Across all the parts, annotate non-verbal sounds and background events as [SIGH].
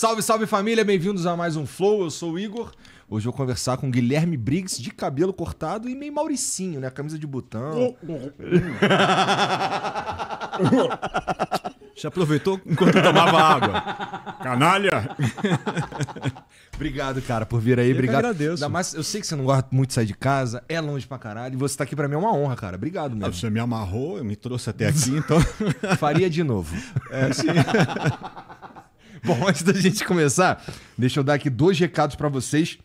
Salve, salve família, bem-vindos a mais um Flow. Eu sou o Igor. Hoje eu vou conversar com Guilherme Briggs, de cabelo cortado e meio Mauricinho, né? Camisa de botão. Já aproveitou enquanto tomava água. Canalha! Obrigado, cara, por vir aí. Eu Obrigado. Que agradeço. Ainda mais, eu sei que você não gosta muito de sair de casa, é longe pra caralho. E você tá aqui pra mim é uma honra, cara. Obrigado mesmo. Ah, você me amarrou, me trouxe até aqui, então. Faria de novo. É, sim. [LAUGHS] [LAUGHS] Bom, antes da gente começar, deixa eu dar aqui dois recados para vocês.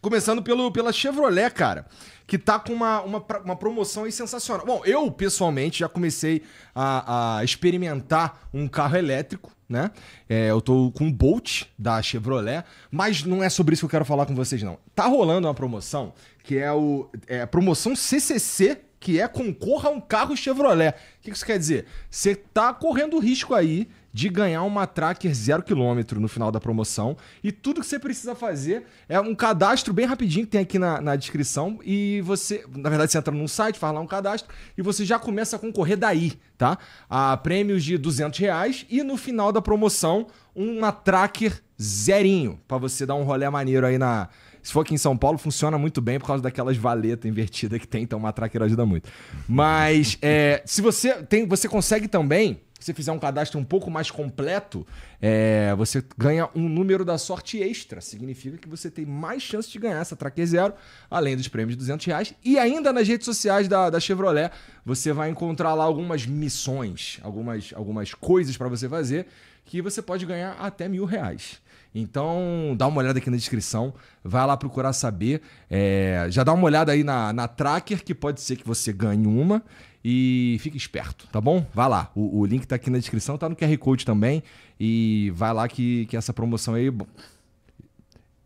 Começando pelo, pela Chevrolet, cara, que tá com uma, uma, uma promoção aí sensacional. Bom, eu pessoalmente já comecei a, a experimentar um carro elétrico, né? É, eu tô com o Bolt da Chevrolet, mas não é sobre isso que eu quero falar com vocês, não. Tá rolando uma promoção que é, o, é a promoção CCC que é concorra a um carro Chevrolet. O que isso quer dizer? Você tá correndo risco aí de ganhar uma tracker zero quilômetro no final da promoção. E tudo que você precisa fazer é um cadastro bem rapidinho que tem aqui na, na descrição. E você, na verdade, você entra num site, faz lá um cadastro e você já começa a concorrer daí, tá? A prêmios de 200 reais e no final da promoção, uma tracker zerinho para você dar um rolê maneiro aí na, se for aqui em São Paulo, funciona muito bem por causa daquelas valetas invertidas que tem, então uma tracker ajuda muito. Mas é, se você tem, você consegue também você fizer um cadastro um pouco mais completo, é, você ganha um número da sorte extra. Significa que você tem mais chance de ganhar essa Tracker Zero, além dos prêmios de 200 reais. E ainda nas redes sociais da, da Chevrolet, você vai encontrar lá algumas missões, algumas, algumas coisas para você fazer, que você pode ganhar até mil reais. Então, dá uma olhada aqui na descrição, vai lá procurar saber. É, já dá uma olhada aí na, na Tracker, que pode ser que você ganhe uma. E fique esperto, tá bom? Vai lá. O, o link tá aqui na descrição, tá no QR Code também. E vai lá que, que essa promoção aí. Bom,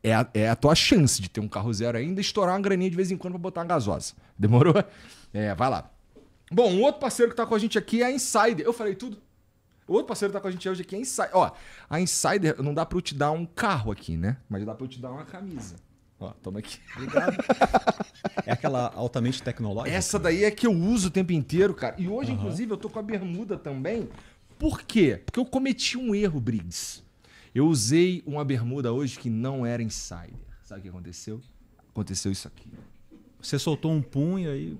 é a, é a tua chance de ter um carro zero ainda estourar uma graninha de vez em quando pra botar uma gasosa. [LAUGHS] Demorou? É, vai lá. Bom, um outro parceiro que tá com a gente aqui é a Insider. Eu falei tudo? O outro parceiro que tá com a gente hoje aqui é a Insider. Ó, a Insider não dá pra eu te dar um carro aqui, né? Mas dá pra eu te dar uma camisa. Ó, toma aqui. Obrigado. [LAUGHS] é aquela altamente tecnológica? Essa daí é que eu uso o tempo inteiro, cara. E hoje, uhum. inclusive, eu tô com a bermuda também. Por quê? Porque eu cometi um erro, Briggs. Eu usei uma bermuda hoje que não era insider. Sabe o que aconteceu? Aconteceu isso aqui. Você soltou um punho aí.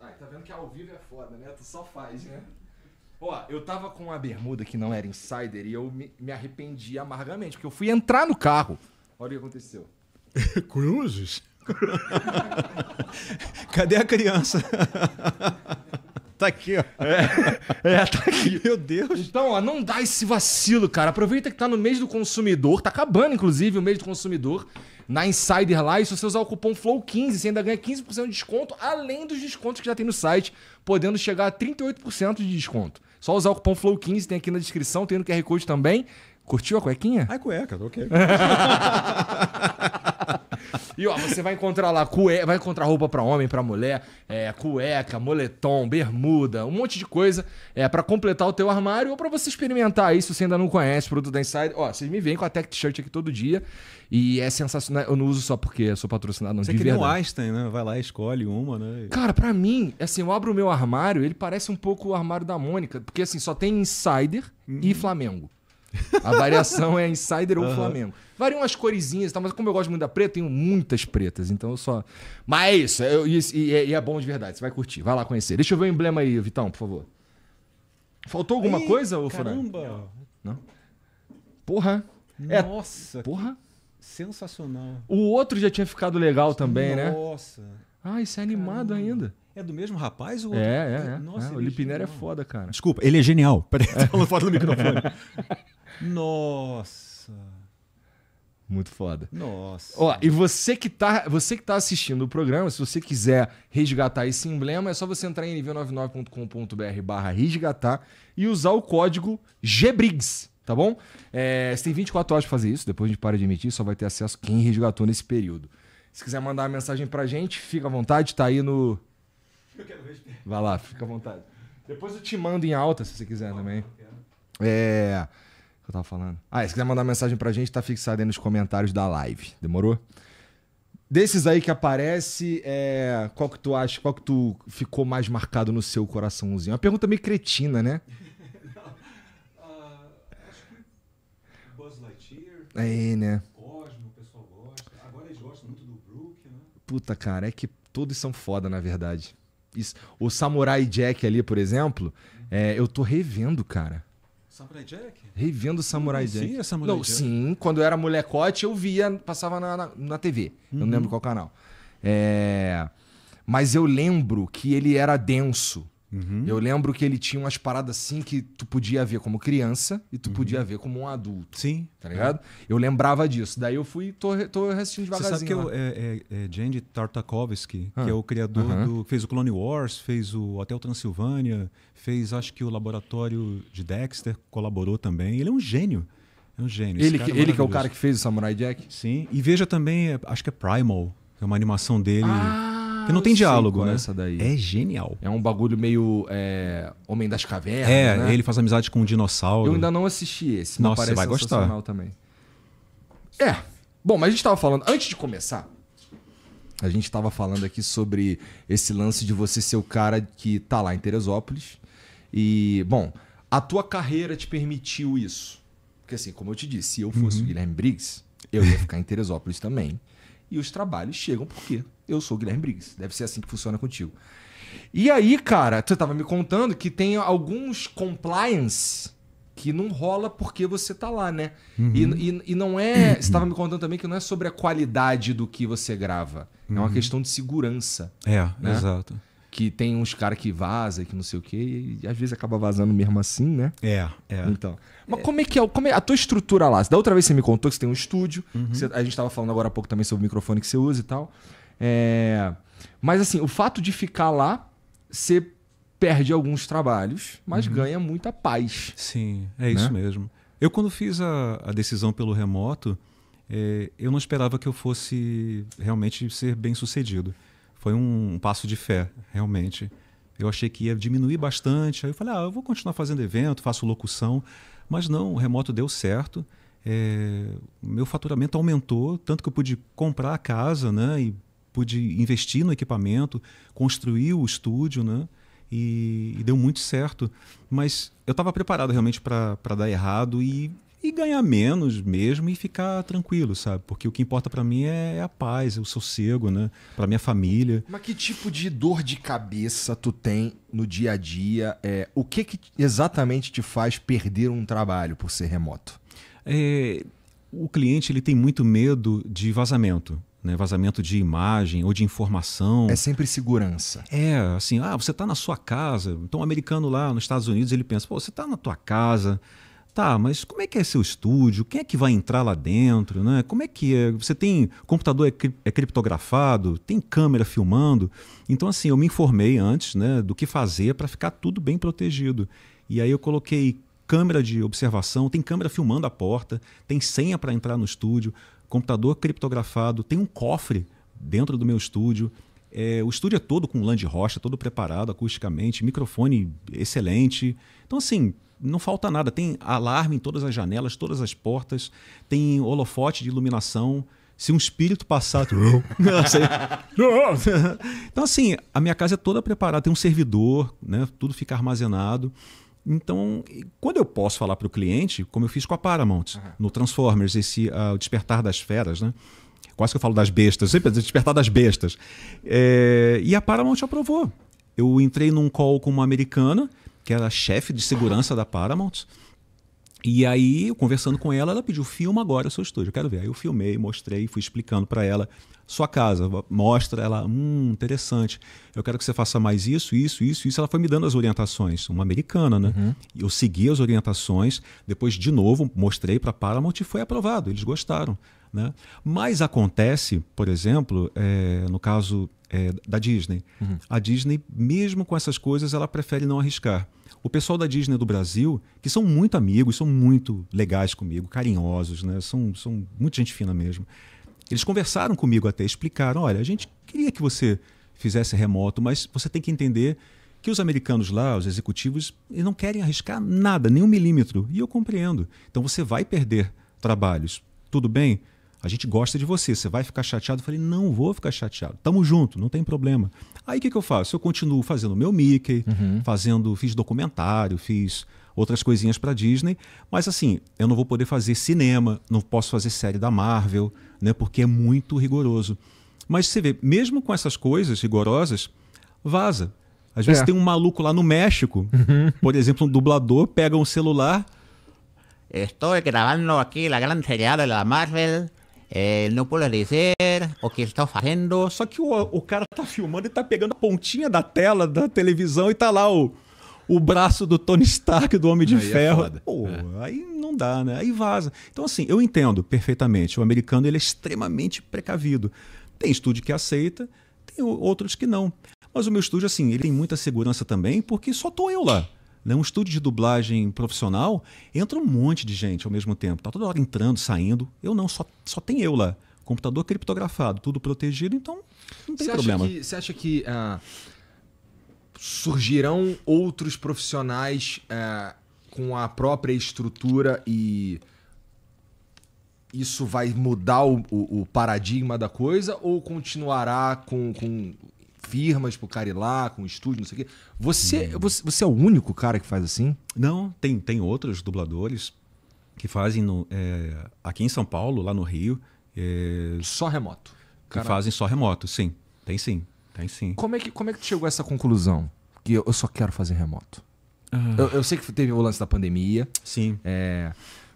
Ai, tá vendo que ao vivo é foda, né? Tu só faz, né? Ó, eu tava com uma bermuda que não era insider e eu me, me arrependi amargamente, porque eu fui entrar no carro. Olha o que aconteceu. [LAUGHS] Cruzes? [LAUGHS] Cadê a criança? [LAUGHS] tá aqui, ó. É, é, tá aqui. Meu Deus. Então, ó, não dá esse vacilo, cara. Aproveita que tá no mês do consumidor. Tá acabando, inclusive, o mês do consumidor. Na Insider lá, e se você usar o cupom FLOW15, você ainda ganha 15% de desconto, além dos descontos que já tem no site, podendo chegar a 38% de desconto. Só usar o cupom FLOW15, tem aqui na descrição, tem no QR Code também. Curtiu a cuequinha? Ai, cueca, tô ok. [LAUGHS] E ó, você vai encontrar lá cueca, vai encontrar roupa para homem, para mulher, é, cueca, moletom, bermuda, um monte de coisa é para completar o teu armário ou para você experimentar isso se ainda não conhece produto da Insider. Ó, vocês me veem com a Tech T-shirt aqui todo dia e é sensacional. Eu não uso só porque sou patrocinado, não, você Você o Einstein, né? Vai lá escolhe uma, né? Cara, para mim, assim, eu abro o meu armário, ele parece um pouco o armário da Mônica, porque assim, só tem Insider hum. e uhum. Flamengo. A variação é Insider ou uhum. Flamengo. Variam umas coresinhas e tal, mas como eu gosto muito da preta, tenho muitas pretas, então eu só. Mas é isso, eu, e, e, é, e, é bom de verdade, você vai curtir, vai lá conhecer. Deixa eu ver o emblema aí, Vitão, por favor. Faltou alguma Ei, coisa, ô Caramba! Não? Porra! É, Nossa! É, porra! Sensacional. O outro já tinha ficado legal também, Nossa. né? Nossa! Ah, isso é animado Caramba. ainda. É do mesmo rapaz? Ou é, é, é. Nossa, é, o Lipinero é, é foda, cara. Desculpa, ele é genial. Peraí, [LAUGHS] tá falando foda do microfone. Nossa! Muito foda. Nossa. Ó, e você que tá, você que tá assistindo o programa, se você quiser resgatar esse emblema, é só você entrar em nv 99combr barra resgatar e usar o código GBRIGS, tá bom? É, você tem 24 horas pra fazer isso, depois a gente para de emitir, só vai ter acesso quem resgatou nesse período. Se quiser mandar uma mensagem pra gente, fica à vontade, tá aí no. Eu quero ver. Vai lá, fica à vontade. Depois eu te mando em alta, se você quiser também. É que eu tava falando? Ah, se quiser mandar mensagem pra gente, tá fixado aí nos comentários da live. Demorou? Desses aí que aparece, é... qual que tu acha, qual que tu ficou mais marcado no seu coraçãozinho? É uma pergunta meio cretina, né? Buzz Lightyear. [LAUGHS] É, né? Cosmo, o pessoal gosta. Agora eles gostam muito do Brook, né? Puta, cara, é que todos são foda, na verdade. Isso. O Samurai Jack ali, por exemplo, uhum. é, eu tô revendo, cara. Samurai Jack? Revendo Samurai hum, Jack. Sim, é Samurai não, Jack. Sim, quando eu era molecote, eu via, passava na, na, na TV. Uhum. Eu não lembro uhum. qual canal. É... Mas eu lembro que ele era denso. Uhum. Eu lembro que ele tinha umas paradas assim que tu podia ver como criança e tu uhum. podia ver como um adulto. Sim. Tá ligado? É. Eu lembrava disso. Daí eu fui, tô, tô assistindo devagarzinho. Você sabe que eu, é, é, é Jandy Tartakovsky, ah. que é o criador uhum. do. fez o Clone Wars, fez o Hotel Transilvânia, fez acho que o laboratório de Dexter, colaborou também. Ele é um gênio. É um gênio. ele, que, é ele que é o cara que fez o Samurai Jack? Sim. E veja também, é, acho que é Primal, é uma animação dele. Ah porque não tem diálogo, né? Essa daí. É genial. É um bagulho meio é, Homem das Cavernas. É, né? ele faz amizade com um dinossauro. Eu ainda não assisti esse. Nossa, mas você vai gostar. também. É. Bom, mas a gente estava falando, antes de começar, a gente estava falando aqui sobre esse lance de você ser o cara que tá lá em Teresópolis. E, bom, a tua carreira te permitiu isso. Porque, assim, como eu te disse, se eu fosse uhum. o Guilherme Briggs, eu ia ficar em Teresópolis também. E os trabalhos chegam por quê? eu sou o Guilherme Briggs. Deve ser assim que funciona contigo. E aí, cara, tu tava me contando que tem alguns compliance que não rola porque você tá lá, né? Uhum. E, e, e, não é. [CLEARS THROAT] Você estava me contando também que não é sobre a qualidade do que você grava. Uhum. É uma uhum. questão de segurança. É, né? exato. Que tem uns caras que vaza que não sei o quê, e às vezes acaba vazando mesmo assim, né? É, é. Então. Mas é. como é que é, como é a tua estrutura lá? Da outra vez você me contou que você tem um estúdio, uhum. você, a gente tava falando agora há pouco também sobre o microfone que você usa e tal. É... Mas assim, o fato de ficar lá, você perde alguns trabalhos, mas uhum. ganha muita paz. Sim, é né? isso mesmo. Eu, quando fiz a, a decisão pelo remoto, é, eu não esperava que eu fosse realmente ser bem sucedido. Foi um, um passo de fé, realmente. Eu achei que ia diminuir bastante. Aí eu falei, ah, eu vou continuar fazendo evento, faço locução. Mas não, o remoto deu certo. É, meu faturamento aumentou, tanto que eu pude comprar a casa né, e pude investir no equipamento, construir o estúdio, né? E, e deu muito certo. Mas eu estava preparado realmente para dar errado e, e ganhar menos mesmo e ficar tranquilo, sabe? Porque o que importa para mim é, é a paz, é o sossego, né? Para minha família. Mas que tipo de dor de cabeça tu tem no dia a dia? É, o que, que exatamente te faz perder um trabalho por ser remoto? É, o cliente ele tem muito medo de vazamento né, vazamento de imagem ou de informação. É sempre segurança. É, assim, ah, você está na sua casa. Então, um americano lá nos Estados Unidos, ele pensa, pô, você está na tua casa, tá, mas como é que é seu estúdio? Quem é que vai entrar lá dentro? Né? Como é que é? Você tem computador é, é, criptografado, tem câmera filmando. Então, assim, eu me informei antes né, do que fazer para ficar tudo bem protegido. E aí eu coloquei câmera de observação, tem câmera filmando a porta, tem senha para entrar no estúdio computador criptografado, tem um cofre dentro do meu estúdio. É, o estúdio é todo com lã de rocha, todo preparado acusticamente, microfone excelente. Então, assim, não falta nada. Tem alarme em todas as janelas, todas as portas, tem holofote de iluminação. Se um espírito passar. [LAUGHS] [LAUGHS] então, assim, a minha casa é toda preparada, tem um servidor, né? tudo fica armazenado. Então, quando eu posso falar para o cliente, como eu fiz com a Paramount, uhum. no Transformers, esse uh, Despertar das Feras, né? Quase que eu falo das bestas, sempre despertar das bestas. É, e a Paramount aprovou. Eu entrei num call com uma americana, que era chefe de segurança da Paramount, e aí, conversando com ela, ela pediu: filma agora o seu estúdio, eu quero ver. Aí eu filmei, mostrei, fui explicando para ela sua casa, mostra. Ela, hum, interessante, eu quero que você faça mais isso, isso, isso, isso. Ela foi me dando as orientações, uma americana, né? Uhum. Eu segui as orientações, depois de novo mostrei para Paramount e foi aprovado, eles gostaram. Né? Mas acontece, por exemplo, é, no caso é, da Disney, uhum. a Disney, mesmo com essas coisas, ela prefere não arriscar o pessoal da Disney do Brasil, que são muito amigos, são muito legais comigo, carinhosos, né? são, são muita gente fina mesmo. Eles conversaram comigo até, explicaram: olha, a gente queria que você fizesse remoto, mas você tem que entender que os americanos lá, os executivos, não querem arriscar nada, nem um milímetro. E eu compreendo. Então você vai perder trabalhos. Tudo bem? A gente gosta de você, você vai ficar chateado? Eu falei, não vou ficar chateado. Tamo junto, não tem problema. Aí o que, que eu faço? Eu continuo fazendo meu Mickey, uhum. fazendo, fiz documentário, fiz outras coisinhas para Disney, mas assim, eu não vou poder fazer cinema, não posso fazer série da Marvel, né, porque é muito rigoroso. Mas você vê, mesmo com essas coisas rigorosas, vaza. Às vezes é. tem um maluco lá no México, uhum. por exemplo, um dublador pega um celular. Estou gravando aqui a grande seriada da Marvel é, eh, não polarizar, o que estão fazendo. Só que o, o cara tá filmando e tá pegando a pontinha da tela da televisão e tá lá o, o braço do Tony Stark, do Homem de aí é Ferro. É Pô, é. aí não dá, né? Aí vaza. Então, assim, eu entendo perfeitamente. O americano ele é extremamente precavido. Tem estúdio que aceita, tem outros que não. Mas o meu estúdio, assim, ele tem muita segurança também, porque só tô eu lá né, um estúdio de dublagem profissional, entra um monte de gente ao mesmo tempo. Tá toda hora entrando, saindo. Eu não, só, só tem eu lá. Computador criptografado, tudo protegido, então não tem problema. Acha que, você acha que uh, surgirão outros profissionais uh, com a própria estrutura e isso vai mudar o, o, o, paradigma da coisa ou continuará com, com firmas pro cara ir lá, com estúdio, não sei o quê. Você, hum. você, você, é o único cara que faz assim? Não, tem, tem outros dubladores que fazem no, é, aqui em São Paulo, lá no Rio. É, só remoto. Que Caraca. fazem só remoto, sim. Tem sim. Tem sim. Como é que, como é que tu chegou a essa conclusão? Que eu, eu só quero fazer remoto. Ah. Eu, eu, sei que teve o lance da pandemia. Sim. É,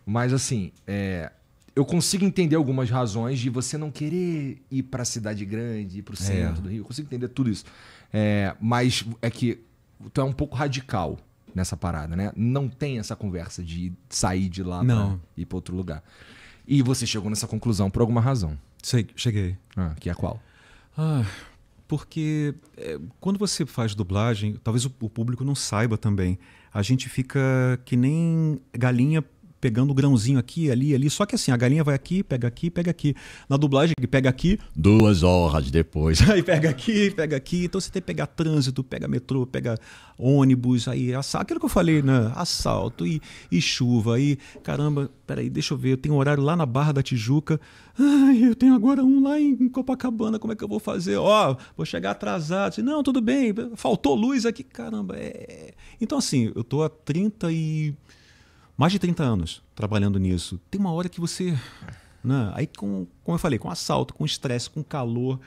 mas assim, é, eu consigo entender algumas razões de você não querer ir para a cidade grande, ir para o é. centro é. do Rio. Eu consigo entender tudo isso. É, mas é que tu é um pouco radical nessa parada, né? Não tem essa conversa de sair de lá não. pra ir para outro lugar. E você chegou nessa conclusão por alguma razão. Sei, cheguei. Ah, que é qual? Ah, porque é, quando você faz dublagem, talvez o, o público não saiba também. A gente fica que nem galinha pegando o grãozinho aqui, ali, ali. Só que assim, a galinha vai aqui, pega aqui, pega aqui. Na dublagem, pega aqui, duas horas depois. [LAUGHS] Aí pega aqui, pega aqui. Então você tem que pegar trânsito, pega metrô, pega ônibus, aí assalto. Aquilo que eu falei, né? Assalto e, e chuva. E caramba, peraí, deixa eu ver. Eu tenho um horário lá na Barra da Tijuca. Ai, eu tenho agora um lá em Copacabana. Como é que eu vou fazer? Ó, vou chegar atrasado. Não, tudo bem. Faltou luz aqui. Caramba, é. Então assim, eu tô há 30 e mais de 30 anos trabalhando nisso. Tem uma hora que você. Né? Aí, com, como eu falei, com assalto, com estresse, com calor,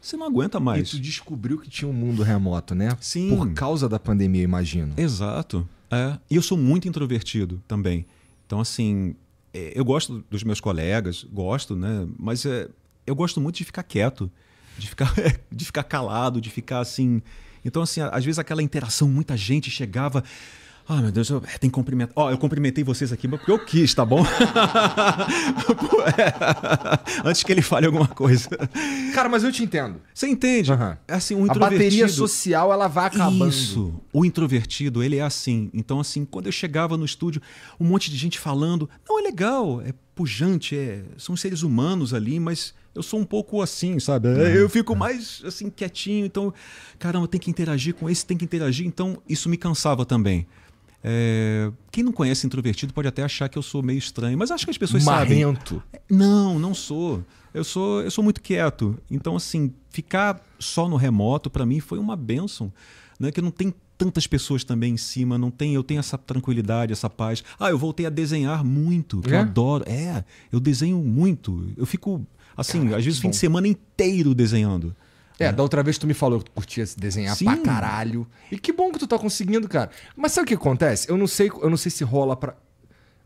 você não aguenta mais. E tu descobriu que tinha um mundo remoto, né? Sim. Por causa da pandemia, imagino. Exato. É. E eu sou muito introvertido também. Então, assim, é, eu gosto dos meus colegas, gosto, né? Mas é, eu gosto muito de ficar quieto, de ficar, [LAUGHS] de ficar calado, de ficar assim. Então, assim, às vezes aquela interação, muita gente chegava, ah, oh, meu Deus, eu... É, tem cumprimento. Ó, oh, eu cumprimentei vocês aqui porque eu quis, tá bom? [LAUGHS] É. Antes que ele fale alguma coisa. Cara, mas eu te entendo. Você entende? Uhum. É assim, o introvertido. A bateria social, ela vai acabando. Isso. O introvertido, ele é assim. Então, assim, quando eu chegava no estúdio, um monte de gente falando. Não, é legal, é pujante, é... são seres humanos ali, mas eu sou um pouco assim, sabe? É, eu fico mais assim quietinho, então, caramba, tem que interagir com esse, tem que interagir, então isso me cansava também. É, quem não conhece introvertido pode até achar que eu sou meio estranho, mas acho que as pessoas Marrento. sabem. Não, não sou. Eu sou eu sou muito quieto. Então assim, ficar só no remoto para mim foi uma benção, né? Que não tem tantas pessoas também em cima, não tem, eu tenho essa tranquilidade, essa paz. Ah, eu voltei a desenhar muito, é? eu adoro. É, eu desenho muito. Eu fico assim, Caraca, às vezes o fim de semana inteiro desenhando. É, né? da outra vez tu me falou que tu curtia desenhar Sim. pra caralho. E que bom que tu tá conseguindo, cara. Mas sabe o que acontece? Eu não sei, eu não sei se rola pra.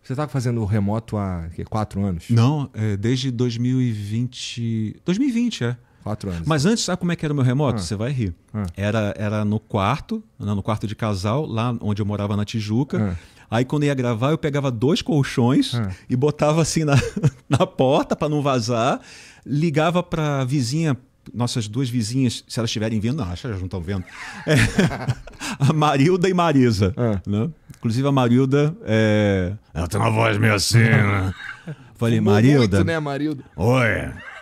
Você tá fazendo remoto há que, quatro anos? Não, é, desde 2020. 2020, é. Quatro anos. Mas antes, sabe como é que era o meu remoto? Ah. Você vai rir. Ah. Era, era no quarto, né, no quarto de casal, lá onde eu morava na Tijuca. Ah. Aí quando ia gravar, eu pegava dois colchões ah. e botava assim na, [LAUGHS] na porta para não vazar, ligava para vizinha nossas duas vizinhas, se elas estiverem vendo, acho que elas não estão vendo, é, [LAUGHS] a Marilda e Marisa. É. Né? Inclusive a Marilda, é, ela tem uma voz meio assim, né? [LAUGHS] Falei, Fumou Marilda. Muito, né, Marilda? Oi.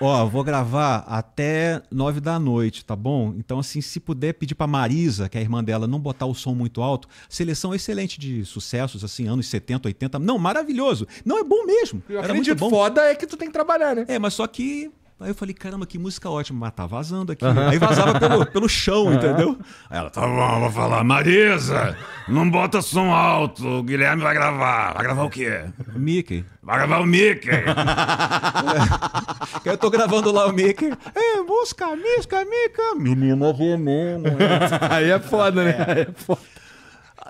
Ó, vou gravar até nove da noite, tá bom? Então, assim, se puder pedir pra Marisa, que é a irmã dela, não botar o som muito alto. Seleção excelente de sucessos, assim, anos 70, 80. Não, maravilhoso. Não, é bom mesmo. Eu Era acredito, muito bom. foda é que tu tem que trabalhar, né? É, mas só que Aí eu falei, caramba, que música ótima, mas tá vazando aqui. Uhum. Aí vazava pelo, pelo chão, uhum. entendeu? Aí ela, tá bom, vou falar, Marisa, não bota som alto, o Guilherme vai gravar. Vai gravar o quê? Mickey. Vai gravar o Mickey. é. [LAUGHS] Eu tô gravando lá o Mickey. É, música, música, mica. Menina veneno. [LAUGHS] Aí é foda, né? É. Aí é foda.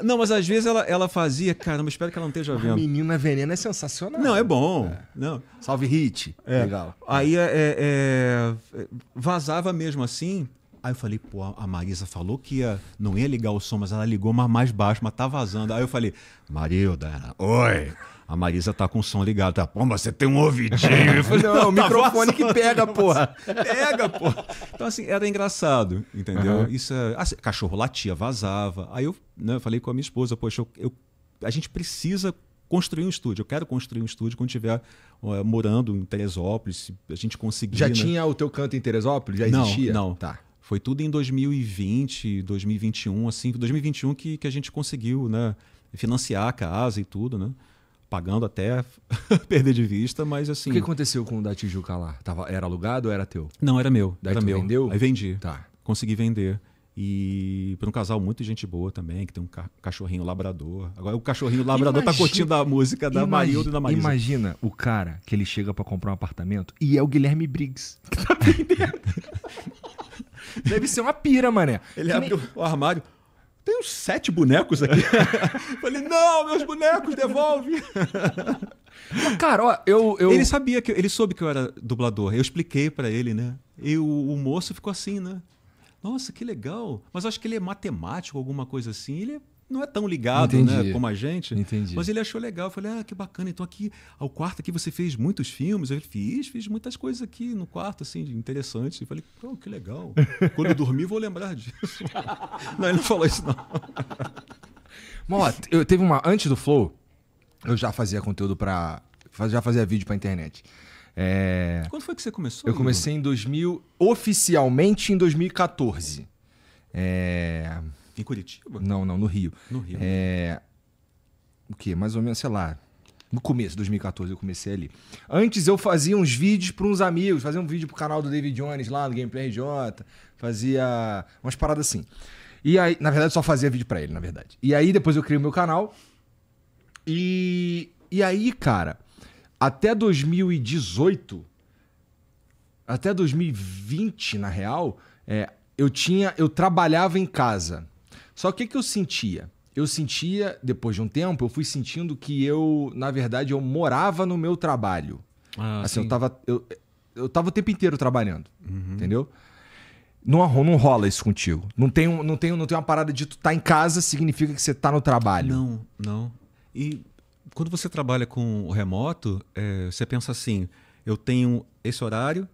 Não, mas às vezes ela, ela fazia, caramba, espero que ela não esteja ah, vendo. A menina veneno é sensacional. Não, é bom. É. Não. Salve hit. É. Legal. Aí é, é, é vazava mesmo assim, Aí eu falei, pô, a Marisa falou que ia, não ia ligar o som, mas ela ligou, mas mais baixo, mas tá vazando. Aí eu falei, Marilda, oi. A Marisa tá com o som ligado, tá? Pô, mas você tem um ouvidinho. Eu falei, não, é [LAUGHS] não o tá microfone que pega, porra. Pega, porra. Então, assim, era engraçado, entendeu? Uhum. Isso é... assim, cachorro latia, vazava. Aí eu, né, eu falei com a minha esposa, poxa, eu, eu, a gente precisa construir um estúdio. Eu quero construir um estúdio quando estiver uh, eh, morando em Teresópolis, se a gente conseguir. Já né? tinha o teu canto em Teresópolis? Já existia? Não, não. Tá. Foi tudo em 2020, 2021, assim, 2021 que, que a gente conseguiu, né, financiar a casa e tudo, né? Pagando até [LAUGHS] perder de vista, mas assim. O que aconteceu com o da Tijuca lá? Tava, era alugado ou era teu? Não, era meu. Daí era meu. Vendeu? Aí vendi. Tá. Consegui vender. E para um casal muito gente boa também, que tem um ca cachorrinho labrador. Agora o cachorrinho labrador tá imagina, tá curtindo a música da imagina, Marilda e da Marisa. Imagina o cara que ele chega para comprar um apartamento e é o Guilherme Briggs que tá vendendo. [LAUGHS] Deve ser uma pira, mané. Ele que abre nem... o armário. Tem uns sete bonecos aqui. [LAUGHS] Falei, não, meus bonecos, devolve. cara, ó, eu, eu. Ele sabia que. Ele soube que eu era dublador. Eu expliquei para ele, né? E o, o moço ficou assim, né? Nossa, que legal. Mas acho que ele é matemático, alguma coisa assim. Ele é não é tão ligado né, como a gente. Entendi. Mas ele achou legal. Eu falei, ah, que bacana. Então aqui, ao quarto aqui, você fez muitos filmes. Eu falei, fiz, fiz muitas coisas aqui no quarto, assim, interessantes. Eu falei, oh, que legal. Quando eu dormir, vou lembrar disso. [LAUGHS] não, ele não falou isso, não. Bom, ó, eu teve uma... Antes do Flow, eu já fazia conteúdo para Já fazia vídeo pra internet. É... Quando foi que você começou? Eu comecei Igor? em 2000... Oficialmente em 2014. É... Em Curitiba? Não, não, no Rio. No Rio. É... O que? Mais ou menos, sei lá. No começo, 2014, eu comecei ali. Antes eu fazia uns vídeos para uns amigos, fazia um vídeo pro canal do David Jones lá do Gameplay RJ, fazia umas paradas assim. E aí, na verdade, só fazia vídeo para ele, na verdade. E aí depois eu criei o meu canal. E e aí, cara, até 2018, até 2020, na real, é, eu tinha, eu trabalhava em casa. Só que o que eu sentia? Eu sentia, depois de um tempo, eu fui sentindo que eu, na verdade, eu morava no meu trabalho. Ah, assim, sim. eu tava. Eu, eu tava o tempo inteiro trabalhando. Uhum. Entendeu? Não, não rola isso contigo. Não tem, não, tem, não tem uma parada de tu tá em casa significa que você tá no trabalho. Não, não. E quando você trabalha com o remoto, é, você pensa assim: eu tenho esse horário,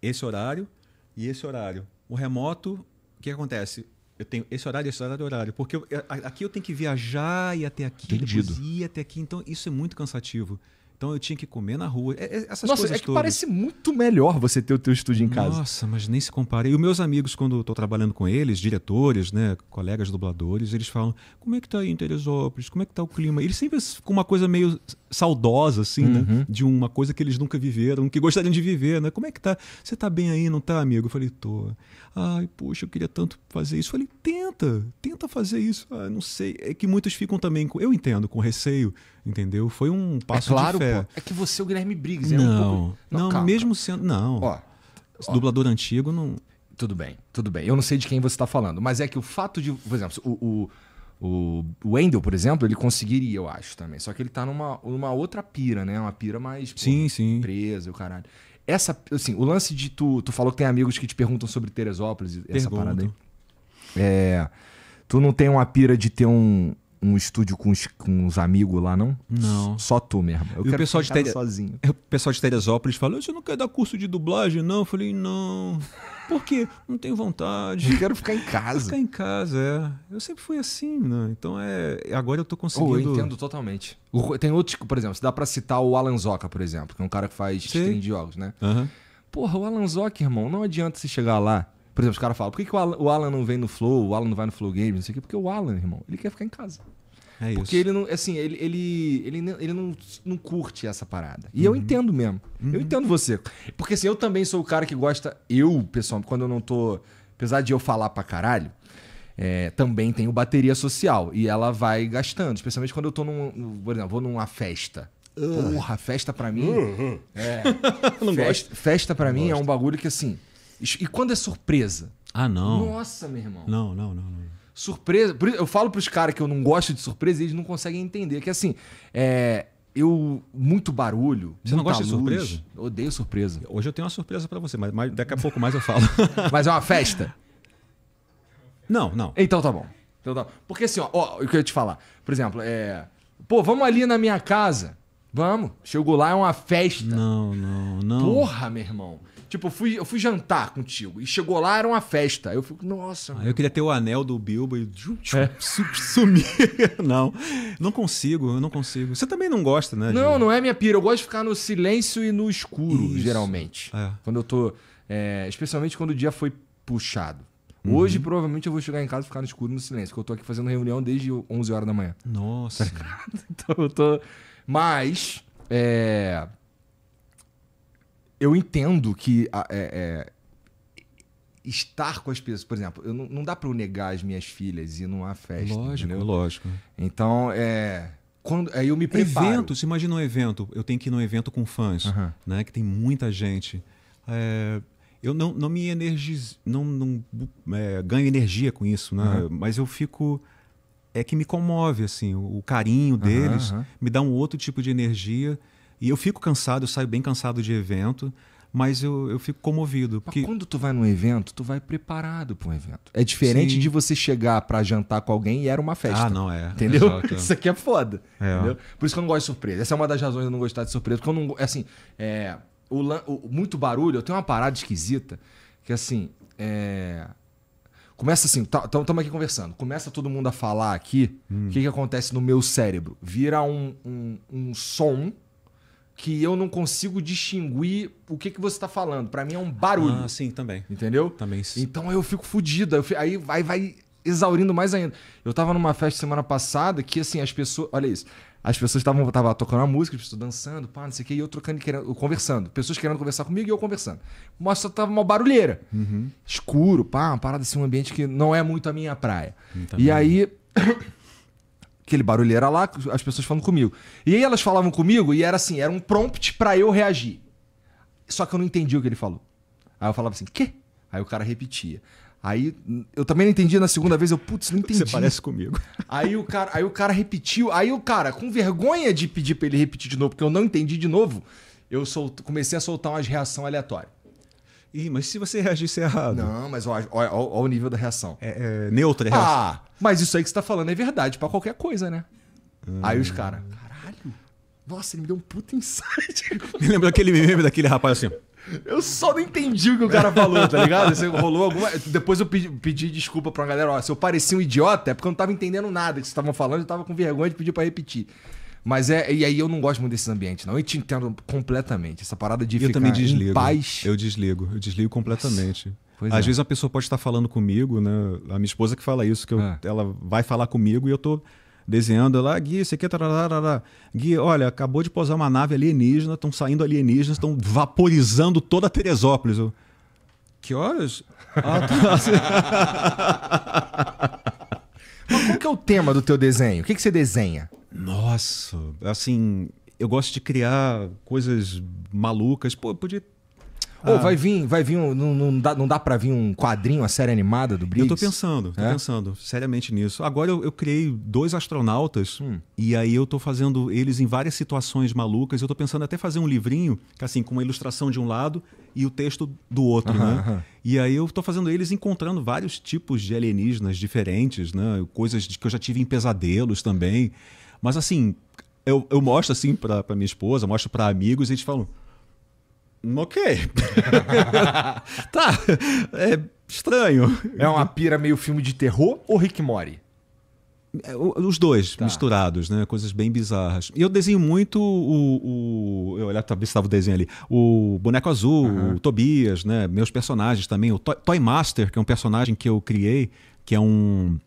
esse horário e esse horário. O remoto, o que acontece? Eu tenho esse horário, esse horário, horário. Porque eu, aqui eu tenho que viajar e até aqui, Entendido. depois ir até aqui. Então, isso é muito cansativo. Então eu tinha que comer na rua. É, é, essas Nossa, coisas é que todas. parece muito melhor você ter o teu estúdio em casa. Nossa, mas nem se compara. E os meus amigos, quando estou trabalhando com eles, diretores, né, colegas dubladores, eles falam: como é que está aí em Teresópolis? Como é que está o clima? Eles sempre com uma coisa meio saudosa, assim, né? uhum. né? De uma coisa que eles nunca viveram, que gostariam de viver, né? Como é que tá? Você tá bem aí, não tá, amigo? Eu falei, tô. Ai, poxa, eu queria tanto fazer isso. Eu falei, tenta, tenta fazer isso. Ah, não sei. É que muitos ficam também, com, eu entendo, com receio, entendeu? Foi um é passo é claro, de fé. Pô, é que você é o Guilherme Briggs, é não, um pouco... Não, não calma, mesmo calma. sendo... Não. Ó, ó. Dublador antigo não... Tudo bem, tudo bem. Eu não sei de quem você está falando, mas é que o fato de, por exemplo, o, o o Wendel, por exemplo, ele conseguiria, eu acho, também. Só que ele tá numa, numa outra pira, né? Uma pira mais pô, sim, sim. presa, o caralho. Essa, assim, o lance de tu. Tu falou que tem amigos que te perguntam sobre Teresópolis, Pergunto. essa parada aí. É, tu não tem uma pira de ter um, um estúdio com os, com os amigos lá, não? Não. Só tu mesmo. Eu e quero o pessoal de Tere... sozinho. [LAUGHS] O pessoal de Teresópolis falou: você não quer dar curso de dublagem, não? Eu falei, não. Por quê? Não tenho vontade. Quero ficar em casa. Ficar em casa, é. Eu sempre fui assim, né? Então é. Agora eu tô conseguindo. Oh, eu entendo totalmente. O... Tem outros, tipo, por exemplo, se dá para citar o Alan Zoca, por exemplo, que é um cara que faz Sei. stream de jogos, né? Uhum. Porra, o Alan Zoca, irmão, não adianta você chegar lá. Por exemplo, os caras falam, por que, que o Alan, o Alan não vem no Flow, o Alan não vai no Flow Games, não sei o quê? Porque o Alan, irmão, ele quer ficar em casa. É isso. Porque ele não, assim, ele, ele, ele, ele não, não curte essa parada. E uhum. eu entendo mesmo. Uhum. Eu entendo você. Porque assim, eu também sou o cara que gosta, eu, pessoal, quando eu não tô. Apesar de eu falar pra caralho, é, também tenho bateria social. E ela vai gastando. Especialmente quando eu tô num. Por exemplo, vou numa festa. Uh. Porra, festa pra mim. Uh, uh. É, [LAUGHS] não festa, gosto. Festa pra não mim gosto. é um bagulho que assim. E quando é surpresa? Ah, não. Nossa, meu irmão. Não, não, não, não surpresa. eu falo para os caras que eu não gosto de surpresa e eles não conseguem entender. Que é assim, é, eu. Muito barulho. Você não gosta luz, de surpresa? Odeio surpresa. Hoje eu tenho uma surpresa para você, mas, mas, daqui a pouco mais eu falo. [LAUGHS] mas é uma festa? Não, não. Então tá bom. Então tá Porque assim, ó, ó, o que eu ia te falar. Por exemplo, é. Pô, vamos ali na minha casa. Vamos. Chegou lá, é uma festa. Não, não, não. Porra, meu irmão. Tipo, eu fui, eu fui jantar contigo e chegou lá, era uma festa. Aí eu fico, nossa. Ah, eu queria ter o anel do Bilbo e é. sumir. [LAUGHS] não, não consigo, eu não consigo. Você também não gosta, né? Não, de... não é minha pira. Eu gosto de ficar no silêncio e no escuro, Isso. geralmente. É. Quando eu tô. É, especialmente quando o dia foi puxado. Uhum. Hoje, provavelmente, eu vou chegar em casa e ficar no escuro no silêncio, porque eu tô aqui fazendo reunião desde 11 horas da manhã. Nossa. Tá [LAUGHS] então eu tô. Mas. É eu entendo que é, é, estar com as pessoas, por exemplo, eu, não, não dá para eu negar as minhas filhas e ir numa festa. Lógico, entendeu? lógico. Então, é quando aí eu me preparo. se imagina um evento. Eu tenho que ir num evento com fãs, uhum. né? Que tem muita gente. É, eu não, não me energizo, não, não é, ganho energia com isso, né? Uhum. Mas eu fico é que me comove assim, o, o carinho deles uhum. me dá um outro tipo de energia e eu fico cansado, eu saio bem cansado de evento, mas eu, eu fico comovido. Porque... Mas quando tu vai num evento, tu vai preparado para um evento. É diferente Sim. de você chegar para jantar com alguém e era uma festa. Ah, não, é. Entendeu? Exato. [LAUGHS] Isso aqui é foda. É. Entendeu? Por isso que eu não gosto de surpresa. Essa é uma das razões de eu não gostar de surpresa. Porque eu não. É assim, é, o, o, muito barulho, eu tenho uma parada esquisita que é assim. É, começa assim, estamos tá, aqui conversando. Começa todo mundo a falar aqui. Hum. O hum. que, que acontece no meu cérebro? Vira um, um, um som que eu não consigo distinguir o que, que você está falando. Para mim é um barulho. Ah, sim, também. Entendeu? Também sim. Então eu fico fodido. aí vai, vai exaurindo mais ainda. Eu tava numa festa semana passada que, assim, as pessoas. Olha isso. As pessoas estavam tocando uma música, as pessoas dançando, pá, não sei o que, e eu trocando querendo, conversando. Pessoas querendo conversar comigo e eu conversando. Mas só tava uma barulheira. Uhum. Escuro, pá, uma parada assim, um ambiente que não é muito a minha praia. Então, e aí aquele barulheira lá, as pessoas falando comigo. E aí elas falavam comigo e era assim, era um prompt para eu reagir. Só que eu não entendi o que ele falou. Aí eu falava assim, quê? Aí o cara repetia. Aí eu também não entendi na segunda vez, eu putz, não entendi. Você parece comigo. [LAUGHS] Aí o cara, aí o cara repetiu, aí o cara com vergonha de pedir para ele repetir de novo, porque eu não entendi de novo, eu sol... comecei a soltar umas reação aleatória. Ih, mas se você reagisse é errado. Não, mas olha, olha, olha o nível da reação. É, é neutra reação. Ah, mas isso aí que você tá falando é verdade para qualquer coisa, né? Hum. Aí os caras, caralho, nossa, ele me deu um puta insight. [LAUGHS] me lembra aquele meme daquele rapaz assim. Eu só não entendi o que o cara falou, tá ligado? Você rolou alguma. Depois eu pedi, pedi desculpa pra uma galera, ó, se eu parecia um idiota é porque eu não tava entendendo nada que vocês estavam falando, eu tava com vergonha de pedir pra repetir. Mas é. E aí eu não gosto muito desses ambientes, não. Eu te entendo completamente. Essa parada de eu ficar também desligo. em paz. Eu desligo, eu desligo completamente. Pois Às é. vezes a pessoa pode estar falando comigo, né? A minha esposa que fala isso, que eu, é. ela vai falar comigo e eu tô desenhando lá, Gui, isso aqui, é Gui, olha, acabou de pousar uma nave alienígena, estão saindo alienígenas, estão vaporizando toda a Teresópolis. Eu, que horas? [LAUGHS] Ah, tá. Mas qual que é o tema do teu desenho? O que, que você desenha? Nossa, assim, eu gosto de criar coisas malucas. Pô, eu podia ah. Oh, vai vir, vai vir um, não, não dá, não dá para vir um quadrinho, uma série animada do Briggs? Eu tô pensando, tô é? pensando seriamente nisso. Agora eu, eu criei dois astronautas hum. e aí eu tô fazendo eles em várias situações malucas. Eu tô pensando até fazer um livrinho, assim, com uma ilustração de um lado e o texto do outro, né? E aí eu tô fazendo eles encontrando vários tipos de alienígenas diferentes, né? Coisas que eu já tive em pesadelos também. Mas assim, eu, eu mostro assim para minha esposa, mostro para amigos e eles falam Ok. [LAUGHS] tá. É estranho. É uma pira meio filme de terror ou Rick Mori? É, os dois tá. misturados, né? Coisas bem bizarras. E eu desenho muito o. o eu se estava o desenho ali. O Boneco Azul, uhum. o Tobias, né? Meus personagens também. O Toy, Toy Master, que é um personagem que eu criei, que é um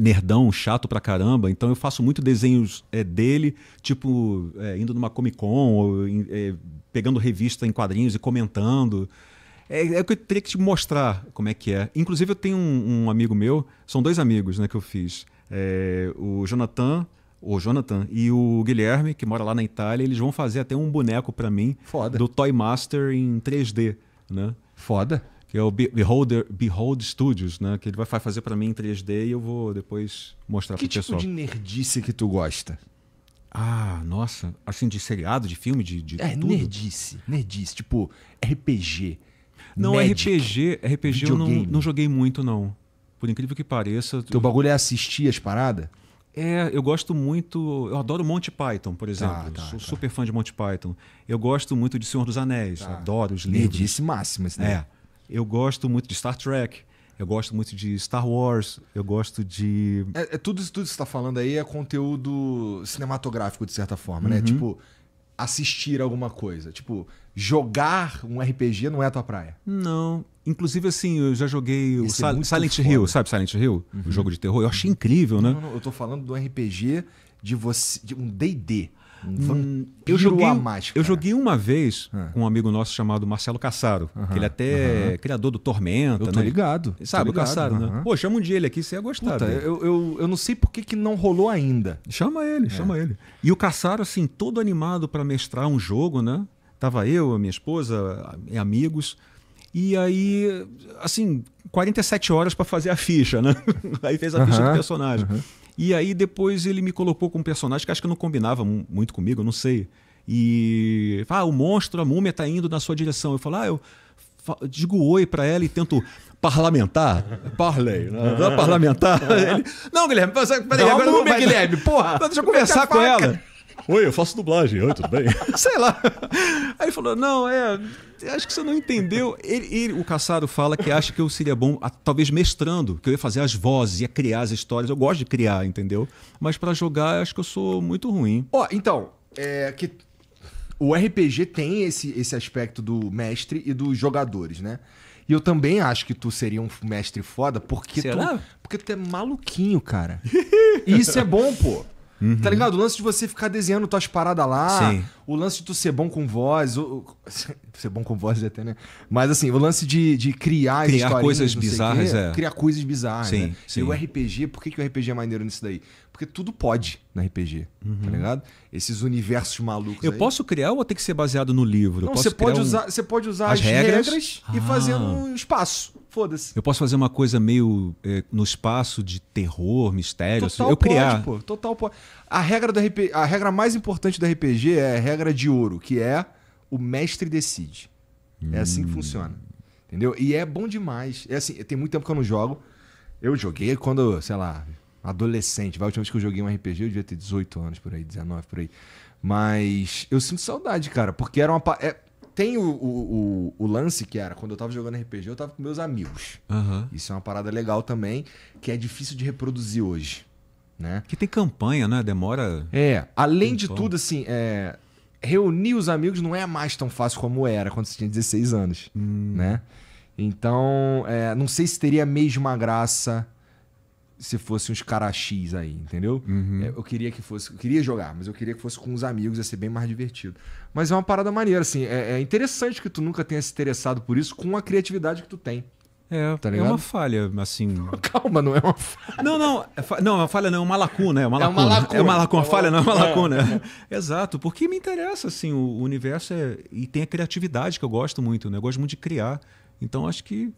nerdão, chato pra caramba, então eu faço muito desenhos é, dele, tipo, é, indo numa Comic Con, ou, é, pegando revista em quadrinhos e comentando. É, é, o que eu teria que te mostrar como é que é. Inclusive, eu tenho um, um amigo meu, são dois amigos né, que eu fiz. É, o Jonathan, o Jonathan e o Guilherme, que mora lá na Itália, eles vão fazer até um boneco para mim Foda. do Toy Master em 3D, né? Foda que é o Beholder, Behold Studios, né? Que ele vai fazer para mim em 3D e eu vou depois mostrar para o tipo pessoal. Que tipo de nerdice que tu gosta? Ah, nossa. Assim, de seriado, de filme, de, de é, tudo? nerdice. Nerdice. Tipo, RPG. Não, Magic, RPG, RPG eu não, não joguei muito, não. Por incrível que pareça. Teu bagulho é assistir as paradas? É, eu gosto muito. Eu adoro Monty Python, por exemplo. Tá, tá, Sou tá. super fã de Monty Python. Eu gosto muito de Senhor dos Anéis. Tá. Adoro os livros. Nerdice máxima, isso, né? É. Eu gosto muito de Star Trek. Eu gosto muito de Star Wars, eu gosto de. É, é tudo isso que você está falando aí é conteúdo cinematográfico, de certa forma, né? uhum. né? Tipo, assistir alguma coisa. Tipo, jogar um RPG não é a tua praia. Não. Inclusive, assim, eu já joguei o é Silent foda. Hill, sabe Silent Hill? Uhum. O jogo de terror. Eu achei incrível, né? Não, não, eu tô falando do RPG de você. De um DD. Vampiro hum, eu joguei, a Eu joguei uma vez é. com um amigo nosso chamado Marcelo Cassaro, uh -huh, que ele é até uh -huh. criador do Tormenta. Eu tô né? ligado. Sabe, tô ligado, o Cassaro, uh -huh. né? Pô, chama um dia ele aqui, você ia gostar. Puta, eu, eu, eu, não sei por que, que não rolou ainda. Chama ele, é. chama ele. E o Cassaro, assim, todo animado para mestrar um jogo, né? Tava eu, a minha esposa, amigos. E aí, assim, 47 horas para fazer a ficha, né? [LAUGHS] aí fez a ficha do personagem. E aí depois ele me colocou com um personagem que acho que não combinava muito comigo, não sei. E. Ah, o monstro, a múmia tá indo na sua direção. Eu falo, ah, eu digo oi para ela e tento parlamentar. [LAUGHS] Parley, Não, né? parlamentar. [LAUGHS] É. Ele, não, Guilherme, peraí, agora não, Guilherme, porra. Deixa eu é conversar com ela. Oi, eu faço dublagem. Oi, tudo bem? [LAUGHS] Sei lá. Aí ele falou: Não, é. Acho que você não entendeu. Ele, ele, o Caçado fala que acha que eu seria bom, a, talvez mestrando, que eu ia fazer as vozes, ia criar as histórias. Eu gosto de criar, entendeu? Mas para jogar, acho que eu sou muito ruim. Ó, oh, então, é que o RPG tem esse, esse aspecto do mestre e dos jogadores, né? E eu também acho que tu seria um mestre foda, porque tu. Porque tu é maluquinho, cara. [LAUGHS] e isso é bom, pô. Uhum. Tá ligado? O lance de você ficar desenhando tuas paradas lá. Sim. O lance de tu ser bom com voz. O... [LAUGHS] ser bom com voz é até, né? Mas assim, o lance de, de criar Criar coisas bizarras, quê, é. Criar coisas bizarras. Sim, né? sim. E o RPG, por que, que o RPG é maneiro nisso daí? Porque tudo pode no RPG, tá uhum. tá ligado? Esses universos malucos. Eu aí. posso criar ou tem que ser baseado no livro? Não, você pode, um... usar, você pode usar as, as regras, regras ah. e fazer ah. um espaço. Foda-se. Eu posso fazer uma coisa meio é, no espaço de terror, mistério, Total assim. eu pode, criar. Pô. Total pode. A regra do RPG, a regra mais importante do RPG é a regra de ouro, que é o mestre decide. Hum. É assim que hum. funciona. Entendeu? E é bom demais. É assim, tem muito tempo que eu não jogo. Eu joguei quando, sei lá, adolescente. a última vez que eu joguei um RPG, eu devia ter 18 anos por aí, 19 por aí. Mas eu sinto saudade, cara, porque era uma. É, tem o, o, o, o, lance que era, quando eu tava jogando RPG, eu tava com meus amigos. Uhum. Isso é uma parada legal também, que é difícil de reproduzir hoje. Né? Que tem campanha, né? Demora. É. Além de pão. tudo, assim, é, reunir os amigos não é mais tão fácil como era quando você tinha 16 anos. Hum. Né? Então, é, não sei se teria a mesma graça se fosse uns X aí, entendeu? Uhum. É, eu queria que fosse, eu queria jogar, mas eu queria que fosse com os amigos, ia ser bem mais divertido. Mas é uma parada maneira, assim, é, é interessante que tu nunca tenha se interessado por isso com a criatividade que tu tem. É, tá é uma falha, assim. [LAUGHS] Calma, não é uma falha. Não, não, é fa... não, é uma falha não, é uma lacuna, é uma é lacuna. É uma lacuna, é uma uma... falha não é uma é, lacuna. É. [LAUGHS] Exato, porque me interessa assim, o universo é... e tem a criatividade que eu gosto muito, né? Eu gosto muito de criar. Então acho que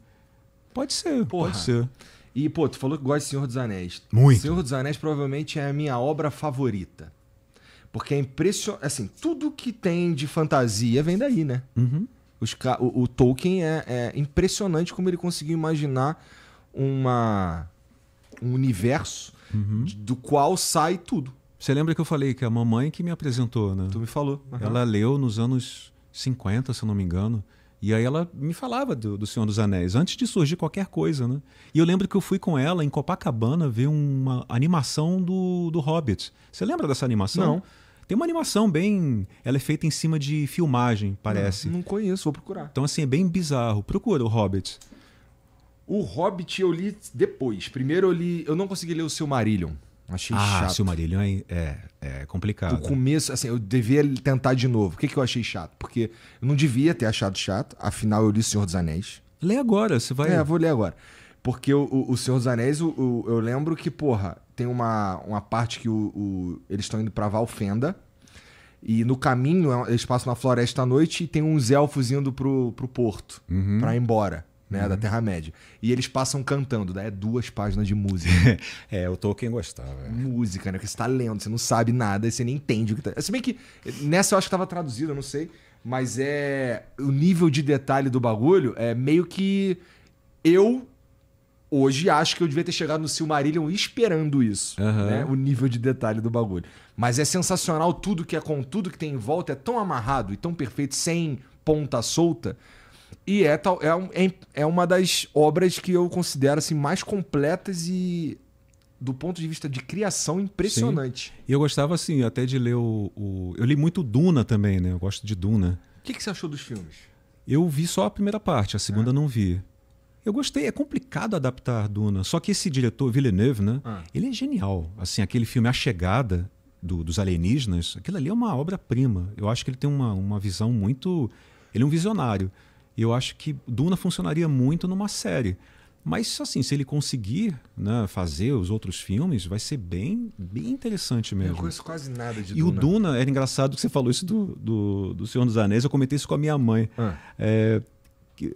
pode ser, Porra. pode ser. E, pô, tu falou que gosta de Senhor dos Anéis. Muito. Senhor dos Anéis provavelmente é a minha obra favorita. Porque é impressionante. Assim, tudo que tem de fantasia vem daí, né? Uhum. Os, o, o, Tolkien é, é impressionante como ele conseguiu imaginar uma, um universo uhum. do qual sai tudo. Você lembra que eu falei que é a mamãe que me apresentou, né? Tu me falou. Uhum. Ela leu nos anos 50, se eu não me engano. E aí ela me falava do, do, Senhor dos Anéis, antes de surgir qualquer coisa, né? E eu lembro que eu fui com ela em Copacabana ver uma animação do, do Hobbit. Você lembra dessa animação? Não. Tem uma animação bem. Ela é feita em cima de filmagem, parece. Não, não conheço, vou procurar. Então, assim, é bem bizarro. Procura o Hobbit. O Hobbit eu li depois. Primeiro eu li. Eu não consegui ler o Silmarillion. Achei ah, chato. Silmarillion é, é, complicado. O começo, assim, eu devia tentar de novo. O que, que eu achei chato? Porque eu não devia ter achado chato, afinal eu li Senhor dos Anéis. Lê agora, você vai. É, vou ler agora. Porque o, o, Senhor dos Anéis, o, o, eu lembro que, porra, tem uma, uma parte que o, eles estão indo pra Valfenda. E no caminho, eles passam na floresta à noite e tem uns elfos indo pro, pro porto uhum. pra ir embora né? Uhum. Da Terra-média. E eles passam cantando, daí é né, duas páginas de música. [LAUGHS] é, o Tolkien gostava. É. Música, né? Porque você tá lendo, você não sabe nada, você nem entende o que tá. Se bem que nessa eu acho que tava traduzido, eu não sei. Mas é. O nível de detalhe do bagulho é meio que. Eu hoje acho que eu devia ter chegado no Silmarillion esperando isso, uhum. né? O nível de detalhe do bagulho. Mas é sensacional tudo que é com tudo que tem em volta é tão amarrado e tão perfeito sem ponta solta e é, tal, é, é é uma das obras que eu considero assim, mais completas e do ponto de vista de criação impressionante. Sim. E eu gostava assim até de ler o, o, eu li muito Duna também, né? Eu gosto de Duna. O que, que você achou dos filmes? Eu vi só a primeira parte, a segunda é. não vi. Eu gostei, é complicado adaptar Duna. Só que esse diretor Villeneuve, né? Ah. Ele é genial. Assim, aquele filme A Chegada do, dos alienígenas, aquilo ali é uma obra-prima. Eu acho que ele tem uma, uma visão muito, ele é um visionário. E eu acho que Duna funcionaria muito numa série. Mas, assim, se ele conseguir né, fazer os outros filmes, vai ser bem, bem interessante mesmo. Eu conheço quase nada de e Duna. E o Duna, era engraçado que você falou isso do, do, do Senhor dos Anéis, eu comentei isso com a minha mãe. Ah. É,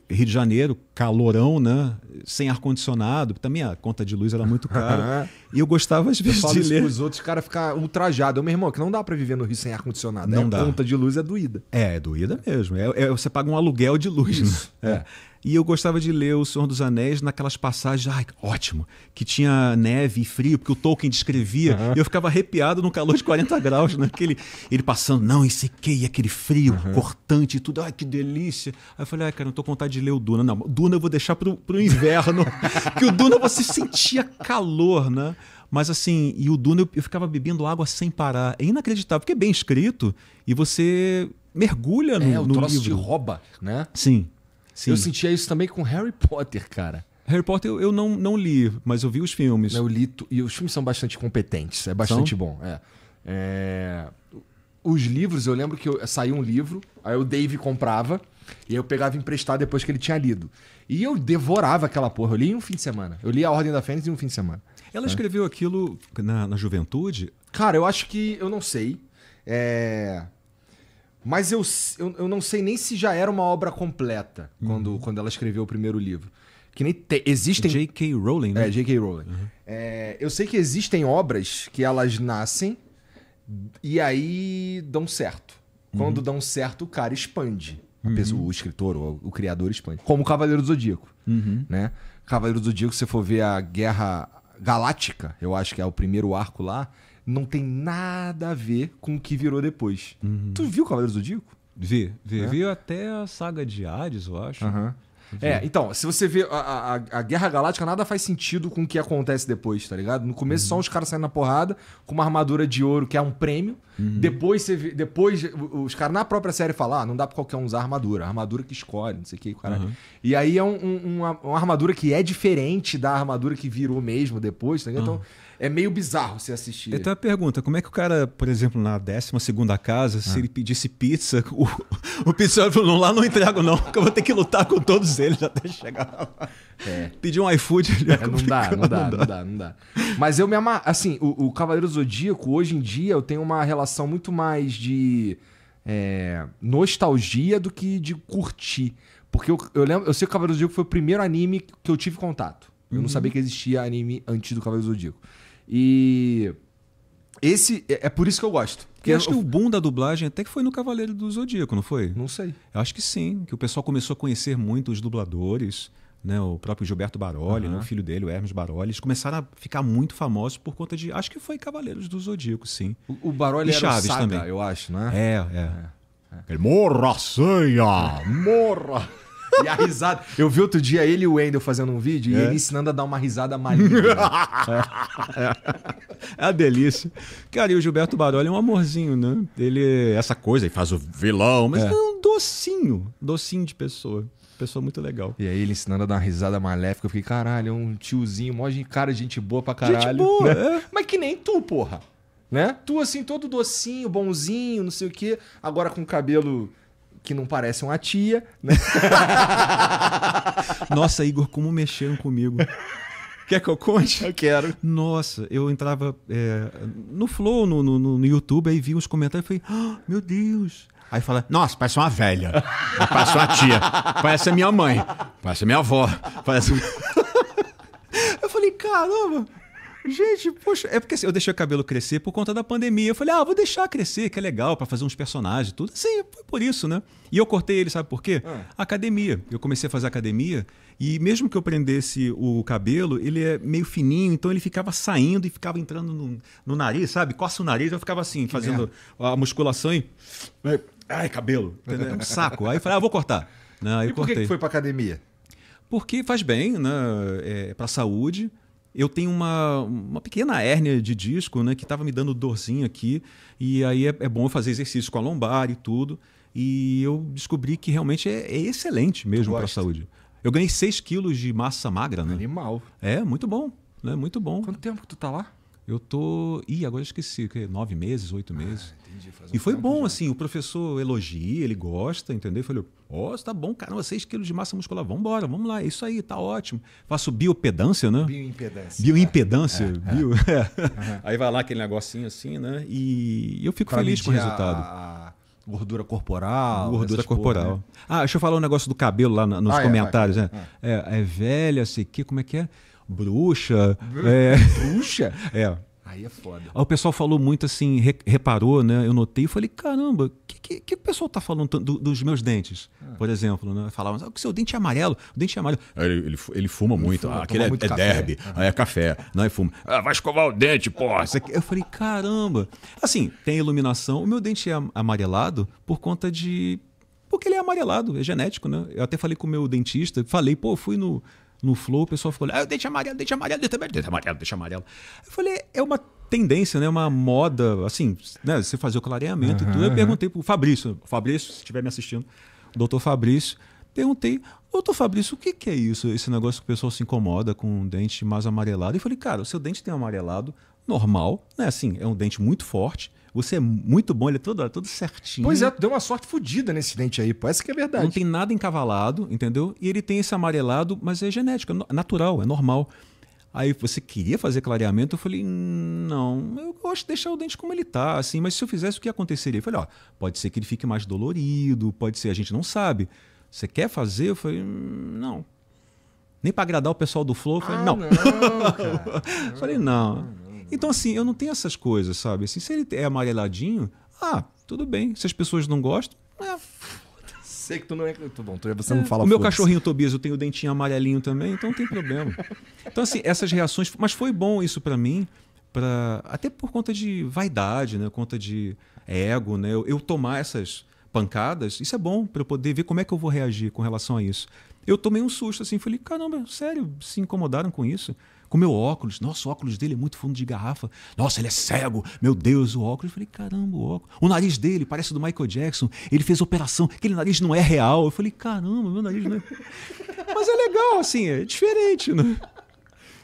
Rio de Janeiro, calorão, né? Sem ar-condicionado. Também a conta de luz era muito [LAUGHS] cara. e eu gostava, às vezes, eu falo de ler. os outros cara ficar ultrajados. Meu irmão, que não dá para viver no Rio sem ar-condicionado. Não né? dá. A conta de luz é doída. É, é doída mesmo. É, é, você paga um aluguel de luz. Né? É. é. E eu gostava de ler O Senhor dos Anéis naquelas passagens, ai, ótimo, que tinha neve e frio, porque o Tolkien descrevia, uhum. e eu ficava arrepiado no calor de 40 [LAUGHS] graus, naquele. Ele passando, não, ensequei, é aquele frio uhum. cortante e tudo, ai, que delícia. Aí eu falei, ai, cara, não tô com vontade de ler o Duna. Não, Duna eu vou deixar pro, pro inverno, [LAUGHS] que o Duna você sentia calor, né? Mas assim, e o Duna eu, eu ficava bebendo água sem parar. É inacreditável, porque é bem escrito e você mergulha no, é, o no troço livro. te rouba, né? Sim. Sim. Eu sentia isso também com Harry Potter, cara. Harry Potter eu, eu não, não li, mas eu vi os filmes. Eu li, e os filmes são bastante competentes, é bastante são? bom. É. é. Os livros, eu lembro que saiu um livro, aí o Dave comprava, e eu pegava emprestado depois que ele tinha lido. E eu devorava aquela porra, eu li em um fim de semana. Eu li A Ordem da Fênix em um fim de semana. Ela é. escreveu aquilo na, na juventude? Cara, eu acho que. Eu não sei. É. Mas eu, eu, eu, não sei nem se já era uma obra completa uhum. quando, quando ela escreveu o primeiro livro. Que nem te, existem. J.K. Rowling, é, né? É, J.K. Rowling. Uhum. É, eu sei que existem obras que elas nascem e aí dão certo. Quando uhum. dão certo, o cara expande. Uhum. Pessoa, o escritor, o, o criador expande. Como Cavaleiro do Zodíaco. Uhum. Né? Cavaleiro do Zodíaco, se você for ver a Guerra Galáctica, eu acho que é o primeiro arco lá não tem nada a ver com o que virou depois. Uhum. Tu viu Cavaleiros do Zodíaco? Vi, vi. É. Né? Vi até a saga de Hades, eu acho. Uhum. É, então, se você vê a, a, a, Guerra Galáctica, nada faz sentido com o que acontece depois, tá ligado? No começo, uhum. só os caras saindo na porrada com uma armadura de ouro, que é um prêmio. Uhum. Depois, você vê, depois os caras na própria série falam: ah, não dá pra qualquer um usar armadura, a armadura que escolhe, não sei o que, caralho. Uhum. E aí é um, um, uma, uma, armadura que é diferente da armadura que virou mesmo depois, tá ligado? Então. Uhum é meio bizarro você assistir. Eu tenho uma pergunta: como é que o cara, por exemplo, na 12 casa, ah. se ele pedisse pizza, [LAUGHS] o, o pizzaiolo falou: não, lá não entrego, não, que eu vou ter que lutar com todos eles até chegar lá. É. Pedir um iFood. É, não, dá, não, dá, não dá, não dá, não dá. Mas eu me amar. Assim, o, o Cavaleiro Zodíaco, hoje em dia, eu tenho uma relação muito mais de é, nostalgia do que de curtir. Porque eu, eu lembro, eu sei que o Cavaleiro Zodíaco foi o primeiro anime que eu tive contato. Eu uhum. não sabia que existia anime antes do Cavaleiro Zodíaco. E esse é, é por isso que eu gosto. Porque eu acho eu... que o boom da dublagem até que foi no Cavaleiro do Zodíaco, não foi? Não sei. Eu acho que sim, que o pessoal começou a conhecer muito os dubladores, né? O próprio Gilberto Baroli, uhum. né? o filho dele, o Hermes Baroli, eles começaram a ficar muito famosos por conta de, acho que foi Cavaleiros do Zodíaco, sim. O, o Baroli e era Chaves Saga, também. eu acho, né? É, é. é. é. Ele, morra, senha! Morra! [LAUGHS] E a risada. Eu vi outro dia ele e o Wendel fazendo um vídeo é. e ele ensinando a dar uma risada maligna. é. [LAUGHS] é a delícia. Cara, e o Gilberto Baroli é um amorzinho, né? Ele. É essa coisa, ele faz o vilão, mas é, é um docinho. Docinho de pessoa. Pessoa muito legal. E aí ele ensinando a dar uma risada maléfica. Eu fiquei, caralho, é um tiozinho, mó cara de gente boa pra caralho. Gente boa, né? é. Mas que nem tu, porra. Né? Tu assim, todo docinho, bonzinho, não sei o quê. Agora com cabelo que não parece uma tia, né? [LAUGHS] Nossa, Igor, como mexeram comigo. Quer que eu conte? Eu quero. Nossa, eu entrava é, no Flow, no, no, no, YouTube, aí vi uns comentários e falei, ah, meu Deus. Aí fala, nossa, parece uma velha. Parece uma tia. Parece a minha mãe. Parece a minha avó. Parece. eu falei, caramba, Gente, poxa, é porque assim, eu deixei o cabelo crescer por conta da pandemia. Eu falei, ah, vou deixar crescer, que é legal, para fazer uns personagens, tudo. Sim, foi por isso, né? E eu cortei ele, sabe por quê? Ah. Academia. Eu comecei a fazer academia e mesmo que eu prendesse o cabelo, ele é meio fininho, então ele ficava saindo e ficava entrando no, no nariz, sabe? Coça o nariz, eu ficava assim, que fazendo merda. a musculação e. Ai, cabelo. Entendeu? É um [LAUGHS] saco. Aí eu falei, ah, vou cortar. Não, e por cortei. que foi pra academia? Porque faz bem, né? É, pra saúde eu tenho uma, uma pequena hérnia de disco, né, que estava me dando dorzinho aqui, e aí é, é, bom fazer exercício com a lombar e tudo, e eu descobri que realmente é, é excelente mesmo para a saúde. Eu ganhei 6 quilos de massa magra, né? Animal. É, muito bom, né? Muito bom. Quanto tempo que tu tá lá? Eu tô. Ih, agora eu esqueci, que nove meses, oito meses. Ah, entendi. Faz um e foi bom, já. assim, o professor elogia, ele gosta, entendeu? Eu falei, Ó, oh, tá bom, caramba, 6 quilos de massa muscular, vamos embora, vamos lá, isso aí, tá ótimo. Faço biopedância, né? Bioimpedância. Bioimpedância. É, é, é. bio... É. Aí vai lá aquele negocinho assim, né? E eu fico pra feliz com o resultado. A... Gordura corporal. Gordura corporal. Porra, né? Ah, deixa eu falar um negócio do cabelo lá nos ah, é, comentários, é, né? Ah. É, é velha, sei que, como é que é? Bruxa. Bruxa? É. Aí é foda. Aí o pessoal falou muito assim, re, reparou, né? Eu notei e falei, caramba, o que, que, que, o pessoal tá falando do, dos meus dentes? Ah. Por exemplo, né? Falavam, ah, o seu dente é amarelo, o dente é amarelo. Ele, ele, ele fuma ele muito, fuma, ah, aquele é, muito é derby, ah. é café, não é fuma. Ah, vai escovar o dente, porra. [LAUGHS] Eu falei, caramba. Assim, tem iluminação, o meu dente é amarelado por conta de... Porque ele é amarelado, é genético, né? Eu até falei com o meu dentista, falei, pô, fui no no flow, o pessoal ficou olhando, ah, deixa amarelo, deixa amarelo, deixa amarelo, deixa amarelo, deixa amarelo. Eu falei, é uma tendência, né? É uma moda, assim, né? Você fazer o clareamento uhum, e tudo. Eu uhum. perguntei pro Fabrício, Fabrício, se estiver me assistindo, doutor Fabrício, perguntei, doutor Fabrício, o que, que é isso? Esse negócio que o pessoal se incomoda com um dente mais amarelado. E falei, cara, o seu dente tem amarelado normal, né? Assim, é um dente muito forte. Você é muito bom, ele é todo, todo certinho. Pois é, deu uma sorte fodida nesse dente aí, parece que é verdade. Não tem nada encavalado, entendeu? E ele tem esse amarelado, mas é genético, é natural, é normal. Aí você queria fazer clareamento, eu falei, não, eu gosto de deixar o dente como ele tá, assim, mas se eu fizesse, o que aconteceria? Eu falei, ó, pode ser que ele fique mais dolorido, pode ser, a gente não sabe. Você quer fazer? Eu falei, não. Nem para agradar o pessoal do Flow, eu falei, ah, não. não [LAUGHS] falei, não. Ah, não. Então, assim, eu não tenho essas coisas, sabe? Assim, se ele é amareladinho, ah, tudo bem. Se as pessoas não gostam, é. Sei que tu não é. Tô bom, é- você é. não fala. O meu cachorrinho Tobias, eu tenho o dentinho amarelinho também, então não tem problema. então, assim, essas reações. Mas foi bom isso para mim, pra... até por conta de vaidade, né? Conta de ego, né? Eu, eu tomar essas pancadas, isso é bom para eu poder ver como é que eu vou reagir com relação a isso. Eu tomei um susto, assim, falei, caramba, sério, se incomodaram com isso? com meu óculos. Nossa, o óculos dele é muito fundo de garrafa. Nossa, ele é cego. Meu Deus, o óculos. Eu falei, caramba, o óculos. O nariz dele parece do Michael Jackson. Ele fez operação. Aquele nariz não é real. Eu falei, caramba, meu nariz não é. [LAUGHS] Mas é legal, assim, é diferente, né?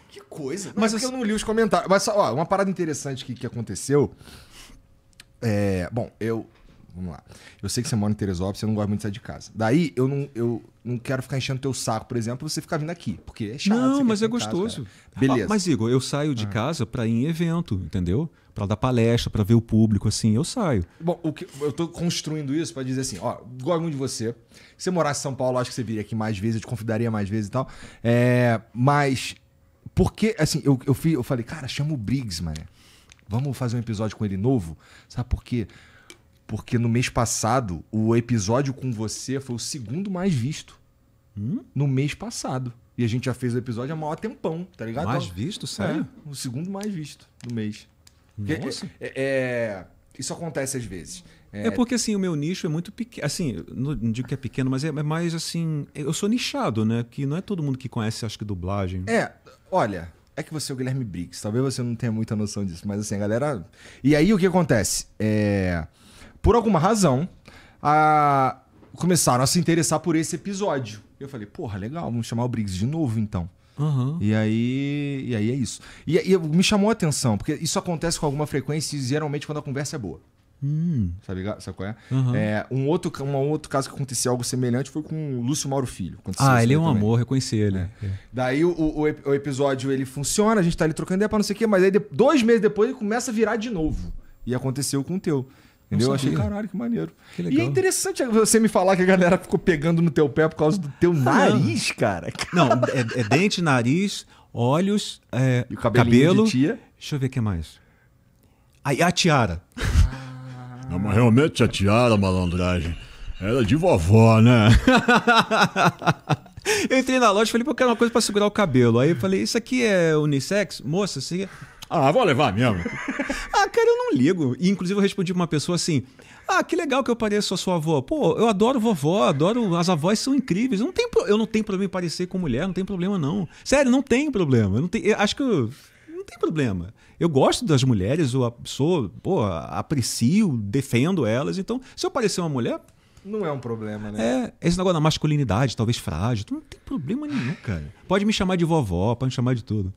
Que coisa. Não, mas é eu não li os comentários. Mas, ó, uma parada interessante que, que aconteceu. É, bom, eu Vamos lá. Eu sei que você mora em Teresópolis, você não gosta muito de sair de casa. Daí eu não, eu não quero ficar enchendo teu saco, por exemplo, você ficar vindo aqui, porque é chato. Não, mas é gostoso. Casa, Beleza. Ah, mas Igor, eu saio de ah. casa para ir em evento, entendeu? Para dar palestra, para ver o público, assim, eu saio. Bom, o que, eu tô construindo isso para dizer assim, ó, gosto muito de você. Se você morasse em São Paulo, acho que você viria aqui mais vezes, eu te convidaria mais vezes e tal. É, mas porque, assim, eu, eu, fui, eu falei, cara, chama o Briggs, mané. Vamos fazer um episódio com ele novo? Sabe por quê? Porque no mês passado, o episódio com você foi o segundo mais visto. Hum? No mês passado. E a gente já fez o episódio há maior tempão, tá ligado? Mais visto, é, sério? É, o segundo mais visto do mês. Nossa. É, é, é, isso acontece às vezes. É, é... porque assim, o meu nicho é muito pequeno. Assim, não digo que é pequeno, mas é mais assim. Eu sou nichado, né? Que não é todo mundo que conhece, acho que, dublagem. É, olha, é que você é o Guilherme Briggs. Talvez você não tenha muita noção disso, mas assim, a galera. E aí o que acontece? É por alguma razão, a... começaram a se interessar por esse episódio. Eu falei, porra, legal, vamos chamar o Briggs de novo então. Uhum. E, aí, e aí é isso. E, e, me chamou a atenção, porque isso acontece com alguma frequência e geralmente quando a conversa é boa. Hum. Sabe, sabe qual é? Uhum. é um, outro, um outro caso que aconteceu algo semelhante foi com o Lúcio Mauro Filho. Ah, ele é um também. amor, reconheci ele. É. É. Daí o, o, o, episódio ele funciona, a gente tá ali trocando ideia pra não sei o quê, mas aí dois meses depois ele começa a virar de novo. E aconteceu com o teu. Entendeu? Eu achei, caralho, que maneiro. Que e é interessante você me falar que a galera ficou pegando no teu pé por causa do teu nariz, cara. Não, é, é dente, nariz, olhos, é, e o cabelo. De tia. Deixa eu ver o que mais. Aí a tiara. Ah. Não, mas realmente a tiara, malandragem. Era de vovó, né? [LAUGHS] eu entrei na loja e falei, pô, eu quero uma coisa para segurar o cabelo. Aí eu falei, isso aqui é unissex? Moça, você ah, vou levar mesmo. [LAUGHS] ah, cara, eu não ligo. E, inclusive, eu respondi pra uma pessoa assim: Ah, que legal que eu pareço a sua avó. Pô, eu adoro vovó, adoro. As avós são incríveis. Eu não, tenho, pro... eu não tenho problema em parecer com mulher, não tem problema, não. Sério, não tem problema. Eu não tenho... eu acho que. Eu... Não tem problema. Eu gosto das mulheres, eu sou, pô, aprecio, defendo elas. Então, se eu parecer uma mulher, não é um problema, né? É, esse negócio da masculinidade, talvez frágil, não tem problema nenhum, cara. Pode me chamar de vovó, pode me chamar de tudo.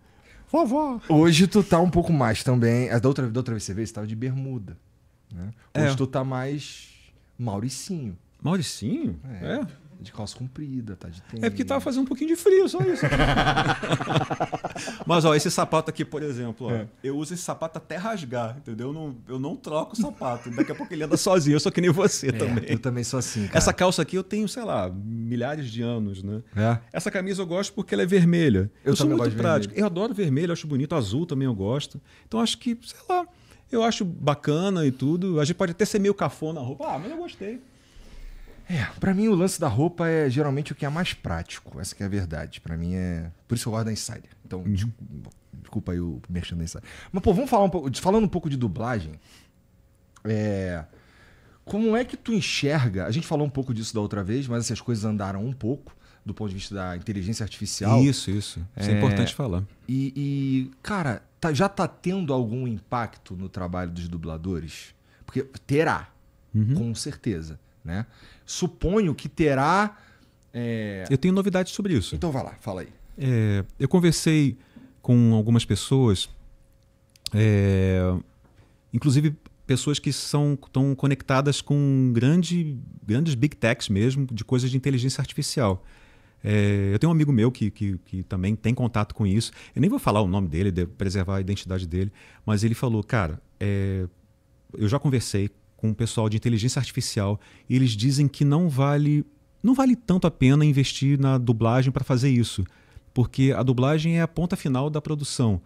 Vovó. Hoje tu tá um pouco mais também. É, da outra, da outra vez você veio, você tava de bermuda. Né? É. Hoje é. tu tá mais Mauricinho. Mauricinho? É. é de calça comprida, tá de tênis. É porque tava fazendo um pouquinho de frio, só isso. [LAUGHS] Mas, ó, esse sapato aqui, por exemplo, ó, é. eu uso esse sapato até rasgar, entendeu? Eu não, eu não troco o sapato. Daqui a pouco ele anda [LAUGHS] sozinho, eu sou que nem você é, também. Eu também sou assim. Cara. Essa calça aqui eu tenho, sei lá, milhares de anos, né? É. Essa camisa eu gosto porque ela é vermelha. Eu, eu sou muito prático. Eu adoro vermelho, acho bonito, azul também eu gosto. Então acho que, sei lá, eu acho bacana e tudo. A gente pode até ser meio cafona na roupa. Ah, mas eu gostei. É, pra mim o lance da roupa é geralmente o que é mais prático. Essa que é a verdade. Pra mim é. Por isso eu gosto da Insider. Então, uhum. Tipo, desculpa, aí o mexendo na Insider. Mas, pô, vamos falar um pouco. Falando um pouco de dublagem. É. Como é que tu enxerga? A gente falou um pouco disso da outra vez, mas essas coisas andaram um pouco do ponto de vista da inteligência artificial. Isso, isso. Isso é, é importante falar. E, e cara, tá, já tá tendo algum impacto no trabalho dos dubladores? Porque terá, uhum. com certeza, né? suponho que terá. É... Eu tenho novidades sobre isso. Então vá lá, fala aí. É, eu conversei com algumas pessoas, é, inclusive pessoas que são estão conectadas com grande, grandes big techs mesmo, de coisas de inteligência artificial. É, eu tenho um amigo meu que, que, que, também tem contato com isso. Eu nem vou falar o nome dele, preservar a identidade dele, mas ele falou, cara, é, eu já conversei com o pessoal de inteligência artificial e eles dizem que não vale não vale tanto a pena investir na dublagem para fazer isso, porque a dublagem é a ponta final da produção.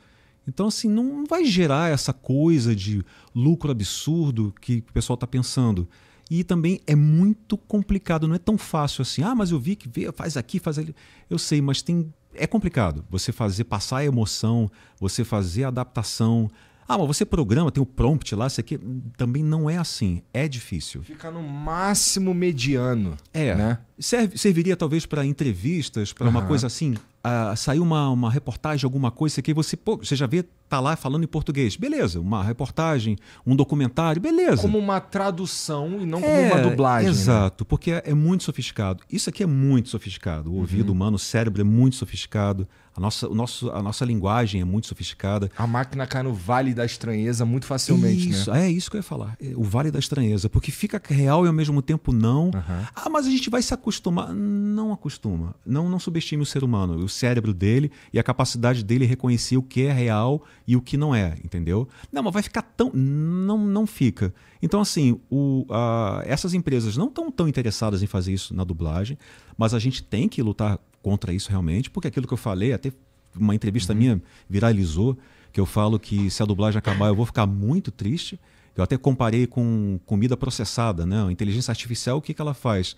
Então, assim, não vai gerar essa coisa de lucro absurdo que o pessoal está pensando. E também é muito complicado, não é tão fácil assim. Ah, mas eu vi que vê, faz aqui, faz ali. Eu sei, mas tem é complicado. Você fazer passar a emoção, você fazer a adaptação, ah, mas você programa, tem o prompt lá, isso aqui. Hum, também não é assim. É difícil. Fica no máximo mediano. É. Né? Serve, serviria talvez para entrevistas, para uhum. uma coisa assim. Uh, saiu uma, uma reportagem, alguma coisa aqui você, pô, você já vê, tá lá falando em português. Beleza, uma reportagem, um documentário, beleza. Como uma tradução e não é, como uma dublagem. Né? Exato, né? porque é, é, muito sofisticado. Isso aqui é muito sofisticado. O uhum. ouvido uhum. humano, o cérebro é muito sofisticado. A nossa, o nosso, a nossa linguagem é muito sofisticada. A máquina cai no vale da estranheza muito facilmente, isso, né? É isso que eu ia falar. É, o vale da estranheza. Porque fica real e ao mesmo tempo não. Uhum. Ah, mas a gente vai se acostumar. Não acostuma. Não, não subestime o ser humano. O cérebro dele e a capacidade dele reconhecer o que é real e o que não é, entendeu? Não, mas vai ficar tão. Não, não fica. Então, assim, o, a, essas empresas não estão tão interessadas em fazer isso na dublagem, mas a gente tem que lutar contra isso realmente, porque aquilo que eu falei, até uma entrevista uhum. minha viralizou, que eu falo que se a dublagem acabar eu vou ficar muito triste. Eu até comparei com comida processada, né? inteligência artificial, o que, que ela faz?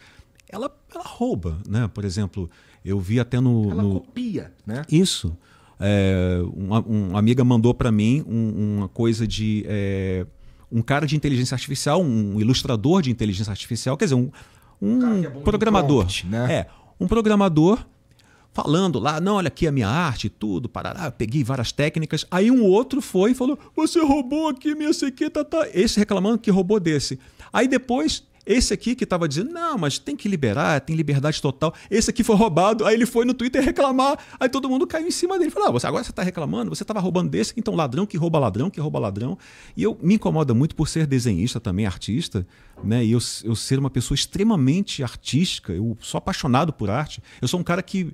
Ela, ela rouba, né? Por exemplo, eu vi até no. Ela no... copia, né? Isso. É, uma, uma, amiga mandou para mim um, uma coisa de. É, um cara de inteligência artificial, um ilustrador de inteligência artificial, quer dizer, um, um, um é programador. Prompt, né? É, um programador falando lá, não, olha aqui a minha arte, tudo, parará, peguei várias técnicas. Aí um outro foi e falou: você roubou aqui minha sequeta, tá, tá. Esse reclamando que roubou desse. Aí depois esse aqui que estava dizendo, não, mas tem que liberar, tem liberdade total. Esse aqui foi roubado, aí ele foi no Twitter reclamar, aí todo mundo caiu em cima dele. Falou, ah, você, agora você está reclamando, você estava roubando desse, então ladrão que rouba ladrão, que rouba ladrão. E eu me incomoda muito por ser desenhista também, artista, né? E eu, eu ser uma pessoa extremamente artística, eu sou apaixonado por arte. Eu sou um cara que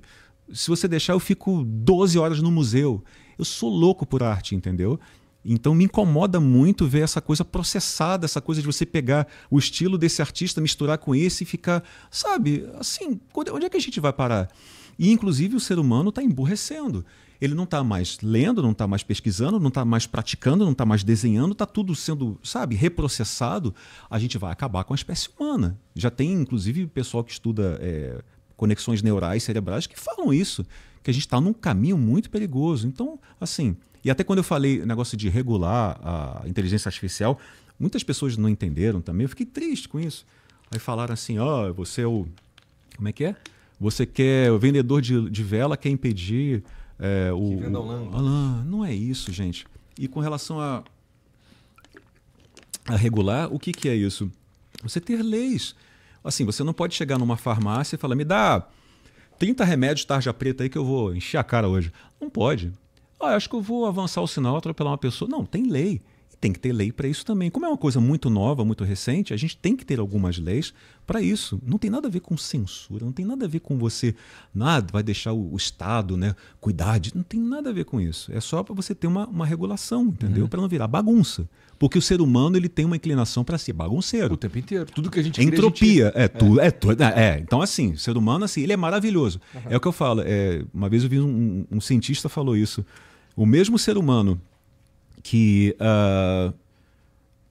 se você deixar, eu fico 12 horas no museu. Eu sou louco por arte, entendeu? Então me incomoda muito ver essa coisa processada, essa coisa de você pegar o estilo desse artista, misturar com esse e ficar, sabe, assim, onde é que a gente vai parar? E inclusive o ser humano está emburrecendo. Ele não está mais lendo, não está mais pesquisando, não está mais praticando, não está mais desenhando, está tudo sendo, sabe, reprocessado. A gente vai acabar com a espécie humana. Já tem, inclusive, pessoal que estuda é, conexões neurais cerebrais que falam isso, que a gente está num caminho muito perigoso. Então, assim, e até quando eu falei negócio de regular a inteligência artificial, muitas pessoas não entenderam também. Eu fiquei triste com isso. Aí falaram assim: ó, oh, você é o. Como é que é? Você quer. É o vendedor de, de vela quer impedir é, o. Que venda não é isso, gente. E com relação a, a regular, o que, que é isso? Você ter leis Assim, você não pode chegar numa farmácia e falar, me dá 30 remédios tarja preta aí que eu vou encher a cara hoje. Não pode. Ah, acho que eu vou avançar o sinal, atropelar uma pessoa. Não, tem lei. E tem que ter lei para isso também. Como é uma coisa muito nova, muito recente, a gente tem que ter algumas leis para isso. Não tem nada a ver com censura, não tem nada a ver com você, nada, ah, vai deixar o, o Estado né, cuidar de. Não tem nada a ver com isso. É só para você ter uma, uma regulação, entendeu? Uhum. Para não virar bagunça. Porque o ser humano ele tem uma inclinação para ser bagunceiro. O tempo inteiro. Tudo que a gente Entropia. a gente... É, é, tudo, é. É, tu, é, Então, assim, o ser humano, assim, ele é maravilhoso. Uhum. É o que eu falo. É, uma vez eu vi um, um, cientista falou isso. O mesmo ser humano que uh,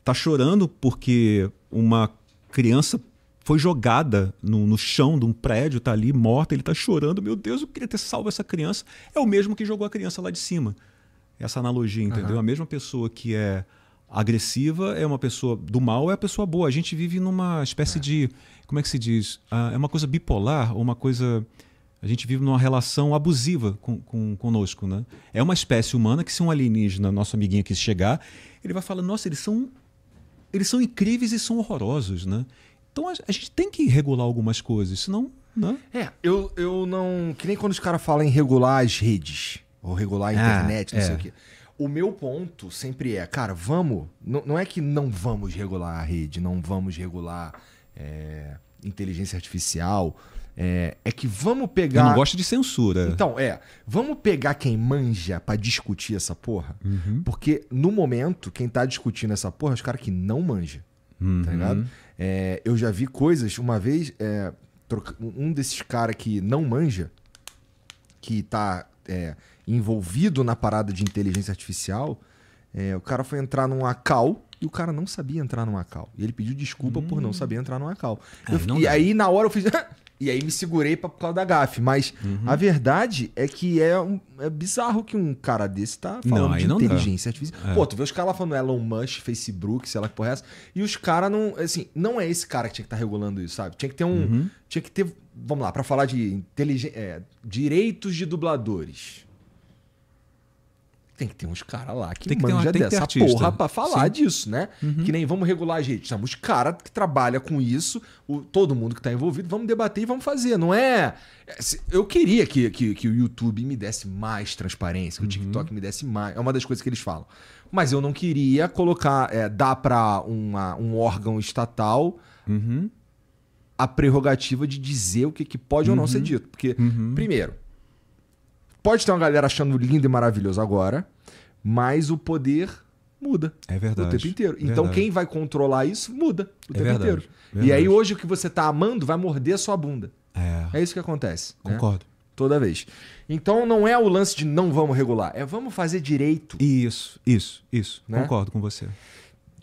tá chorando porque uma criança foi jogada no, no, chão de um prédio, tá ali morta, ele tá chorando, meu Deus, eu queria ter salvo essa criança. É o mesmo que jogou a criança lá de cima. Essa analogia, entendeu? Uhum. A mesma pessoa que é agressiva é uma pessoa do mal, é a pessoa boa. A gente vive numa espécie é. de. Como é que se diz? Ah, é uma coisa bipolar ou uma coisa. A gente vive numa relação abusiva com, com, conosco, né? É uma espécie humana que, se um alienígena, nosso amiguinho aqui, chegar, ele vai falar: nossa, eles são. Eles são incríveis e são horrorosos, né? Então a, a gente tem que regular algumas coisas, senão. Né? É, eu, eu não. Que nem quando os caras falam em regular as redes, ou regular a ah, internet, ah, não é. sei o quê. O meu ponto sempre é, cara, vamos. Não, não é que não vamos regular a rede, não vamos regular é, inteligência artificial. É, é, que vamos pegar. Eu não gosto de censura. Então, é. Vamos pegar quem manja para discutir essa porra. Uhum. Porque, no momento, quem tá discutindo essa porra é os caras que não manja. Tá uhum. Tá ligado? É, eu já vi coisas. Uma vez, é, um desses caras que não manja, que tá é, envolvido na parada de inteligência artificial, é, o cara foi entrar num acal e o cara não sabia entrar num acal E ele pediu desculpa hum. por não hum. saber entrar num acal. É, eu, e aí, na hora, eu fiz. e aí me segurei pra, por causa da gafe. Mas uhum. a verdade é que é, um, é bizarro que um cara desse tá falando não, de inteligência dá. artificial. É. Pô, tu vê os caras lá falando Elon Musk, Facebook, sei lá que porra é essa. E os caras não. Assim, não é esse cara que tinha que estar tá regulando isso, sabe? Tinha que ter um. Uhum. Tinha que ter. Vamos lá, para falar de inteligência. É, direitos de dubladores tem que ter uns caras lá que mandam que manja ter dessa artista. porra pra falar Sim. disso, né? Uhum. Que nem vamos regular, gente. Os cara que trabalha com isso, o, todo mundo que tá envolvido, vamos debater e vamos fazer. Não é. é eu queria que, que, que o YouTube me desse mais transparência, que uhum. o TikTok me desse mais. É uma das coisas que eles falam. Mas eu não queria colocar, é, dar pra uma, um órgão estatal. Uhum. A prerrogativa de dizer o que, que pode ou não ser uhum. dito. Porque, uhum. primeiro, Pode ter uma galera achando lindo e maravilhoso agora, mas o poder muda. É verdade. O tempo inteiro. Então, verdade. Então quem vai controlar isso muda o é tempo verdade. inteiro. Verdade. E aí hoje o que você tá amando vai morder a sua bunda. É. É isso que acontece. Né? Concordo. Né? Toda vez. Então não é o lance de não vamos regular, é vamos fazer direito. Isso, isso, isso. Né? Concordo com você.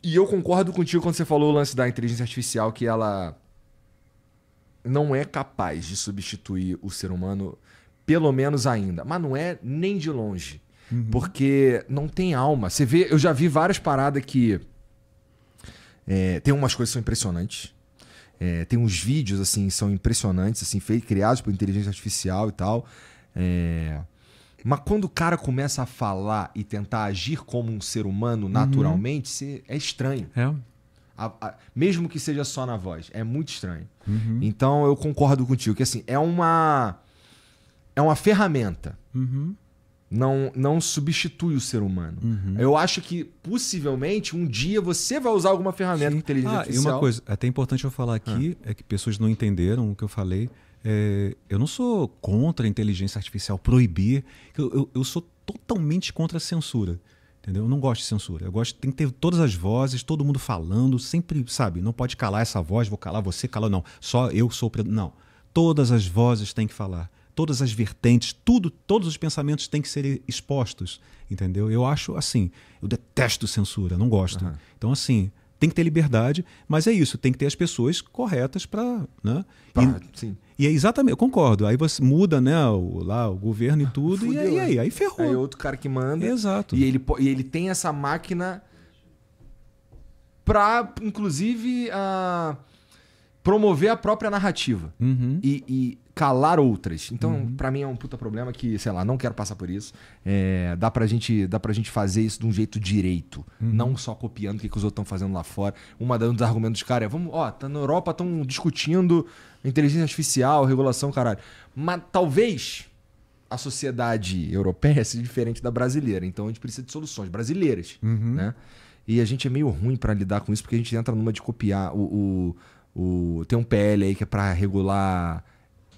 E eu concordo contigo quando você falou o lance da inteligência artificial que ela não é capaz de substituir o ser humano pelo menos ainda. Mas não é nem de longe. Uhum. Porque não tem alma. Você vê, eu já vi várias paradas que. É, tem umas coisas que são impressionantes. É, tem uns vídeos, assim, são impressionantes, assim, feitos, criados por inteligência artificial e tal. É... Mas quando o cara começa a falar e tentar agir como um ser humano naturalmente, uhum. é estranho. É. A, a, mesmo que seja só na voz, é muito estranho. Uhum. Então eu concordo contigo que assim, é uma é uma ferramenta. Uhum. Não, não substitui o ser humano. Uhum. Eu acho que possivelmente um dia você vai usar alguma ferramenta Sim. inteligente ah, artificial. E uma coisa, é até importante eu falar aqui, ah. é que pessoas não entenderam o que eu falei. É, eu não sou contra a inteligência artificial, proibir. Eu, eu, eu, sou totalmente contra a censura. Entendeu? Eu não gosto de censura. Eu gosto tem que ter todas as vozes, todo mundo falando, sempre, sabe? Não pode calar essa voz, vou calar você, calar não. Só eu sou. Não. Todas as vozes têm que falar todas as vertentes, tudo, todos os pensamentos têm que ser expostos, entendeu? Eu acho assim, eu detesto censura, não gosto. Uhum. Então assim, tem que ter liberdade, mas é isso, tem que ter as pessoas corretas para, né? e, sim. E é exatamente, eu concordo. Aí você muda, né, o, lá o governo e ah, tudo, Fudeu, e aí, aí, é. aí ferrou. Aí é outro cara que manda. Exato. E ele, e ele tem essa máquina para, inclusive, a ah, promover a própria narrativa. Uhum. E, e, calar outras. Então, uhum. para mim é um puta problema que, sei lá, não quero passar por isso. É, dá, pra gente, dá pra gente fazer isso de um jeito direito. Uhum. Não só copiando o que, que os outros estão fazendo lá fora. Uma dos argumentos dos caras é, vamos, ó, tá na Europa, estão discutindo inteligência artificial, regulação, caralho. Mas talvez a sociedade europeia [LAUGHS] seja diferente da brasileira. Então a gente precisa de soluções brasileiras, uhum. né? E a gente é meio ruim para lidar com isso, porque a gente entra numa de copiar o, o, o... Tem um PL aí que é pra regular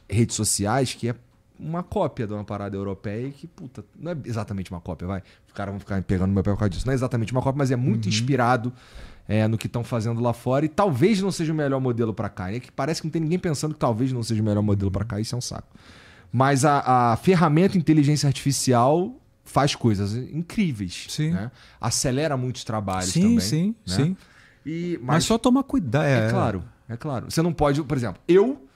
redes sociais que é uma cópia de uma parada europeia e que, puta, não é exatamente uma cópia, vai. Os caras vão ficar pegando meu pé por causa disso. Não é exatamente uma cópia, mas é muito uhum. inspirado é, no que estão fazendo lá fora e talvez não seja o melhor modelo para cá. É que parece que não tem ninguém pensando que talvez não seja o melhor modelo para cá, isso é um saco. Mas a, a ferramenta inteligência artificial faz coisas incríveis. Sim. Né? Acelera muitos trabalhos sim, também. Sim, né? sim, mas, mas só tomar cuidado. É, é claro, é claro. Você não pode, por exemplo, eu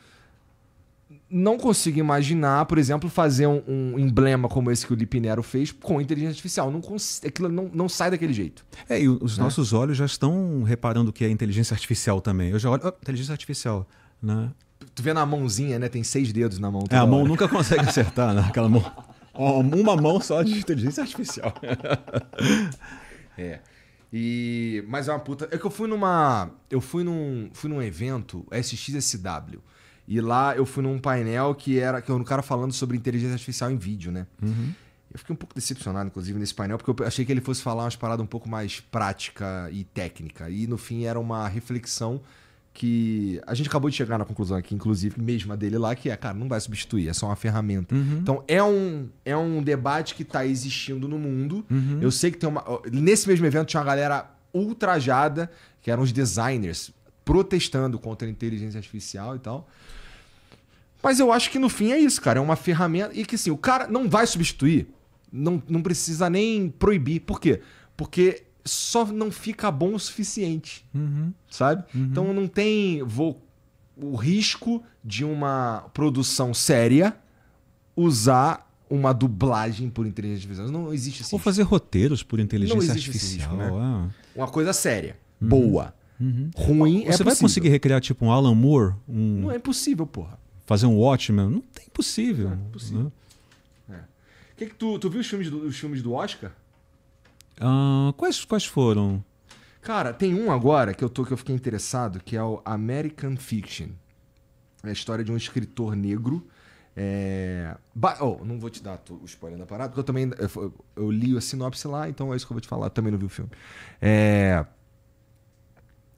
não consigo imaginar, por exemplo, fazer um, um, emblema como esse que o Lipinero fez com inteligência artificial. Não aquilo não, não sai daquele jeito. É, e os né? nossos olhos já estão reparando que é inteligência artificial também. Eu já olho, oh, inteligência artificial, né? Tu vê na mãozinha, né? Tem seis dedos na mão. É, a mão hora. nunca consegue acertar, né? Aquela mão. Uma mão só de inteligência artificial. [LAUGHS] é. E, mas é uma puta. É que eu fui numa. Eu fui num, fui num evento SXSW e lá eu fui num painel que era que é um cara falando sobre inteligência artificial em vídeo, né? Uhum. Eu fiquei um pouco decepcionado, inclusive, nesse painel, porque eu achei que ele fosse falar umas paradas um pouco mais prática e técnica. E no fim era uma reflexão que a gente acabou de chegar na conclusão aqui, inclusive, mesma dele lá, que é, cara, não vai substituir, é só uma ferramenta. Uhum. Então, é um, é um debate que está existindo no mundo. Uhum. Eu sei que tem uma. Nesse mesmo evento tinha uma galera ultrajada, que eram os designers, protestando contra a inteligência artificial e tal. Mas eu acho que no fim é isso, cara. É uma ferramenta. E que sim, o cara não vai substituir. Não, não precisa nem proibir. Por quê? Porque só não fica bom o suficiente. Uhum. Sabe? Uhum. Então não tem vou, o risco de uma produção séria usar uma dublagem por inteligência artificial. Não existe assim. Ou fazer roteiros por inteligência artificial. Risco, né? Ah. Uma coisa séria, uhum. boa. Uhum. Ruim Você é Você vai conseguir recriar tipo um Alan Moore? Um... Não é impossível, porra fazer um Watchmen. Não tem possível. É, não, né? possível. Né? Que que tu, tu viu os filmes do, os filmes do Oscar? Uh, quais, quais foram? Cara, tem um agora que eu, tô, que eu fiquei interessado, que é o American Fiction. É a história de um escritor negro. É... Oh, não vou te dar o spoiler da parada, porque eu também eu, eu, li a sinopse lá, então é isso que eu vou te falar. Eu também não vi o filme. É,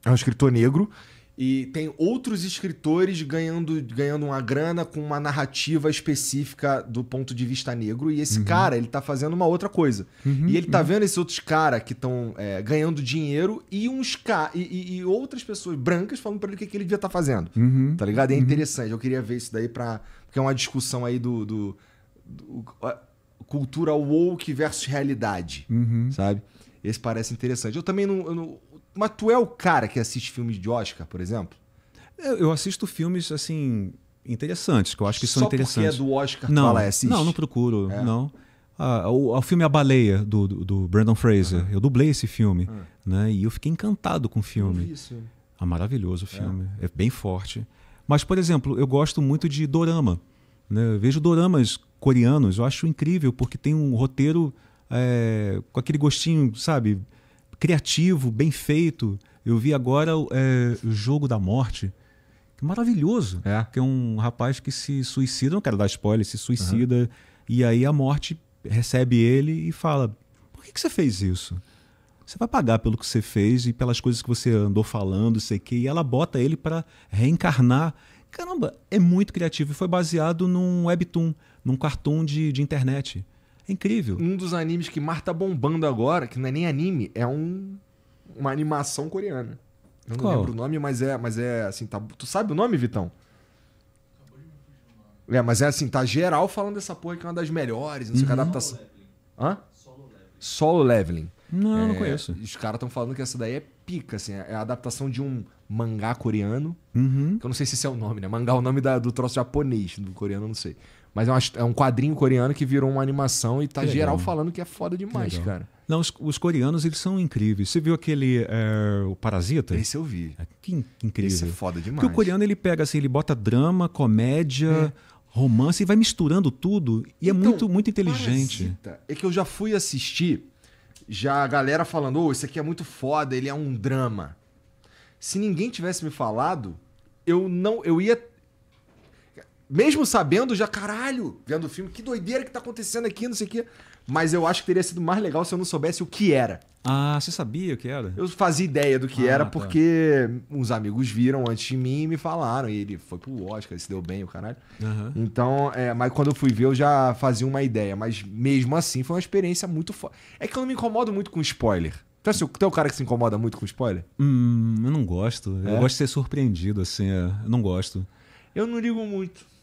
é um escritor negro e tem outros escritores ganhando, ganhando uma grana com uma narrativa específica do ponto de vista negro. E esse uhum. cara, ele tá fazendo uma outra coisa. Uhum, e ele tá uhum. vendo esses outros caras que estão é, ganhando dinheiro e uns ca... E, e, e, outras pessoas brancas falando pra ele o que, que ele devia estar tá fazendo. Uhum, tá ligado? é uhum. interessante. Eu queria ver isso daí pra. Porque é uma discussão aí do. do, do cultura woke versus realidade. Uhum. Sabe? Esse parece interessante. Eu também não, eu não, mas tu é o cara que assiste filmes de Oscar, por exemplo? Eu, eu assisto filmes, assim, interessantes, que eu acho que Só são interessantes. Só porque é do Oscar não, tu fala, assiste? Não, não procuro, é. não. Ah, o, o, filme A Baleia, do, do, do Brandon Fraser. Uhum. Eu dublei esse filme, uhum. né? E eu fiquei encantado com o filme. Isso. É maravilhoso o é. filme. É. é. bem forte. Mas, por exemplo, eu gosto muito de dorama. Né? Eu vejo doramas coreanos, eu acho incrível, porque tem um roteiro é, com aquele gostinho, sabe? criativo, bem feito. Eu vi agora é, o Jogo da Morte, que é maravilhoso. É. Que é um rapaz que se suicida, não quero dar spoiler, se suicida. Uhum. E aí a morte recebe ele e fala: Por que, que você fez isso? Você vai pagar pelo que você fez e pelas coisas que você andou falando, sei que. E ela bota ele para reencarnar. Caramba, é muito criativo. E foi baseado num webtoon, num cartoon de, de internet. É incrível. Um dos animes que mais tá bombando agora, que não é nem anime, é um, uma animação coreana. Eu Qual? não lembro o nome, mas é, mas é assim, tá. Tu sabe o nome, Vitão? É, mas é assim, tá geral falando dessa porra que é uma das melhores, não sei o que uhum. adaptação. Hã? Solo leveling. Solo leveling. Não, é, não conheço. Os caras estão falando que essa daí é pica, assim, é a adaptação de um mangá coreano. Uhum. Que eu não sei se esse é o nome, né? Mangá é o nome da, do troço japonês, do coreano, eu não sei. Mas é, uma, é, um quadrinho coreano que virou uma animação e tá que geral legal. falando que é foda demais, cara. Não, os, os, coreanos, eles são incríveis. Você viu aquele é, O Parasita? Esse eu vi. É, que, que incrível. Esse é foda demais. Porque o coreano, ele pega assim, ele bota drama, comédia, é. romance e vai misturando tudo. E é então, é muito, muito inteligente. Parasita. É que eu já fui assistir, já a galera falando, ô, oh, esse aqui é muito foda, ele é um drama. Se ninguém tivesse me falado, eu não... Eu ia mesmo sabendo, já caralho, vendo o filme, que doideira que tá acontecendo aqui, não sei o quê. Mas eu acho que teria sido mais legal se eu não soubesse o que era. Ah, você sabia o que era? Eu fazia ideia do que ah, era tá. porque uns amigos viram antes de mim e me falaram. E ele foi pro Oscar, se deu bem o caralho. Uhum. Então, é, mas quando eu fui ver, eu já fazia uma ideia. Mas mesmo assim, foi uma experiência muito foda. É que eu não me incomodo muito com spoiler. Tu então, é, o cara que se incomoda muito com spoiler? Hum, eu não gosto. É? Eu gosto de ser surpreendido, assim. É. Eu não gosto. Eu não ligo muito.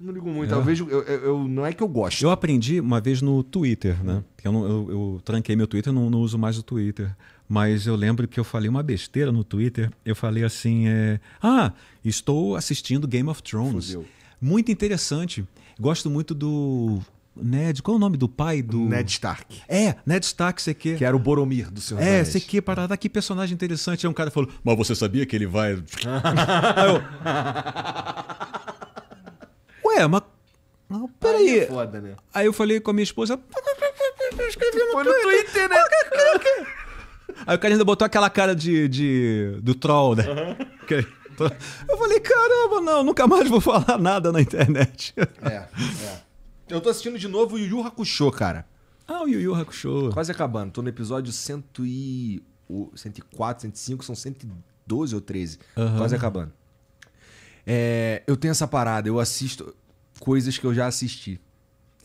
Não ligo muito. É. Eu vejo, eu, eu, não é que eu gosto. Eu aprendi uma vez no Twitter, né? Eu, não, eu, eu tranquei meu Twitter, não, não uso mais o Twitter. Mas eu lembro que eu falei uma besteira no Twitter. Eu falei assim: é, Ah, estou assistindo Game of Thrones. Fudeu. Muito interessante. Gosto muito do Ned, né, qual é o nome do pai do. Ned Stark. É, Ned Stark, sei que. Que era o Boromir do seu É, sei que, parada, que personagem interessante. Aí um cara falou, mas você sabia que ele vai. [LAUGHS] Aí eu ué, mas. Não, peraí. Aí, é foda, né? aí eu falei com a minha esposa. Escrevi no, no Twitter, né? Aí o cara ainda botou aquela cara de. de do troll, né? Uhum. Eu falei, caramba, não, nunca mais vou falar nada na internet. É, é. Eu tô assistindo de novo o Yu Yu Hakusho, cara. Ah, o Yu Yu Hakusho. Quase acabando. Tô no episódio 104, 105, são 112 ou 13. Uhum. Quase acabando. É, eu tenho essa parada, eu assisto coisas que eu já assisti.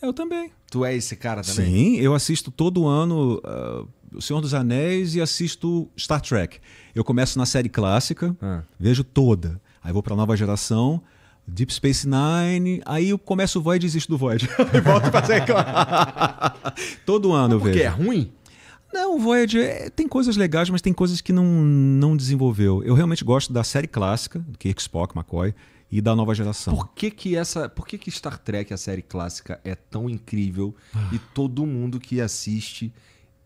Eu também. Tu é esse cara também? Sim, eu assisto todo ano uh, O Senhor dos Anéis e assisto Star Trek. Eu começo na série clássica, ah. vejo toda. Aí vou pra nova geração, Deep Space Nine, aí eu começo o Void e desisto do Void. [LAUGHS] e volto pra série [LAUGHS] Todo ano eu vejo. Porque é ruim? Não, o Void é, tem coisas legais, mas tem coisas que não, não desenvolveu. Eu realmente gosto da série clássica, do Kirk Spock, McCoy e da nova geração. Por que que essa, por que que Star Trek, a série clássica, é tão incrível ah. e todo mundo que assiste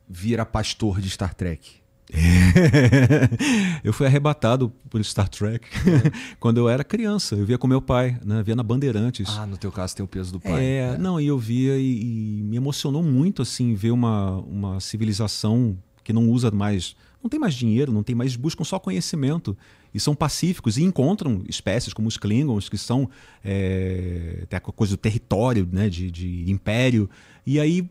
vira pastor de Star Trek? É. [LAUGHS] eu fui arrebatado por Star Trek é. [LAUGHS] quando eu era criança. Eu via com meu pai, né? via na Bandeirantes. Ah, no teu caso tem o peso do pai. É, é. não, e eu via e, e, me emocionou muito assim ver uma, uma civilização que não usa mais, não tem mais dinheiro, não tem mais, buscam só conhecimento e são pacíficos e encontram espécies como os Klingons, que são é, tem a coisa do território, né, de, de império. E aí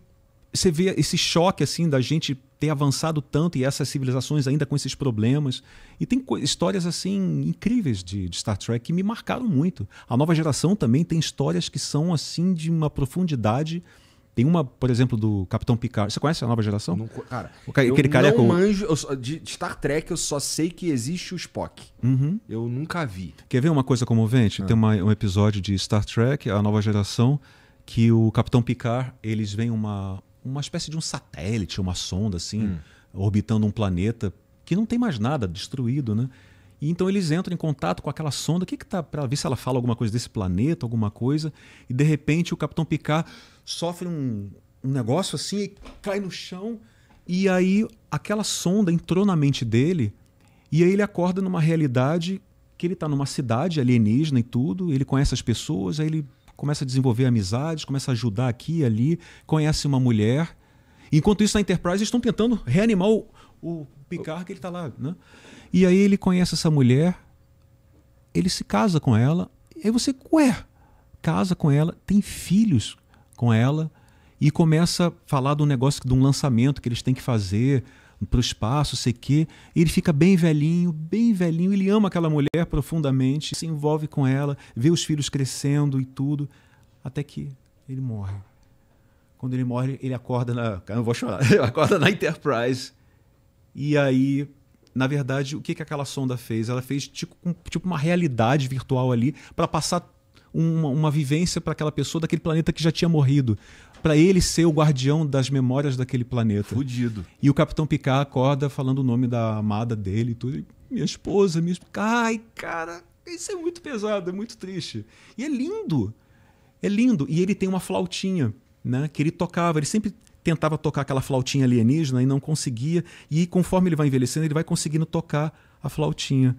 você vê esse choque assim da gente ter avançado tanto e essas civilizações ainda com esses problemas. E tem histórias assim incríveis de, de, Star Trek que me marcaram muito. A nova geração também tem histórias que são assim de uma profundidade tem uma, por exemplo, do Capitão Picard. Você conhece a nova geração? Não, cara, o, ca... aquele careca. É não manjo, eu só, de Star Trek eu só sei que existe o Spock. Uhum. Eu nunca vi. Quer ver uma coisa comovente? Ah. Tem uma, um episódio de Star Trek, a nova geração, que o Capitão Picard, eles veem uma, uma espécie de um satélite, uma sonda assim, hum. orbitando um planeta que não tem mais nada destruído, né? E então eles entram em contato com aquela sonda, o que que tá para ver se ela fala alguma coisa desse planeta, alguma coisa, e de repente o Capitão Picard sofre um, um negócio assim e cai no chão, e aí aquela sonda entrou na mente dele, e aí ele acorda numa realidade que ele está numa cidade alienígena e tudo, ele conhece as pessoas, aí ele começa a desenvolver amizades, começa a ajudar aqui e ali, conhece uma mulher. Enquanto isso, na Enterprise, eles estão tentando reanimar o, o Picard que ele está lá, né? E aí ele conhece essa mulher, ele se casa com ela, e aí você, ué, casa com ela, tem filhos com ela, e começa a falar de um negócio, de um lançamento que eles têm que fazer para o espaço, sei que. Ele fica bem velhinho, bem velhinho, ele ama aquela mulher profundamente, se envolve com ela, vê os filhos crescendo e tudo, até que ele morre. Quando ele morre, ele acorda na. Eu vou chorar. [LAUGHS] Ele acorda na Enterprise e aí, na verdade, o que, que aquela sonda fez? Ela fez tipo, tipo uma realidade virtual ali para passar uma, uma vivência para aquela pessoa daquele planeta que já tinha morrido. Para ele ser o guardião das memórias daquele planeta. Fudido. E o Capitão Picard acorda falando o nome da amada dele e tudo. Minha esposa, minha esposa. Ai, cara, isso é muito pesado, é muito triste. E é lindo. É lindo. E ele tem uma flautinha, né? Que ele tocava. Ele sempre tentava tocar aquela flautinha alienígena e não conseguia. E conforme ele vai envelhecendo, ele vai conseguindo tocar a flautinha.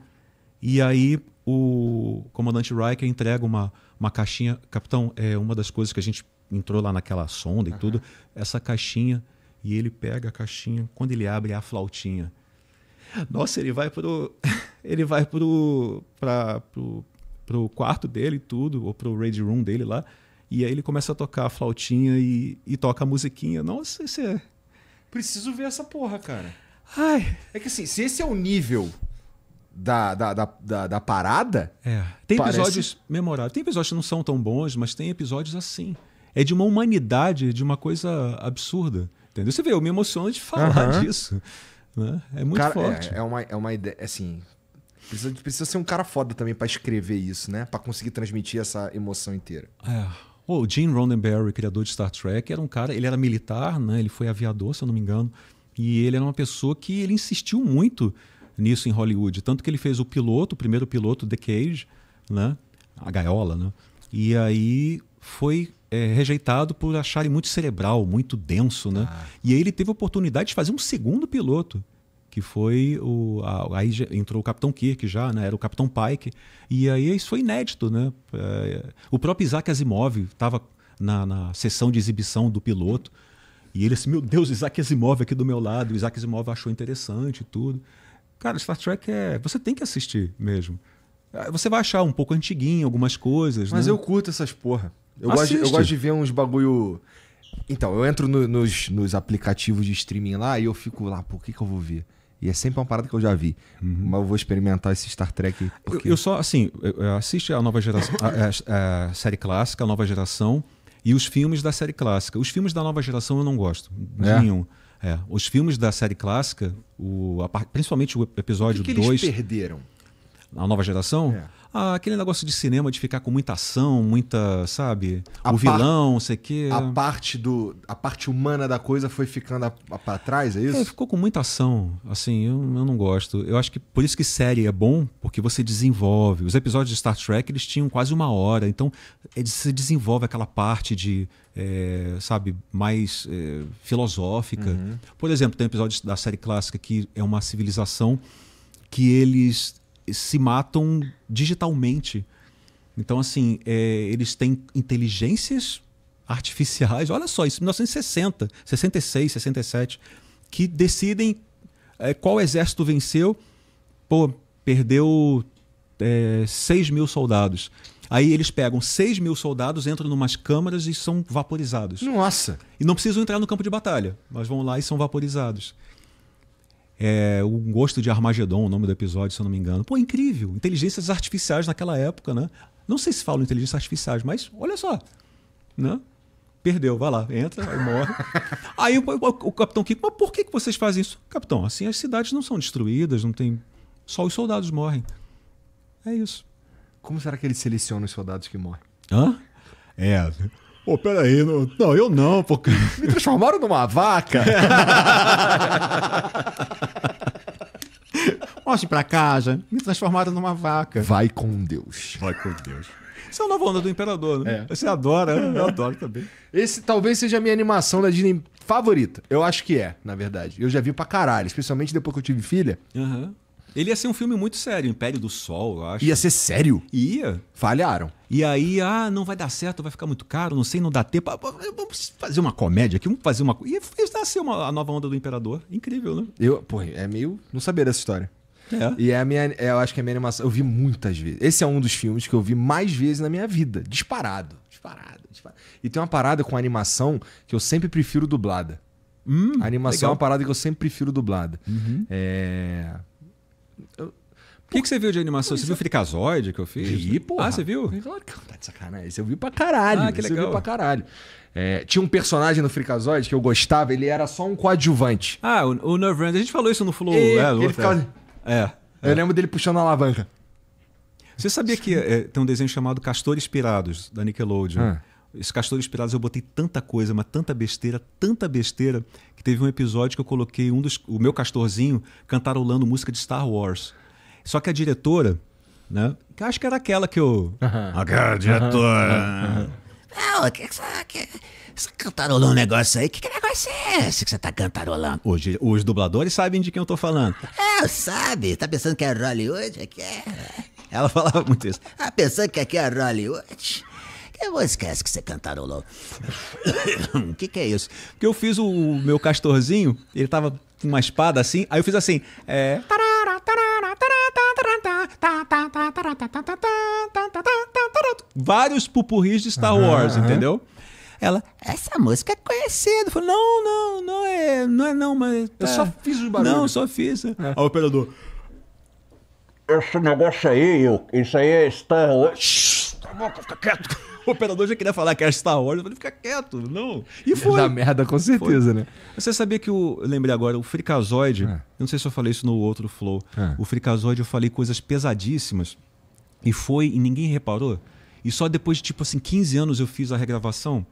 E aí o comandante Riker entrega uma, uma caixinha. Capitão, é uma das coisas que a gente entrou lá naquela sonda e uhum. tudo, essa caixinha. E ele pega a caixinha, quando ele abre é a flautinha. Nossa, ele vai pro. [LAUGHS] ele vai pro, pra, pro, pro quarto dele e tudo, ou pro raid room dele lá. E aí ele começa a tocar a flautinha e, e toca a musiquinha. Nossa, isso é. Preciso ver essa porra, cara. Ai. É que assim, se esse é o nível da, da, da, da, da parada. É. Tem parece... episódios memoráveis. Tem episódios que não são tão bons, mas tem episódios assim. É de uma humanidade, de uma coisa absurda. Entendeu? Você vê, eu me emociono de falar disso. Né? É muito cara, é, forte. É, é, uma, é uma ideia. É assim, precisa, precisa ser um cara foda também para escrever isso, né? Para conseguir transmitir essa emoção inteira. É. O Gene Roddenberry, criador de Star Trek, era um cara, ele era militar, né? ele foi aviador, se eu não me engano, e ele era uma pessoa que ele insistiu muito nisso em Hollywood, tanto que ele fez o piloto, o primeiro piloto, The Cage, né? a gaiola, né? e aí foi é, rejeitado por acharem muito cerebral, muito denso, né? Ah. E aí ele teve a oportunidade de fazer um segundo piloto que foi o a, aí entrou o Capitão Kirk já, né? Era o Capitão Pike e aí isso foi inédito, né? É, o próprio Isaac Asimov estava na, na sessão de exibição do piloto e ele assim, meu Deus, Isaac Asimov aqui do meu lado. O Isaac Asimov achou interessante e tudo. Cara, Star Trek é, você tem que assistir mesmo. Ah, você vai achar um pouco antiguinho algumas coisas. Mas né? eu curto essas porra. Eu gosto, eu gosto de ver uns bagulho. Então, eu entro no, nos, nos aplicativos de streaming lá e eu fico lá, por que, que eu vou ver? E é sempre uma parada que eu já vi. Uhum. Mas eu vou experimentar esse Star Trek. Porque... Eu, eu só, assim, assisto a nova geração, a, a, a, série clássica, a nova geração, e os filmes da série clássica. Os filmes da nova geração eu não gosto. De é? nenhum. É, os filmes da série clássica, o, a, principalmente o episódio 2. O que, que dois, eles perderam? A nova geração? É. Ah, aquele negócio de cinema de ficar com muita ação, muita, sabe? A o vilão, par... sei que. A parte do, a parte humana da coisa foi ficando para trás, é isso? É, ficou com muita ação. Assim, eu, eu, não gosto. Eu acho que por isso que série é bom, porque você desenvolve. Os episódios de Star Trek eles tinham quase uma hora, então se é, desenvolve aquela parte de, é, sabe, mais é, filosófica. Uhum. Por exemplo, tem episódios da série clássica que é uma civilização que eles se matam digitalmente. Então, assim, é, eles têm inteligências artificiais, olha só, isso 1960, 66, 67, que decidem é, qual exército venceu. Pô, perdeu é, 6 mil soldados. Aí eles pegam 6 mil soldados, entram umas câmaras e são vaporizados. Nossa! E não precisam entrar no campo de batalha, mas vão lá e são vaporizados. É, o Gosto de Armagedon, o nome do episódio, se eu não me engano. Pô, incrível. Inteligências artificiais naquela época, né? Não sei se falam inteligências artificiais, mas olha só. Né? Perdeu, vai lá, entra, morre. [LAUGHS] aí o, o, o capitão Kiko, mas por que, que vocês fazem isso? Capitão, assim as cidades não são destruídas, não tem. Só os soldados morrem. É isso. Como será que ele seleciona os soldados que morrem? Hã? É. Pô, oh, peraí, não, não, eu não, porque. Me transformaram numa vaca? [LAUGHS] Mostre para casa, me transformaram numa vaca. Vai com Deus. Vai com Deus. Isso é a nova onda do Imperador, né? É. Você adora, né? eu adoro também. Esse talvez seja a minha animação da Disney favorita. Eu acho que é, na verdade. Eu já vi pra caralho, especialmente depois que eu tive filha. Uhum. Ele ia ser um filme muito sério, Império do Sol, eu acho. Ia ser sério? Ia. Falharam. E aí, ah, não vai dar certo, vai ficar muito caro, não sei, não dá tempo. Ah, vamos fazer uma comédia aqui, vamos fazer uma. E fez ser uma, a nova onda do Imperador. Incrível, né? Eu, pô, é meio. Não sabia dessa história. É. E é a minha, é, eu acho que é a minha animação. Eu vi muitas vezes. Esse é um dos filmes que eu vi mais vezes na minha vida. Disparado. Disparado. disparado. E tem uma parada com animação que eu sempre prefiro dublada. Hum, a animação é legal. é uma parada que eu sempre prefiro dublada. Uhum. É. Eu... O que, que você viu de animação? você viu o é. Fricazoide que eu fiz? Vi, pô. Ah, você viu? Claro que tá de sacanagem. Isso eu vi pra caralho. Ah, que legal. eu vi pra caralho. É, tinha um personagem no Fricazoide que eu gostava, ele era só um coadjuvante. Ah, o, o Nervand. A gente falou isso no Flow. É, né, é, ele ficava... Assim, é. Eu é. lembro dele puxando a alavanca. Você sabia que é, tem um desenho chamado Castores Pirados, da Nickelodeon? Ah. Esses Castores Pirados eu botei tanta coisa, mas tanta besteira, tanta besteira, que teve um episódio que eu coloquei um dos, o meu castorzinho cantarolando música de Star Wars. Só que a diretora, né? Que acho que era aquela que eu. Aquela diretora. Não, que, que, você cantarolou um negócio aí? Que, que negócio é esse que você tá cantarolando? Hoje, os dubladores sabem de quem eu tô falando. É, sabe. Tá pensando que é Hollywood? Aqui é... Ela falava muito isso. Ah, pensando que aqui é Hollywood? Eu vou esquecer que você cantarolou. O que, que é isso? Porque eu fiz o, o, meu castorzinho, ele tava com uma espada assim, aí eu fiz assim. É... Vários pupurris de Star Wars, uhum. entendeu? Ela, essa música é conhecida. Eu falei, não, não, não é, não é não, mas. Tá. Eu só fiz o barulho. Não, só fiz. É. Aí o operador. Esse negócio aí, isso aí é Star Wars. Tá bom, fica quieto. O operador já queria falar que era Star Wars, eu falei, fica quieto, não. E foi. Da merda, com certeza, foi. né? Você sabia que o. Eu lembrei agora, o Fricazoide, é. eu não sei se eu falei isso no outro Flow. É. O Fricazoide eu falei coisas pesadíssimas. E foi, e ninguém reparou. E só depois de, tipo assim, 15 anos eu fiz a regravação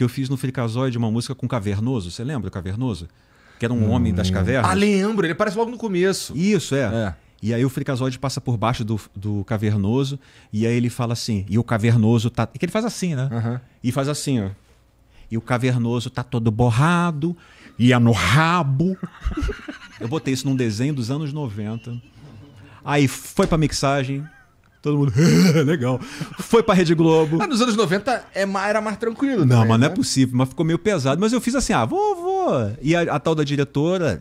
que eu fiz no Fricazóide uma música com Cavernoso. Você lembra o Cavernoso? Que era um hum. homem das hum. cavernas. Ah, lembro. Ele aparece logo no começo. Isso, é. é. E aí o Fricazóide passa por baixo do, do Cavernoso e aí ele fala assim, e o Cavernoso tá... É que ele faz assim, né? Uhum. E faz assim, ó. E o Cavernoso tá todo borrado, é no rabo. [LAUGHS] eu botei isso num desenho dos anos 90. Aí foi pra mixagem, Todo mundo, [LAUGHS] legal. Foi pra Rede Globo. Mas nos anos 90 é, era mais tranquilo, Não, também, mas não é né? é possível, mas ficou meio pesado. Mas eu fiz assim, ah, vou, vou. E a, a tal da diretora,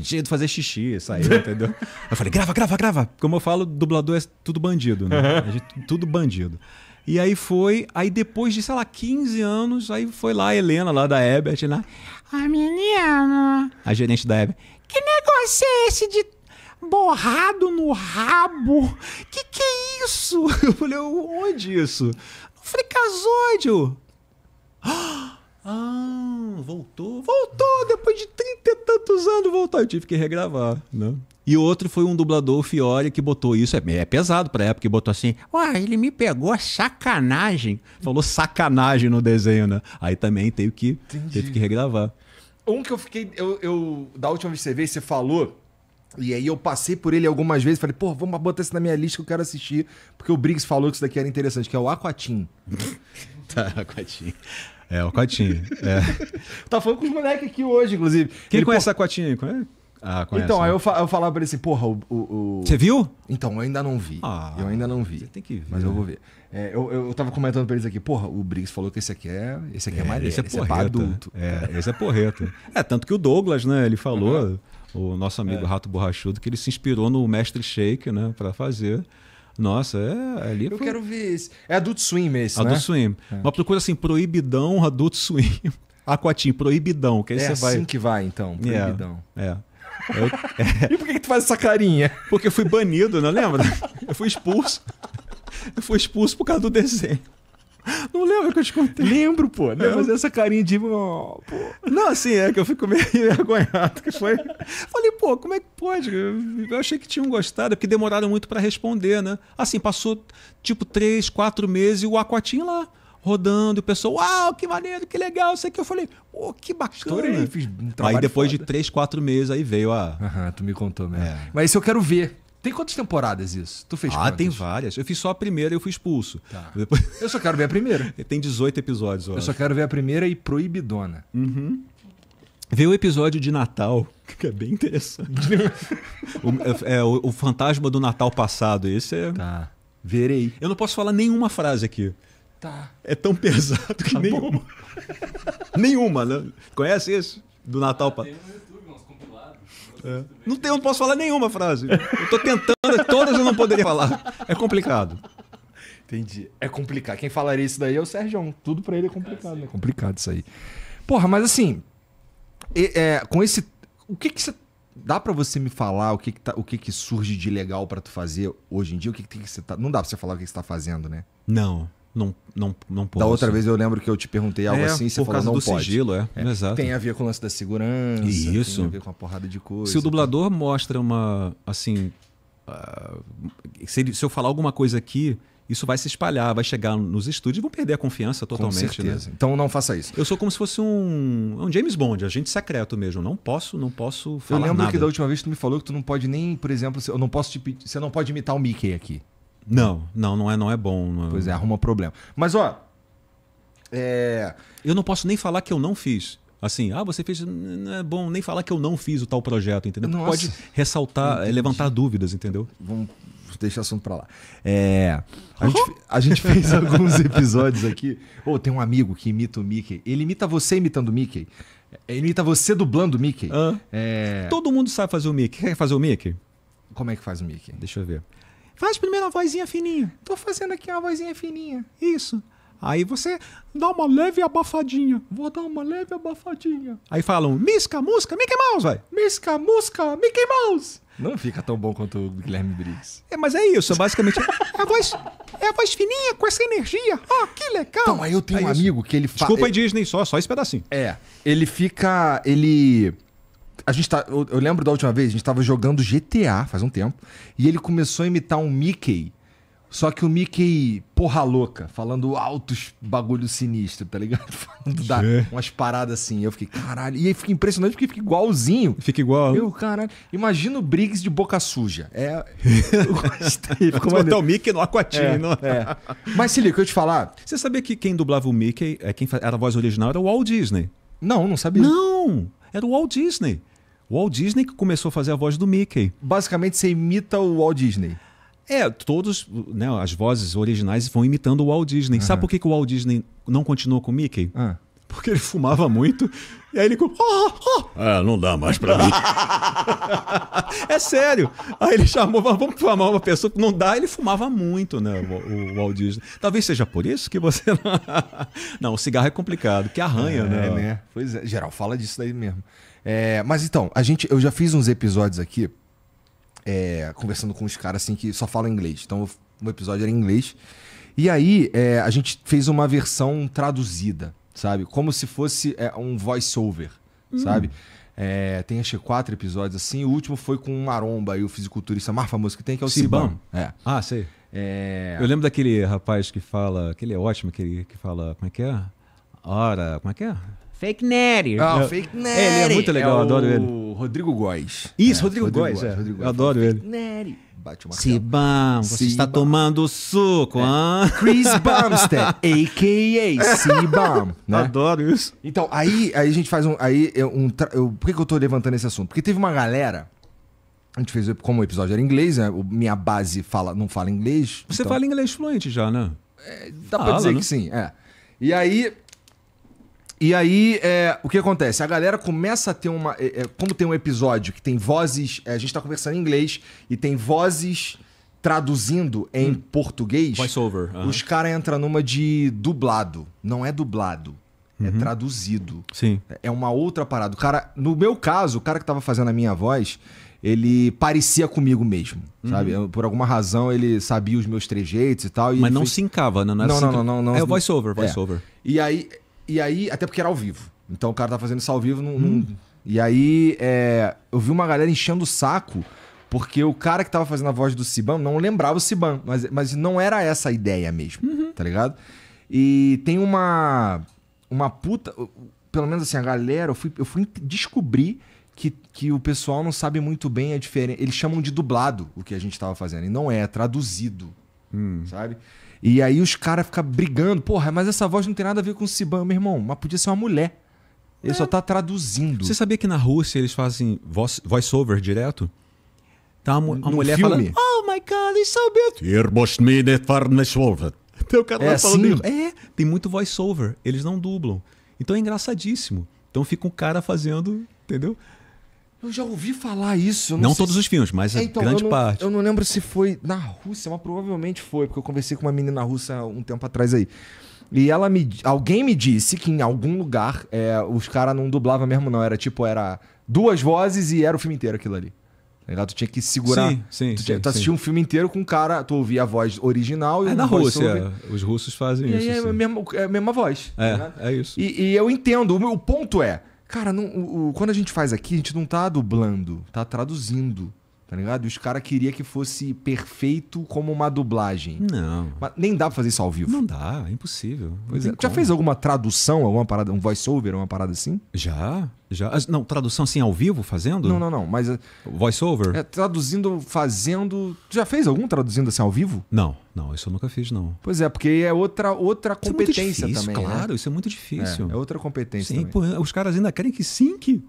jeito [LAUGHS] de fazer xixi, saiu, [LAUGHS] entendeu? Eu falei, grava, grava, grava. Como eu falo, dublador é tudo bandido, né? Gente, tudo bandido. E aí foi, aí depois de, sei lá, 15 anos, aí foi lá a Helena, lá da Ebert, lá. A ah, menina. A gerente da Ebert. Que negócio é esse de borrado no rabo. Que que é isso? [LAUGHS] Eu falei, onde isso? Fricazoide! [GASPS] Ah, voltou. Voltou, depois de trinta e tantos anos voltou. Eu tive que regravar, né? E outro foi um dublador, o Fiore, que botou isso. É, é pesado pra época, que botou assim: Ué, ele me pegou a sacanagem. Falou sacanagem no desenho, né? Aí também teve que, teve que regravar. Um que eu fiquei. Eu, eu da última vez que você veio, você falou e aí eu passei por ele algumas vezes, falei, pô, vamos botar isso na minha lista que eu quero assistir, porque o Briggs falou que isso daqui era interessante, que é o Aquatim. [LAUGHS] tá, Aquatim. É, o Aquatim. É. [LAUGHS] tá falando com os moleques aqui hoje, inclusive. Quem ele, conhece o Aquatim? aí? Ah, conhece. Então, né? aí eu, fa eu falava pra ele assim, porra, o, Você viu? Então, eu ainda não vi. Ah, eu ainda não vi. Você tem que ver. Mas eu vou ver. É, eu, eu tava comentando pra eles aqui, porra, o Briggs falou que esse aqui é. Esse aqui é, é esse é, porreto esse é porreto adulto. É, esse é É, tanto que o Douglas, né, ele falou. Uhum o nosso amigo é. Rato Borrachudo, que ele se inspirou no Mestre Shake, né, para fazer. Nossa, é ali. Eu foi... quero ver esse. É Adult Swim esse, Adult né? Swim. É. Uma procura assim, proibidão, Adult Swim. [LAUGHS] Aquatim, proibidão. Que aí é você assim vai... que vai, então. É, proibidão. É. é. [LAUGHS] Eu... é. E por que, que tu faz essa carinha? Porque eu fui banido, não né, lembra? Eu fui expulso. Eu fui expulso por causa do desenho. Não lembro que eu te contei. Lembro, pô. Lembro. mas essa carinha de. Oh, não, assim, é que eu fico meio [LAUGHS] envergonhado. Que foi... Falei, pô, como é que pode? Eu achei que tinham gostado, porque demoraram muito para responder, né? Assim, passou tipo três, quatro meses e o Aquatim lá rodando, o pessoal, uau, que maneiro, que legal, isso aqui. Eu falei, pô, oh, que bacana. Estourei, fiz um aí depois foda. de três, quatro meses, aí veio a. Aham, tu me contou mesmo. É. Mas isso eu quero ver. Tem quantas temporadas isso? Tu fez Ah, quantas? tem várias. Eu fiz só a primeira e eu fui expulso. Tá. Depois... Eu só quero ver a primeira. [LAUGHS] tem 18 episódios, eu, eu só quero ver a primeira e proibidona. Uhum. Veio o episódio de Natal, [LAUGHS] que é bem interessante. [LAUGHS] o, é, o, o, fantasma do Natal passado, esse é. Tá. Verei. Eu não posso falar nenhuma frase aqui. Tá. É tão pesado que tá nenhuma. nenhuma, né? Conhece isso Do Natal passado. É. Não, tem, eu não posso falar nenhuma frase. Eu tô tentando, todas eu não poderia falar. É complicado. Entendi. É complicado. Quem falaria isso daí é o Sérgio. É tudo para ele é complicado, né? É complicado isso aí. Porra, mas assim, é, com esse. O que que você. Dá para você me falar o que que, tá, o que, que surge de legal para tu fazer hoje em dia? O que, que, que você tá. Não dá pra você falar o que, que você tá fazendo, né? Não não, não, não posso. Da outra vez eu lembro que eu te perguntei algo é, assim, você por falou causa não do pode. sigilo, é. é. Exato. Tem a ver com o lance da segurança, Isso. tem a ver com a porrada de coisa. Se o dublador tá? mostra uma, assim, uh, se, ele, se eu falar alguma coisa aqui, isso vai se espalhar, vai chegar nos estúdios e vão perder a confiança totalmente. Com né? certeza. Né? Então não faça isso. Eu sou como se fosse um, um James Bond, agente secreto mesmo. Não posso, não posso falar. Eu lembro nada. que da última vez tu me falou que tu não pode nem, por exemplo, eu não posso te você não pode imitar o Mickey aqui. Não, não, não é, não é bom. Não. É. Pois é, arruma problema. Mas ó, é... eu não posso nem falar que eu não fiz. Assim, ah, você fez. Não é bom nem falar que eu não fiz o tal projeto, entendeu? Nossa. Pode ressaltar, Entendi. levantar dúvidas, entendeu? Vamos deixar assunto para lá. É, a, gente, a, gente, fez [LAUGHS] alguns episódios aqui. Oh, tem um amigo que imita o Mickey. Ele imita você imitando o Mickey. Ele imita você dublando o Mickey. Ah. É... Todo mundo sabe fazer o Mickey. Quer fazer o Mickey? Como é que faz o Mickey? Deixa eu ver. Faz primeiro uma vozinha fininha. Tô fazendo aqui uma vozinha fininha. Isso. Aí você dá uma leve abafadinha. Vou dar uma leve abafadinha. Aí falam, misca, música, Mickey Mouse, vai. Misca, música, Mickey Mouse. Não fica tão bom quanto o Guilherme Briggs. É, mas é isso, basicamente. é, a voz, é a voz fininha, com essa energia. Ah, oh, que legal. Então, aí eu tenho é um isso. amigo que ele... fala... Desculpa aí, Disney, só, só esse pedacinho. Assim. É, ele fica... Ele a gente tá. Eu, eu, lembro da última vez, a gente tava jogando GTA faz um tempo. E ele começou a imitar um Mickey. Só que o Mickey, porra louca, falando altos bagulho sinistro, tá ligado? [LAUGHS] Falando da, umas paradas assim. Eu fiquei, caralho. E aí fica impressionante porque fica igualzinho. Fica igual. Meu caralho. Imagina o Briggs de boca suja. É. [LAUGHS] Eu gostei. botar o Mickey no aquatinho. É, é, é. Mas se liga, o que eu te falar. Você sabia que quem dublava o Mickey, é, quem era a voz original, era o Walt Disney? Não, não sabia. Não! Era o Walt Disney. O Walt Disney que começou a fazer a voz do Mickey. Basicamente, você imita o Walt Disney. É, todos, né, as vozes originais vão imitando o Walt Disney. Uhum. Sabe por que, que o Walt Disney não continuou com o Mickey? Uhum. Porque ele fumava muito. E aí ele. Oh, oh. Ah, ah. É, não dá mais pra mim. [LAUGHS] é sério. Aí ele chamou, vamos fumar uma pessoa que não dá. Ele fumava muito, né? O, o Walt Disney. Talvez seja por isso que você. Não, [LAUGHS] não o cigarro é complicado, que arranha, é, né? né? Pois é, geral, fala disso daí mesmo. É, mas então, a gente, eu já fiz uns episódios aqui é, conversando com uns caras assim que só falam inglês. Então, o episódio era em inglês. E aí, é, a gente fez uma versão traduzida, sabe? Como se fosse é, um voice-over, hum. sabe? É, tem acho quatro episódios assim. O último foi com o Maromba e o fisiculturista mais famoso que tem, que é o Sibam. É. Ah, sei. É. Eu lembro daquele rapaz que fala, aquele é ótimo, aquele que fala, como é que é? Ora, como é que é? Fake Nery. Ah, eu, Fake Nery. Ele é muito legal, é eu adoro ele. O Rodrigo Góes. Isso, é, Rodrigo, Rodrigo Góes. É. Rodrigo eu adoro ele. Fake Nery. Bate uma Sibam, você Cibam. está tomando suco, é. Ah. Chris Bumstead, a.k.a. [LAUGHS] Cibam, né? Adoro isso. Então, aí, aí a gente faz um... Aí eu, um eu, por que, que eu estou levantando esse assunto? Porque teve uma galera... A gente fez, como o episódio era em inglês, né? minha base fala, não fala inglês. Você então... fala inglês fluente já, né? É, dá pra ah, dizer né? que sim, é. E aí, e aí, é, o que acontece? A galera começa a ter uma. É, é, como tem um episódio que tem vozes. É, a gente tá conversando em inglês e tem vozes traduzindo em hum. português. Voiceover. Uhum. Os caras entram numa de dublado. Não é dublado. É uhum. É traduzido. Sim. É uma outra parada. O cara, no meu caso, o cara que tava fazendo a minha voz, ele parecia comigo mesmo, uhum. sabe? Eu, por alguma razão ele sabia os meus trejeitos e tal. E Mas não fez... encava né? Não, é não, assim não, não, não, É o voiceover, voiceover. É. E aí e aí, até porque era ao vivo. Então o cara tá fazendo isso ao vivo. Num, hum. E aí, é, eu vi uma galera enchendo o saco, porque o cara que tava fazendo a voz do Siban não lembrava o Siban, mas, mas não era essa a ideia mesmo, uhum. tá ligado? E tem uma. Uma puta. Pelo menos assim, a galera, eu fui, eu fui descobrir que, que o pessoal não sabe muito bem a diferença. Eles chamam de dublado o que a gente tava fazendo, e não é, é traduzido, hum. sabe? E aí os caras ficam brigando. Porra, mas essa voz não tem nada a ver com o Siban, meu irmão. Mas podia ser uma mulher. Ele é. só tá traduzindo. Você sabia que na Rússia eles fazem voice-over direto? Tá uma, uma mulher filme? falando. Oh my god, it's so beautiful. Então [LAUGHS] o cara é assim? falando. É, tem muito voice-over. Eles não dublam. Então é engraçadíssimo. Então fica um cara fazendo, entendeu? Eu já ouvi falar isso. Não, não todos se... os filmes, mas é, é, então, grande eu não, parte. Eu não lembro se foi na Rússia, mas provavelmente foi, porque eu conversei com uma menina russa um tempo atrás aí. E ela me, alguém me disse que em algum lugar é, os caras não dublavam mesmo, não. Era tipo, era duas vozes e era o filme inteiro aquilo ali. Tá tu tinha que segurar. Sim, sim. Tu, tinha, sim, tu assistia sim. um filme inteiro com o um cara, tu ouvia a voz original e É na Rússia. Os russos fazem e isso. É, a mesma, é a mesma voz. É, tá é isso. E, e eu entendo. O meu ponto é. Cara, não, o, o, quando a gente faz aqui, a gente não tá dublando, tá traduzindo tá ligado? os caras queriam que fosse perfeito como uma dublagem. Não. Mas nem dá pra fazer isso ao vivo. Não dá, é impossível. Pois é. Já fez alguma tradução, alguma parada, um voice-over, uma parada assim? Já, já. Ah, não, tradução assim ao vivo, fazendo? Não, não, não. Mas. É- voice-over? É, traduzindo, fazendo. Tu já fez algum traduzindo assim ao vivo? Não, não, isso eu nunca fiz, não. Pois é, porque é outra, outra competência isso é muito difícil, também. Né? Claro, né? isso é muito difícil. É, é outra competência. Sim, pô, os caras ainda querem que sync.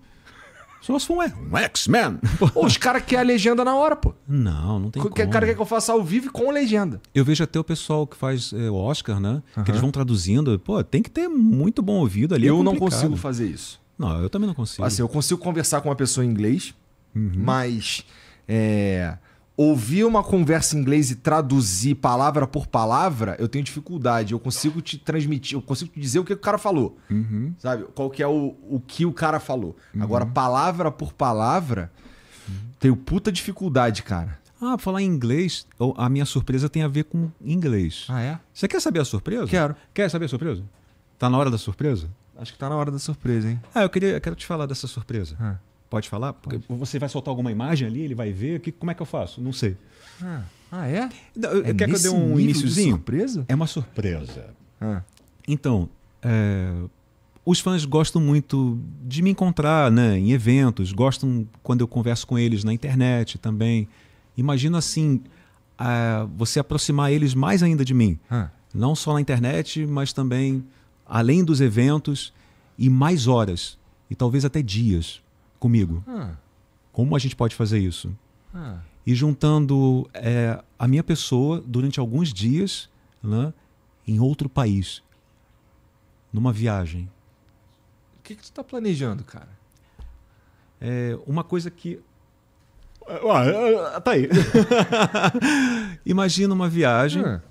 Se fosse for um, um X-Men. [LAUGHS] Os caras querem a legenda na hora, pô. Não, não tem que, como. O cara quer que eu faça ao vivo com legenda. Eu vejo até o pessoal que faz é, o Oscar, né? Que eles vão traduzindo. Pô, tem que ter muito bom ouvido ali. É eu é não consigo fazer isso. Não, eu também não consigo. Assim, eu consigo conversar com uma pessoa em inglês, uhum. mas... É ouvir uma conversa em inglês e traduzir palavra por palavra, eu tenho dificuldade. Eu consigo te transmitir, eu consigo te dizer o que o cara falou. Uhum. Sabe? Qual que é o, o que o cara falou. Uhum. Agora, palavra por palavra, uhum. tenho puta dificuldade, cara. Ah, falar em inglês, a minha surpresa tem a ver com inglês. Ah, é? Você quer saber a surpresa? Quero. Quer saber a surpresa? Tá na hora da surpresa? Acho que tá na hora da surpresa, hein? Ah, eu queria, eu quero te falar dessa surpresa. Ah. Pode falar? Pode. Você vai soltar alguma imagem ali, ele vai ver. Que, como é que eu faço? Não sei. Ah, ah é? é Quer que eu dê um iníciozinho? É surpresa? É uma surpresa. Ah. Então, é, os fãs gostam muito de me encontrar né, em eventos, gostam quando eu converso com eles na internet também. Imagino assim, você aproximar eles mais ainda de mim. Ah. Não só na internet, mas também além dos eventos e mais horas. E talvez até dias comigo. Ah. Como a gente pode fazer isso? Ah. E juntando é, a minha pessoa durante alguns dias né, em outro país, numa viagem. O que, que tu está planejando, cara? É uma coisa que. Ah, ah, ah tá aí. [LAUGHS] Imagina uma viagem ah.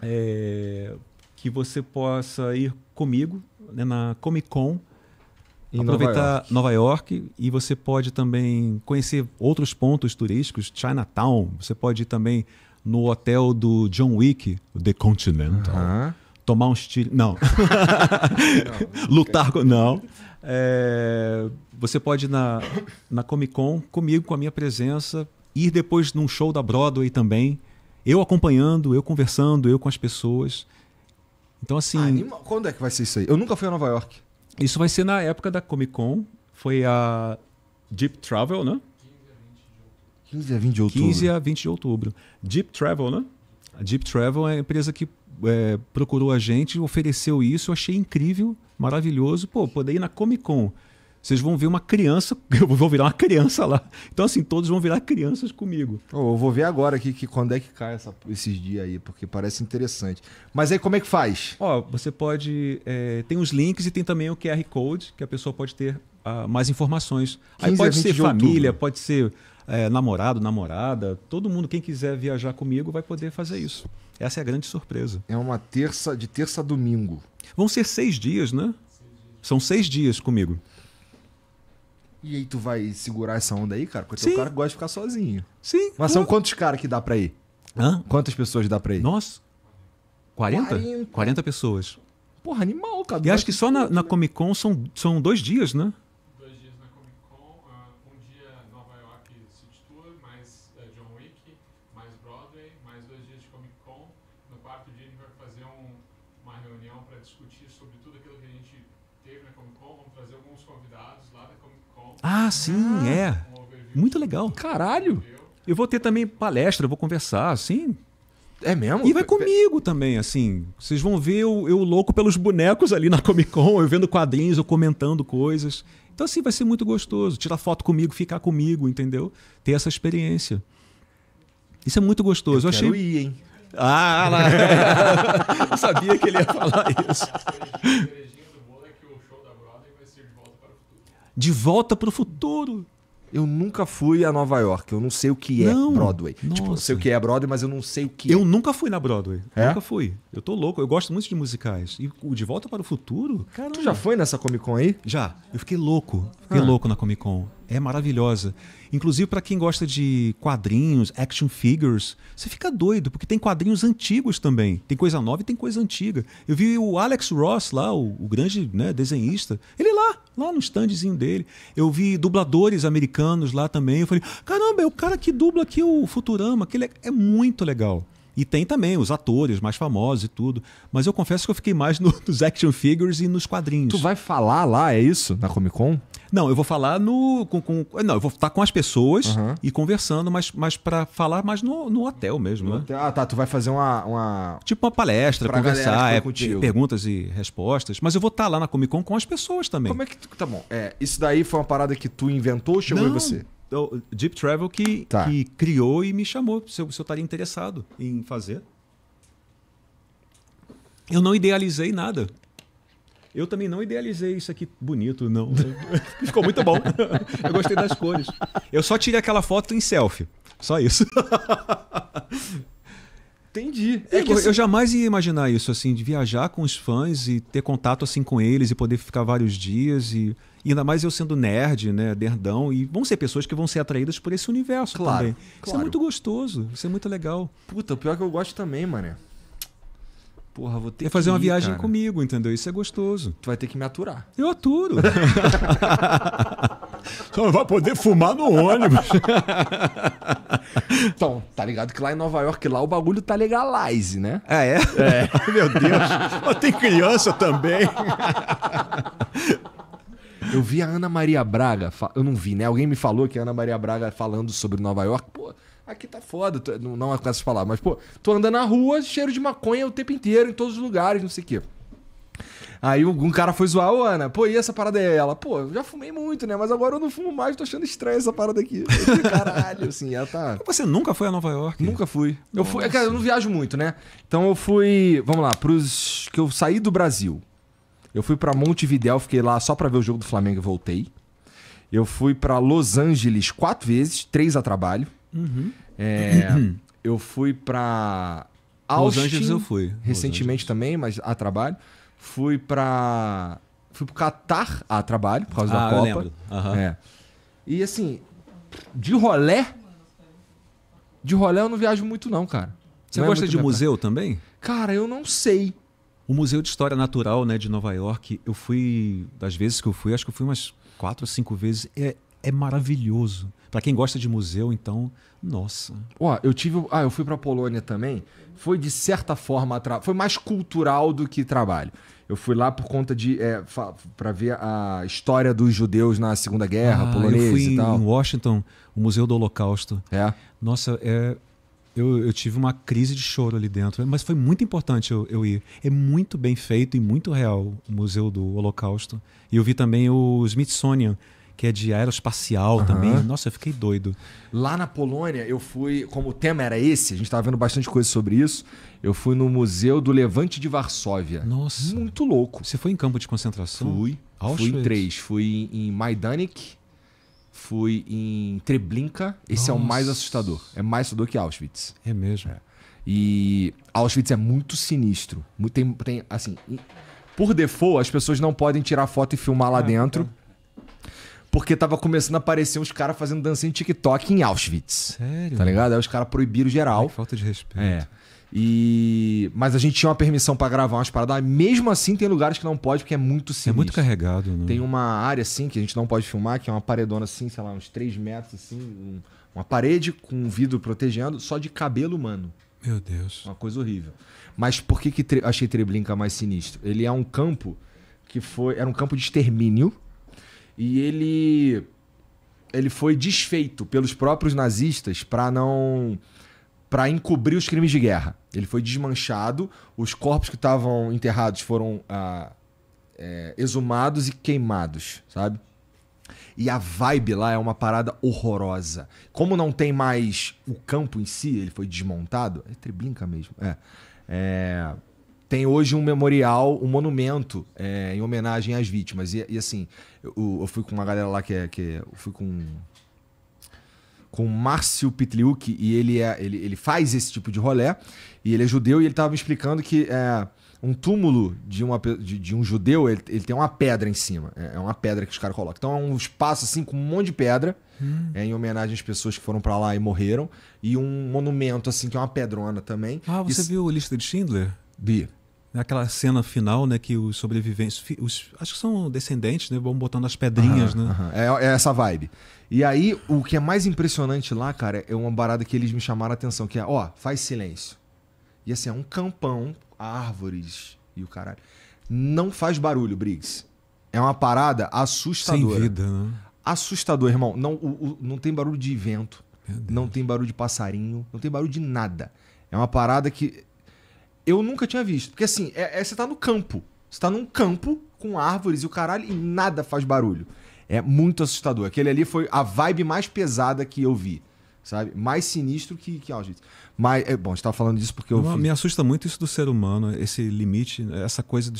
é, que você possa ir comigo né, na Comic Con em aproveitar Nova York. Nova York. e você pode também conhecer outros pontos turísticos, Chinatown, você pode ir também no hotel do John Wick, The Continental. Uh -huh. Tomar um estilo. Não. não [LAUGHS] Lutar com. Não. É... Você pode ir na, na Comic Con comigo, com a minha presença, ir depois num show da Broadway também. Eu acompanhando, eu conversando, eu com as pessoas. Então, assim. Quando é que vai ser isso aí? Eu nunca fui a Nova York. Isso vai ser na época da Comic Con. Foi a Deep Travel, né? 15 a 20 de outubro. 15 a 20 de outubro. Deep Travel, né? A Deep Travel é a empresa que é, procurou a gente, ofereceu isso, eu achei incrível, maravilhoso. Pô, poder ir na Comic Con vocês vão ver uma criança, [LAUGHS] eu vou virar uma criança lá. Então, assim, todos vão virar crianças comigo. Oh, eu vou ver agora aqui que quando é que cai essa, esses dias aí, porque parece interessante. Mas aí como é que faz? Ó, oh, você pode. É, tem os links e tem também o QR Code, que a pessoa pode ter uh, mais informações. Aí pode ser família, pode ser é, namorado, namorada, todo mundo, quem quiser viajar comigo, vai poder fazer isso. Essa é a grande surpresa. É uma terça, de terça a domingo. Vão ser seis dias, né? São seis dias comigo. E aí tu vai segurar essa onda aí, cara? Porque o tem um cara que gosta de ficar sozinho. Sim. Mas são quantos caras que dá pra ir? Hã? Quantas pessoas dá pra ir? nossa 40? 40, 40 pessoas. Porra, animal, cara. E acho que só na, na Comic Con são, são dois dias, né? Ah, sim, ah. é. Muito legal. Caralho! Eu vou ter também palestra, eu vou conversar, assim. É mesmo? E vai comigo também, assim. Vocês vão ver eu, eu louco pelos bonecos ali na Comic Con, eu vendo quadrinhos, eu comentando coisas. Então, assim, vai ser muito gostoso. Tirar foto comigo, ficar comigo, entendeu? Ter essa experiência. Isso é muito gostoso. Eu, eu achei. Ir, hein? Ah, lá. eu [LAUGHS] sabia que ele ia falar isso. De volta pro futuro. Eu nunca fui a Nova York, eu não sei o que é Broadway. Nossa. Tipo, eu sei o que é Broadway, mas eu não sei o que Eu é. nunca fui na Broadway. É? Nunca fui. Eu tô louco, eu gosto muito de musicais. E o De Volta para o Futuro? Caramba. Tu já foi nessa Comic Con aí? Já. Eu fiquei louco. Fiquei ah. louco na Comic Con é maravilhosa. Inclusive, para quem gosta de quadrinhos, action figures, você fica doido, porque tem quadrinhos antigos também. Tem coisa nova e tem coisa antiga. Eu vi o Alex Ross lá, o, o grande né, desenhista, ele lá, lá no standzinho dele. Eu vi dubladores americanos lá também. Eu falei, caramba, é o cara que dubla aqui o Futurama, que é, é muito legal. E tem também os atores mais famosos e tudo. Mas eu confesso que eu fiquei mais [LAUGHS] no, nos action figures e nos quadrinhos. Tu vai falar lá, é isso? Na Comic Con? Não, eu vou falar no. Com, com não, eu vou estar com as pessoas uhum. e conversando, mas, mas para falar mais no, no hotel mesmo. No né? hotel. Ah, tá. Tu vai fazer uma. uma... Tipo uma palestra, pra conversar, é, perguntas e respostas. Mas eu vou estar lá na Comic Con com as pessoas também. Como é que. Tá bom. É, isso daí foi uma parada que tu inventou ou chegou não. em você? Então, Deep Travel que, tá. que criou e me chamou se eu, se eu estaria interessado em fazer. Eu não idealizei nada. Eu também não idealizei isso aqui bonito, não. [LAUGHS] Ficou muito bom. [LAUGHS] Eu gostei das cores. Eu só tirei aquela foto em selfie. Só isso. [LAUGHS] Entendi. É eu, assim... eu, jamais ia imaginar isso, assim, de viajar com os fãs e ter contato assim com eles e poder ficar vários dias e e ainda mais eu sendo nerd, né, nerdão, e vão ser pessoas que vão ser atraídas por esse universo claro, também. Claro. Isso é muito gostoso, isso é muito legal. Puta, o pior é que eu gosto também, mané. Porra, vou ter é fazer que ir, uma viagem cara. comigo, entendeu? Isso é gostoso. Tu vai ter que me aturar. Eu aturo. [LAUGHS] Só não vai poder fumar no ônibus. [LAUGHS] então, tá ligado que lá em Nova York, lá o bagulho tá legalize, né? Ah, é? É. [LAUGHS] Meu Deus. Mas tem criança também. Eu vi a Ana Maria Braga, eu não vi, né? Alguém me falou que a Ana Maria Braga falando sobre Nova York, pô, aqui tá foda, não é com essas palavras, mas pô, tô andando na rua, cheiro de maconha o tempo inteiro, em todos os lugares, não sei o quê. Aí um cara foi zoar, ô Ana, pô, e essa parada é ela? Pô, já fumei muito, né? Mas agora eu não fumo mais, tô achando estranha essa parada aqui. Caralho, assim, ela tá. [LAUGHS] Você nunca foi a Nova York? Nunca fui. Nossa. Eu fui, cara, é eu não viajo muito, né? Então eu fui, vamos lá, pros que eu saí do Brasil. Eu fui para Montevidéu, fiquei lá só para ver o jogo do Flamengo e voltei. Eu fui para Los Angeles quatro vezes, três a trabalho. Uhum. É, [CLEARS THROAT] eu fui para Los Angeles eu fui. Recentemente também, mas a trabalho. Fui para fui pro Catar a trabalho por causa ah, da Copa. Eu lembro. Uhum. É. E assim, de rolé de rolé eu não viajo muito não, cara. Você não é gosta é de museu também? Cara, eu não sei. O Museu de História Natural né, de Nova York, eu fui, das vezes que eu fui, acho que eu fui umas quatro ou cinco vezes, é, é maravilhoso. Para quem gosta de museu, então, nossa. Ó, eu tive, ah, eu fui para Polônia também. Foi de certa forma, foi mais cultural do que trabalho. Eu fui lá por conta de é, para ver a história dos judeus na Segunda Guerra ah, polonesa eu fui e tal. Em Washington, o Museu do Holocausto. É. Nossa, é eu, eu, tive uma crise de choro ali dentro, mas foi muito importante eu, eu, ir. É muito bem feito e muito real o Museu do Holocausto. E eu vi também o Smithsonian, que é de aeroespacial uhum. também. Nossa, eu fiquei doido. Lá na Polônia, eu fui, como o tema era esse, a gente estava vendo bastante coisa sobre isso. Eu fui no Museu do Levante de Varsóvia. Nossa. Muito louco. Você foi em campo de concentração? Fui. Auschwitz. Fui em três. Fui em Majdanek, Fui em Treblinka. Esse Nossa. é o mais assustador. É mais assustador que Auschwitz. É mesmo. É. E Auschwitz é muito sinistro. Tem, tem, assim, por default, as pessoas não podem tirar foto e filmar lá ah, dentro. É. Porque tava começando a aparecer uns caras fazendo dancinha em TikTok em Auschwitz. Sério? Tá ligado? Aí os caras proibiram geral. Ai, falta de respeito. É. E... Mas a gente tinha uma permissão para gravar umas paradas. Ah, mesmo assim, tem lugares que não pode, porque é muito sinistro. É muito carregado, né? Tem uma área, assim, que a gente não pode filmar, que é uma paredona, assim, sei lá, uns 3 metros, assim. Um... Uma parede com um vidro protegendo, só de cabelo humano. Meu Deus. Uma coisa horrível. Mas por que, que tre... achei Treblinka mais sinistro? Ele é um campo que foi... Era um campo de extermínio. E ele... Ele foi desfeito pelos próprios nazistas para não para encobrir os crimes de guerra. Ele foi desmanchado, os corpos que estavam enterrados foram ah, é, exumados e queimados, sabe? E a vibe lá é uma parada horrorosa. Como não tem mais o campo em si, ele foi desmontado. É Treblinka mesmo. É. é tem hoje um memorial, um monumento é, em homenagem às vítimas. E, e assim, eu, eu, fui com uma galera lá que é. Que, é, eu fui com com Márcio Pitliuk, e ele, é, ele, ele faz esse tipo de rolé, e ele é judeu, e ele estava me explicando que é, um túmulo de, uma, de, de um judeu, ele, ele, tem uma pedra em cima, é, é, uma pedra que os caras colocam. Então é um espaço assim com um monte de pedra, hum. é, em homenagem às pessoas que foram para lá e morreram, e um monumento assim que é uma pedrona também. Ah, você Isso... viu a lista de Schindler? Vi aquela cena final, né, que os sobreviventes, os, acho que são descendentes, né, vão botando as pedrinhas, né? É, é, essa vibe. E aí, o que é mais impressionante lá, cara, é uma barada que eles me chamaram a atenção, que é, ó, faz silêncio. E assim, é um campão, árvores e o caralho. Não faz barulho, Briggs. É uma parada assustadora. Sem vida, né? Assustador, irmão. Não, o, o, não tem barulho de vento, não tem barulho de passarinho, não tem barulho de nada. É uma parada que eu nunca tinha visto. Porque assim, é, é, você tá no campo. Você tá num campo com árvores e o caralho, e nada faz barulho. É muito assustador. Aquele ali foi a vibe mais pesada que eu vi. Sabe? Mais sinistro que, que Auschwitz. Mas, é, bom, a gente tava falando disso porque eu. Não, Me assusta muito isso do ser humano, esse limite, essa coisa do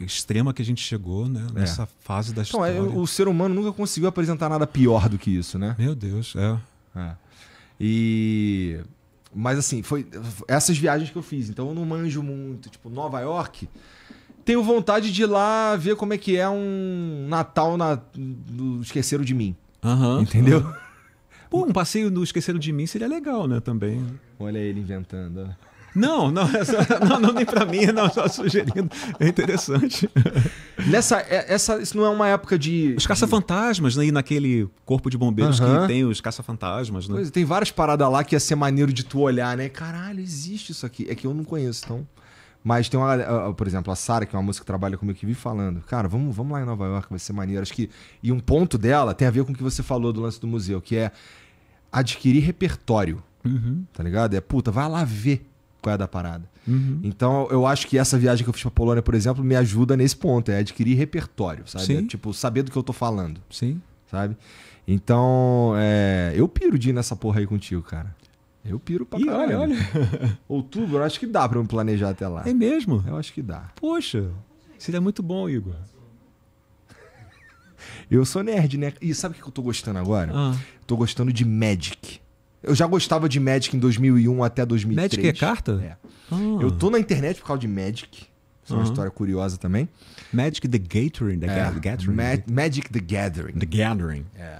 extrema que a gente chegou, né? É. Nessa é. fase da então, é, história. Então, o ser humano nunca conseguiu apresentar nada pior do que isso, né? Meu Deus, é. é. E mas assim, foi essas viagens que eu fiz. Então eu não manjo muito. Tipo, Nova York. Tenho vontade de ir lá ver como é que é um Natal na, do Esqueceram de Mim. Aham. Uhum, entendeu? Uhum. Pô, um passeio no Esqueceram de Mim seria legal, né? Também. Olha ele inventando. Não, não, essa, é [LAUGHS] não, não, nem para mim, não, só sugerindo. É interessante. Nessa, é, essa, isso não é uma época de. Os caça-fantasmas, né? E naquele corpo de bombeiros uhum. que tem os caça-fantasmas, né? Pois, tem várias paradas lá que ia ser maneiro de tu olhar, né? Caralho, existe isso aqui. É que eu não conheço, então. Mas tem uma, ah, ah, por exemplo, a Sara, que é uma música que trabalha comigo, que vi falando, cara, vamos, vamos lá em Nova York, vai ser maneiro. Acho que. E um ponto dela tem a ver com o que você falou do lance do museu, que é adquirir repertório. Uhum. Tá ligado? É puta, vai lá ver por é a da parada. Uhum. Então, eu acho que essa viagem que eu fiz pra Polônia, por exemplo, me ajuda nesse ponto. É adquirir repertório, sabe? É, tipo, saber do que eu tô falando. Sim. Sabe? Então, é, eu piro de ir nessa porra aí contigo, cara. Eu piro pra Ih, caralho. Olha, olha. [LAUGHS] Outubro, eu acho que dá pra eu me planejar até lá. É mesmo? Eu acho que dá. Poxa, seria muito bom, Igor. Eu sou nerd, né? E sabe o que eu tô gostando agora? Ah. Tô gostando de Magic. Eu já gostava de Magic em 2001 até 2003. Magic é carta? É. Ah. Eu tô na internet por causa de Magic. Isso é uma uhum. história curiosa também. Magic the Gathering. The é. Gathering. Ma Magic the Gathering. The Gathering. É.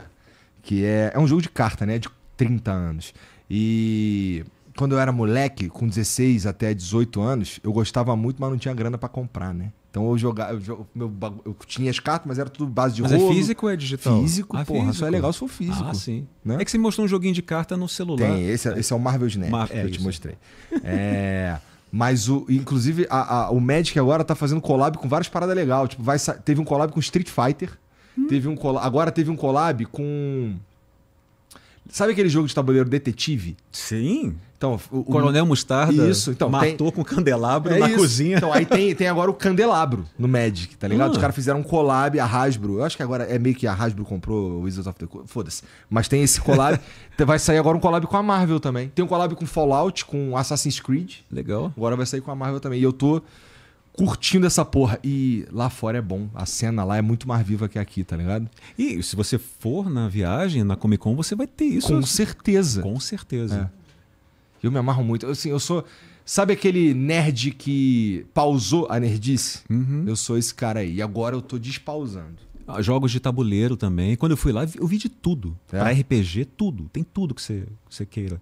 Que é, é um jogo de carta, né? De 30 anos. E quando eu era moleque, com 16 até 18 anos, eu gostava muito, mas não tinha grana para comprar, né? Então eu jogava. Eu, meu, eu tinha as cartas, mas era tudo base de mas é rolo. é físico ou é digital? Físico, ah, porra. Físico. Só é legal se for físico. Ah, sim. Né? É que você me mostrou um joguinho de carta no celular. Tem, esse, é, esse é o Marvel Snap. que é, eu te mostrei. é. Mas o, inclusive, a, a, o Magic agora tá fazendo collab com várias paradas legais. Tipo, vai, teve um collab com Street Fighter. Hum. Teve um collab, agora teve um collab com Sabe aquele jogo de tabuleiro detetive? Sim. Então, o, Coronel Mostarda isso, então, matou tem... com candelabro é na isso. cozinha. Então, aí tem, tem agora o candelabro no Magic, tá ligado? Hum. Os ah. caras fizeram um collab, a Hasbro. Eu acho que agora é meio que a Hasbro comprou o Wizards of the Coast. Foda-se. Mas tem esse collab. [LAUGHS] vai sair agora um collab com a Marvel também. Tem um collab com Fallout, com Assassin's Creed. Legal. Agora vai sair com a Marvel também. E eu tô curtindo essa porra. E lá fora é bom. A cena lá é muito mais viva que aqui, tá ligado? E se você for na viagem, na Comic Con, você vai ter isso. Com certeza. Com certeza. É. Eu me amarro muito. Assim, eu sou. Sabe aquele nerd que pausou a nerdice? Uhum. Eu sou esse cara aí. E agora eu tô despausando. Ah, jogos de tabuleiro também. Quando eu fui lá, eu vi de tudo. É. Pra RPG, tudo. Tem tudo que você, que você queira.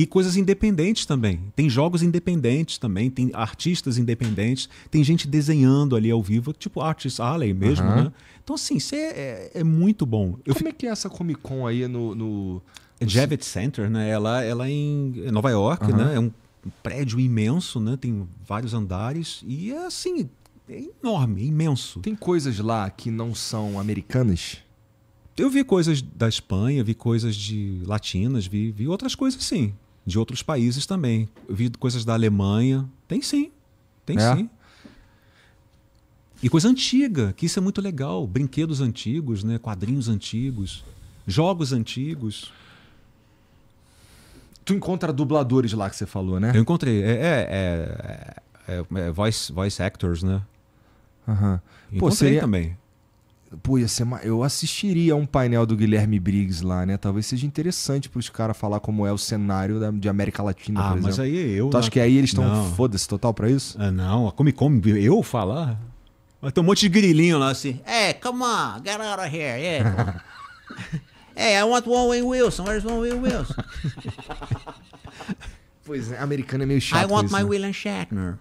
E coisas independentes também. Tem jogos independentes também, tem artistas independentes, tem gente desenhando ali ao vivo, tipo Artist Alley mesmo, uhum. né? Então, assim, isso é, é, é, muito bom. Eu Como fico... é que é essa Comic Con aí no. no... É Javits Center, né? Ela, ela é em é Nova York, uhum. né? É um prédio imenso, né? Tem vários andares e é assim, é enorme, é imenso. Tem coisas lá que não são americanas? Eu vi coisas da Espanha, vi coisas de latinas, vi, vi outras coisas sim de outros países também. Eu vi coisas da Alemanha. Tem sim, tem é. sim. E coisa antiga, que isso é muito legal. Brinquedos antigos, né? quadrinhos antigos, jogos antigos. Tu encontra dubladores lá que você falou, né? Eu encontrei. É, é, é, é voice, voice actors, né? Uhum. Encontrei Pô, seria... também. Pô, ia ser eu assistiria a um painel do Guilherme Briggs lá, né? Talvez seja interessante para os caras falar como é o cenário da, de América Latina, ah, por exemplo. mas aí eu... Tu acha que aí eles estão foda-se total para isso? Ah, não, a Comic Con, eu falar? Mas tem um monte de grilinho lá assim. É, hey, come on, get out of here, yeah. hey, [LAUGHS] é, I want one Wayne Wilson, where's one Wayne Wilson? [LAUGHS] Pois é, americano é meio chato. I want isso, my né? William Shatner.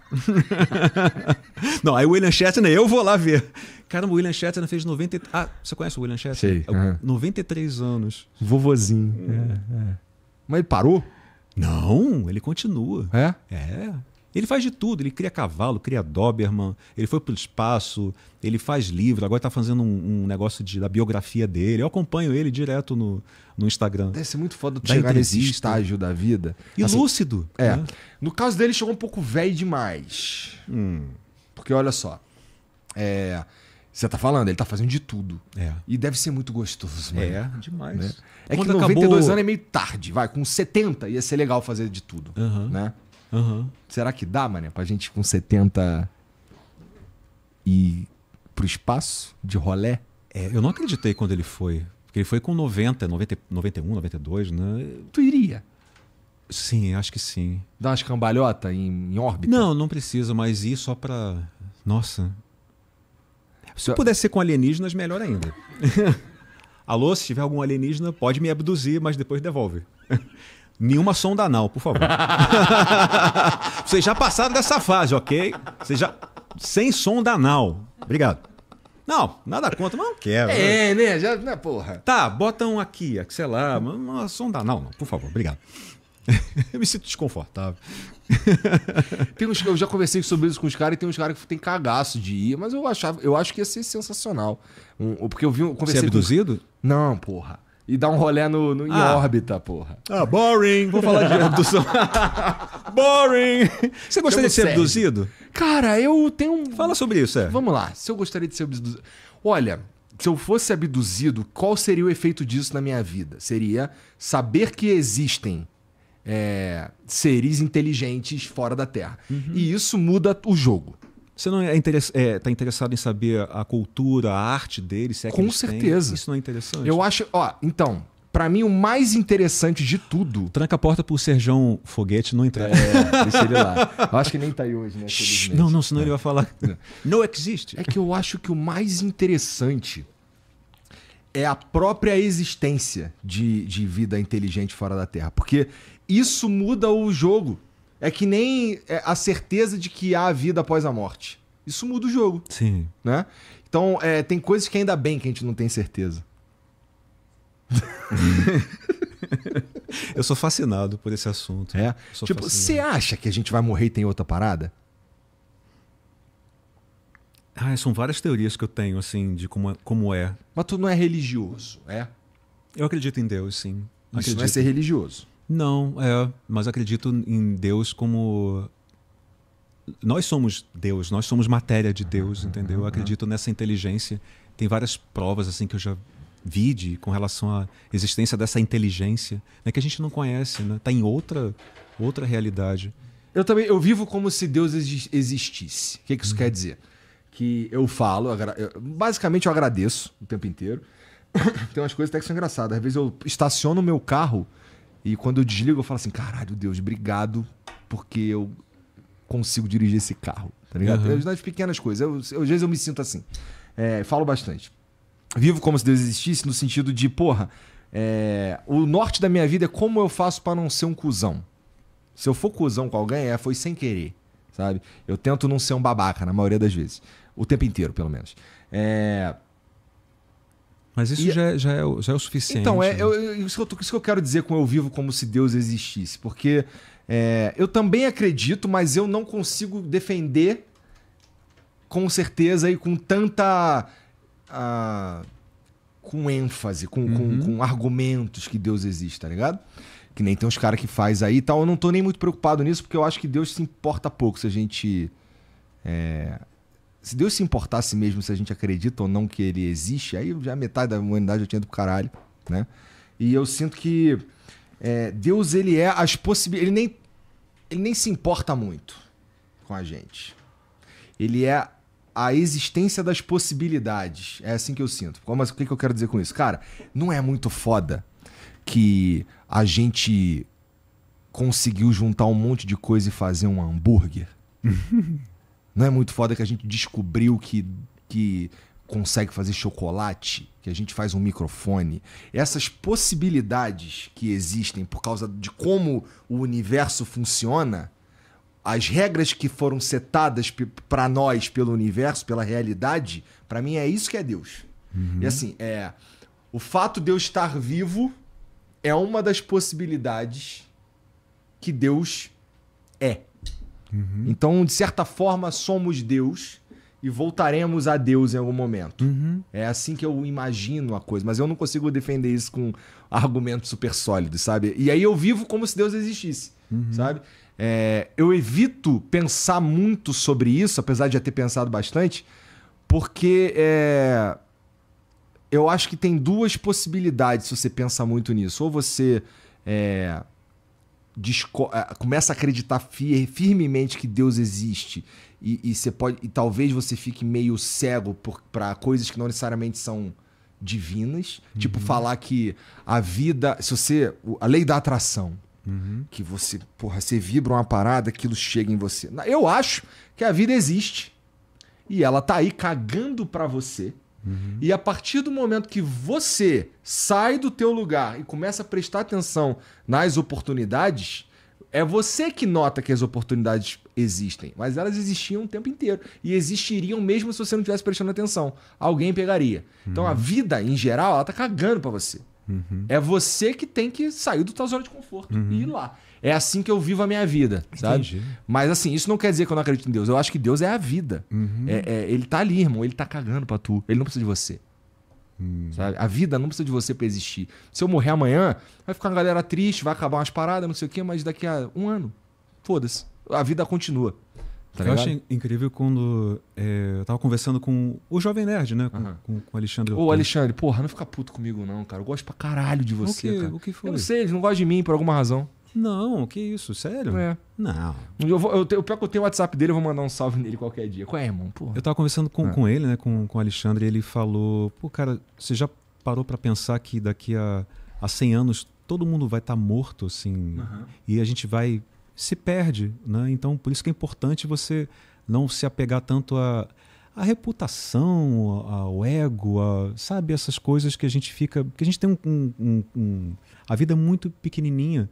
[LAUGHS] não, aí o William Shatner, eu vou lá ver. Caramba, o William Shatner fez 90. Ah, você conhece o William Shatner? Sei. Uhum. É 93 anos. Vovozinho. É, é. Mas ele parou? Não, ele continua. É? É. Ele faz de tudo, ele cria cavalo, cria Doberman, ele foi para o espaço, ele faz livro, agora está fazendo um, um, negócio de, da biografia dele. Eu acompanho ele direto no, no Instagram. Deve ser muito foda tu chegar entrevista. nesse estágio da vida. E assim, lúcido. É. Né? No caso dele, chegou um pouco velho demais. Hum. Porque olha só. É. Você tá falando, ele tá fazendo de tudo. É. E deve ser muito gostoso, mano. É, demais. Né? É Quando que 92 acabou... anos é meio tarde, vai. Com 70 ia ser legal fazer de tudo, uhum. né? Uhum. Será que dá, mané, pra gente com 70 e pro espaço de rolé? É, eu não acreditei quando ele foi. Porque ele foi com 90, 90 91, 92, né? Tu iria? Sim, acho que sim. Dá umas cambalhotas em, em órbita? Não, não precisa, mas ir só pra. Nossa. Se eu pudesse ser com alienígenas, melhor ainda. [LAUGHS] Alô, se tiver algum alienígena, pode me abduzir, mas depois devolve. [LAUGHS] Nenhuma sonda anal, por favor. [LAUGHS] Vocês já passaram dessa fase, ok? Vocês já. Sem sonda anal. Obrigado. Não, nada contra, mas não quero. É, né? né? Já, né porra. Tá, bota um aqui, sei lá, uma sonda anal, não, por favor, obrigado. [LAUGHS] eu me sinto desconfortável. [LAUGHS] tem uns, eu já conversei sobre isso com os caras e tem uns caras que tem cagaço de ir, mas eu achava, eu acho que ia ser sensacional. Um, porque eu vi um. Você é abduzido? Com... Não, porra e dar um rolê no, no ah. em órbita, porra. Ah, boring. Vou falar de abdução. [LAUGHS] boring. Você gostaria de ser abduzido? Cara, eu tenho um... Fala sobre isso, é. Vamos lá. Se eu gostaria de ser abduzido... Olha, se eu fosse abduzido, qual seria o efeito disso na minha vida? Seria saber que existem é, seres inteligentes fora da Terra. Uhum. E isso muda o jogo. Você não está é interess é, tá interessado em saber a cultura, a arte deles? Se é Com certeza. Têm? Isso não é interessante? Eu acho. Ó, então, para mim, o mais interessante de tudo. Tranca a porta pro Serjão Foguete não entrar. É, deixa ele lá. Eu acho que nem tá aí hoje, né? não, não, senão é. ele vai falar. [LAUGHS] Não existe. É que eu acho que o mais interessante é a própria existência de, de vida inteligente fora da Terra. Porque isso muda o jogo. É que nem é, a certeza de que há vida após a morte. Isso muda o jogo. Sim. Né? Então, é, tem coisas que ainda bem que a gente não tem certeza. [LAUGHS] Eu sou fascinado por esse assunto. É. Tipo, você acha que a gente vai morrer e tem outra parada? Ah, são várias teorias que eu tenho, assim, de como é. Como é. Mas tu não é religioso, é? Eu acredito em Deus, sim. É acredito. não vai ser religioso. Não, é, mas acredito em Deus como nós somos Deus, nós somos matéria de Deus, entendeu? Eu uhum, uhum. acredito nessa inteligência. Tem várias provas assim que eu já vi de, com relação à existência dessa inteligência, né, que a gente não conhece, né? Tá em outra outra realidade. Eu também eu vivo como se Deus existisse. O que, que isso hum. quer dizer? Que eu falo, eu, basicamente eu agradeço o tempo inteiro. [COUGHS] Tem umas coisas até que são engraçadas. Às vezes eu estaciono o meu carro e quando eu desligo, eu falo assim: caralho, Deus, obrigado, porque eu consigo dirigir esse carro. Tá ligado? Uhum. Nas pequenas coisas. Eu, às vezes eu me sinto assim. É, falo bastante. Vivo como se Deus existisse, no sentido de, porra, é, o norte da minha vida é como eu faço para não ser um cuzão. Se eu for cuzão com alguém, é foi sem querer, sabe? Eu tento não ser um babaca, na maioria das vezes. O tempo inteiro, pelo menos. É. Mas isso e... já, é, já, é, já é o suficiente. Então, é, né? eu, isso, que eu, isso que eu quero dizer com eu vivo como se Deus existisse. Porque é, eu também acredito, mas eu não consigo defender com certeza e com tanta. Ah, com ênfase, com, uhum. com, com, argumentos que Deus existe, tá ligado? Que nem tem uns caras que faz aí e tal. Eu não tô nem muito preocupado nisso, porque eu acho que Deus se importa pouco se a gente. É, se Deus se importasse mesmo se a gente acredita ou não que ele existe, aí já metade da humanidade já tinha pro caralho, né? E eu sinto que é, Deus, ele é as possibilidades... Ele nem, ele nem se importa muito com a gente. Ele é a existência das possibilidades. É assim que eu sinto. Mas o que, que eu quero dizer com isso? Cara, não é muito foda que a gente conseguiu juntar um monte de coisa e fazer um hambúrguer? [LAUGHS] Não é muito foda que a gente descobriu que, que consegue fazer chocolate, que a gente faz um microfone. Essas possibilidades que existem por causa de como o universo funciona, as regras que foram setadas para nós pelo universo, pela realidade, para mim é isso que é Deus. Uhum. E assim, é o fato de eu estar vivo é uma das possibilidades que Deus é. Uhum. Então, de certa forma, somos Deus e voltaremos a Deus em algum momento. Uhum. É assim que eu imagino a coisa, mas eu não consigo defender isso com argumentos super sólidos, sabe? E aí eu vivo como se Deus existisse, uhum. sabe? É, eu evito pensar muito sobre isso, apesar de já ter pensado bastante, porque é, eu acho que tem duas possibilidades se você pensar muito nisso. Ou você é, eh, começa a acreditar firmemente que Deus existe e, e, você pode e talvez você fique meio cego para coisas que não necessariamente são divinas, tipo, uhum. tipo falar que a vida, se você a lei da atração, uhum. que você porra você vibra uma parada, aquilo chega em você. Eu acho que a vida existe e ela tá aí cagando para você Uhum. E a partir do momento que você sai do teu lugar e começa a prestar atenção nas oportunidades, é você que nota que as oportunidades existem, mas elas existiam o tempo inteiro e existiriam mesmo se você não tivesse prestando atenção. Alguém pegaria. Então a uhum. vida em geral, ela tá cagando para você. Uhum. É você que tem que sair da tua zona de conforto uhum. e ir lá. É assim que eu vivo a minha vida, sabe? Entendi. Mas assim, isso não quer dizer que eu não acredito em Deus. Eu acho que Deus é a vida. Uhum. É, é, ele tá ali, irmão. Ele tá cagando pra tu. Ele não precisa de você. Hum. A vida não precisa de você para existir. Se eu morrer amanhã, vai ficar uma galera triste, vai acabar umas paradas, não sei o quê, mas daqui a um ano, foda-se. A vida continua. Tá eu acho incrível quando é, eu tava conversando com o Jovem Nerd, né? Com, uhum. o Alexandre. Ô, Alexandre, porra, não fica puto comigo, não, cara. Eu gosto pra caralho de você, o que, cara. O que foi? Eu não sei, ele não gosta de mim por alguma razão. Não, que isso, sério? É. Não. Eu vou, eu, pior é que eu tenho o WhatsApp dele, eu vou mandar um salve nele qualquer dia. Qual é, irmão? Porra. Eu tava conversando com, ah. com ele, né? Com, com o Alexandre, e ele falou: pô, cara, você já parou para pensar que daqui a, a 100 anos todo mundo vai estar tá morto, assim, uhum. e a gente vai se perde. Né? Então, por isso que é importante você não se apegar tanto à, reputação, ao ego, a, sabe, essas coisas que a gente fica. que a gente tem um, um, um, um, a vida é muito pequenininha.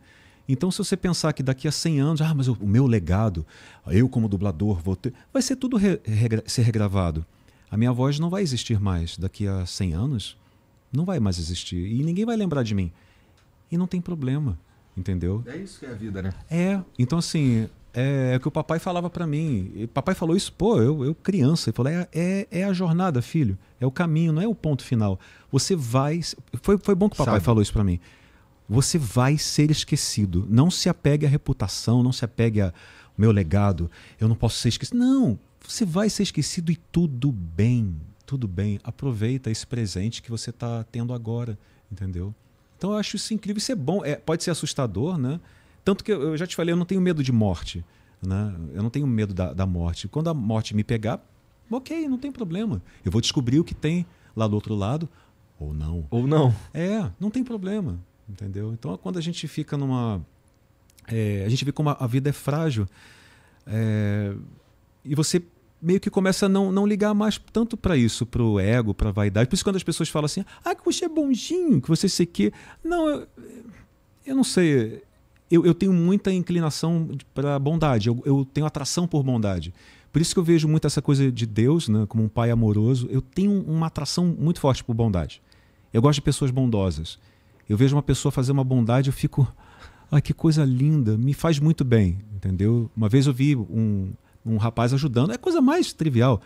Então, se você pensar que daqui a 100 anos, ah, mas o meu legado, eu como dublador vou ter. vai ser tudo re, regra, ser regravado. A minha voz não vai existir mais daqui a 100 anos. Não vai mais existir. E ninguém vai lembrar de mim. E não tem problema. Entendeu? É isso que é a vida, né? É. Então, assim, é, é o que o papai falava para mim. E papai falou isso, pô, eu, eu criança. Ele falou: é, é, é, a jornada, filho. É o caminho, não é o ponto final. Você vai. Foi, foi bom que o papai Sabe. falou isso para mim. Você vai ser esquecido. Não se apegue à reputação, não se apegue ao meu legado. Eu não posso ser esquecido. Não, você vai ser esquecido e tudo bem. Tudo bem. Aproveita esse presente que você está tendo agora, entendeu? Então eu acho isso incrível, isso é bom, é, pode ser assustador, né? Tanto que eu, eu, já te falei, eu não tenho medo de morte, né? Eu não tenho medo da, da morte. Quando a morte me pegar, ok, não tem problema. Eu vou descobrir o que tem lá do outro lado, ou não. Ou não. É, não tem problema, entendeu? Então quando a gente fica numa... É, a gente vê como a, a vida é frágil. É, e você meio que começa a não, não ligar mais tanto para isso, para o ego, para a vaidade. Por isso, quando as pessoas falam assim, ah, que você é bonzinho, que você sei que. Não, eu, eu não sei. Eu, eu tenho muita inclinação para bondade, eu, eu tenho atração por bondade. Por isso que eu vejo muito essa coisa de Deus, né, como um pai amoroso. Eu tenho uma atração muito forte por bondade. Eu gosto de pessoas bondosas. Eu vejo uma pessoa fazer uma bondade, eu fico, ah, que coisa linda, me faz muito bem, entendeu? Uma vez eu vi um, um rapaz ajudando. É a coisa mais trivial.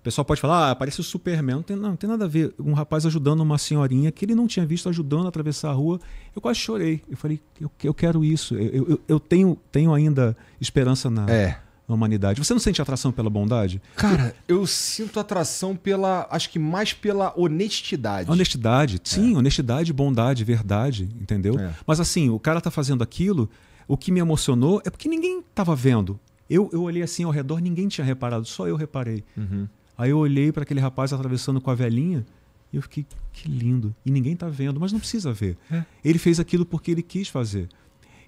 O pessoal pode falar, ah, parece o Superman. Não tem, não, não tem nada a ver. Um rapaz ajudando uma senhorinha que ele não tinha visto ajudando a atravessar a rua. Eu quase chorei. Eu falei, eu, eu quero isso. Eu, eu, eu tenho, tenho ainda esperança na, é. na humanidade. Você não sente atração pela bondade? Cara, eu sinto atração pela. Acho que mais pela honestidade. Honestidade, é. sim, é. honestidade, bondade, verdade, entendeu? É. Mas assim, o cara tá fazendo aquilo. O que me emocionou é porque ninguém estava vendo. Eu, eu olhei assim ao redor, ninguém tinha reparado, só eu reparei. Uhum. Aí eu olhei para aquele rapaz atravessando com a velhinha e eu fiquei, que lindo. E ninguém tá vendo, mas não precisa ver. É. Ele fez aquilo porque ele quis fazer.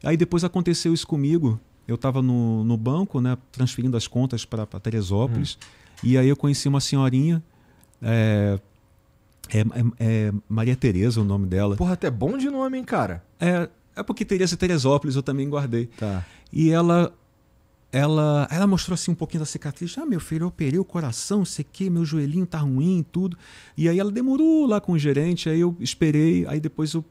Aí depois aconteceu isso comigo. Eu estava no, no banco, né, transferindo as contas para Teresópolis. Hum. E aí eu conheci uma senhorinha, é, é, é, é, Maria Tereza o nome dela. Porra, até bom de nome, hein, cara? É, é porque Tereza Teresópolis eu também guardei. Tá. E ela ela, ela mostrou assim um pouquinho da cicatriz. Ah, meu filho, eu operei o coração, sei que, meu joelhinho tá ruim, tudo. E aí ela demorou lá com o gerente, aí eu esperei, aí depois eu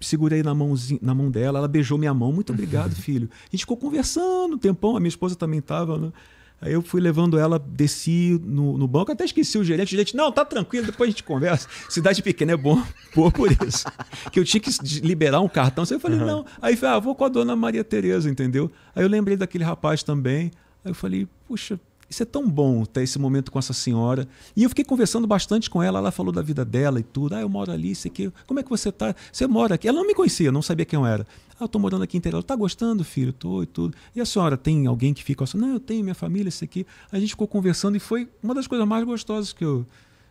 segurei na, mãozinha, na mão dela, ela beijou minha mão, muito obrigado, [LAUGHS] filho. A gente ficou conversando um tempão, a minha esposa também tava, né? Aí eu fui levando ela, desci no, no banco, até esqueci o gerente. O gerente, não, tá tranquilo, depois a gente conversa. Cidade pequena é bom, [LAUGHS] boa por isso. que eu tinha que liberar um cartão. Aí eu falei, uhum. não. Aí eu falei, ah, vou com a dona Maria Tereza, entendeu? Aí eu lembrei daquele rapaz também. Aí eu falei, puxa, isso é tão bom ter esse momento com essa senhora. E eu fiquei conversando bastante com ela, ela falou da vida dela e tudo. Ah, eu moro ali, sei que. Como é que você tá? Você mora aqui? Ela não me conhecia, não sabia quem eu era. Ah, eu tô morando aqui inteira. Ela Tá gostando, filho? Tô e tudo. E a senhora tem alguém que fica assim? Não, eu tenho minha família, isso aqui. A gente ficou conversando e foi uma das coisas mais gostosas que eu,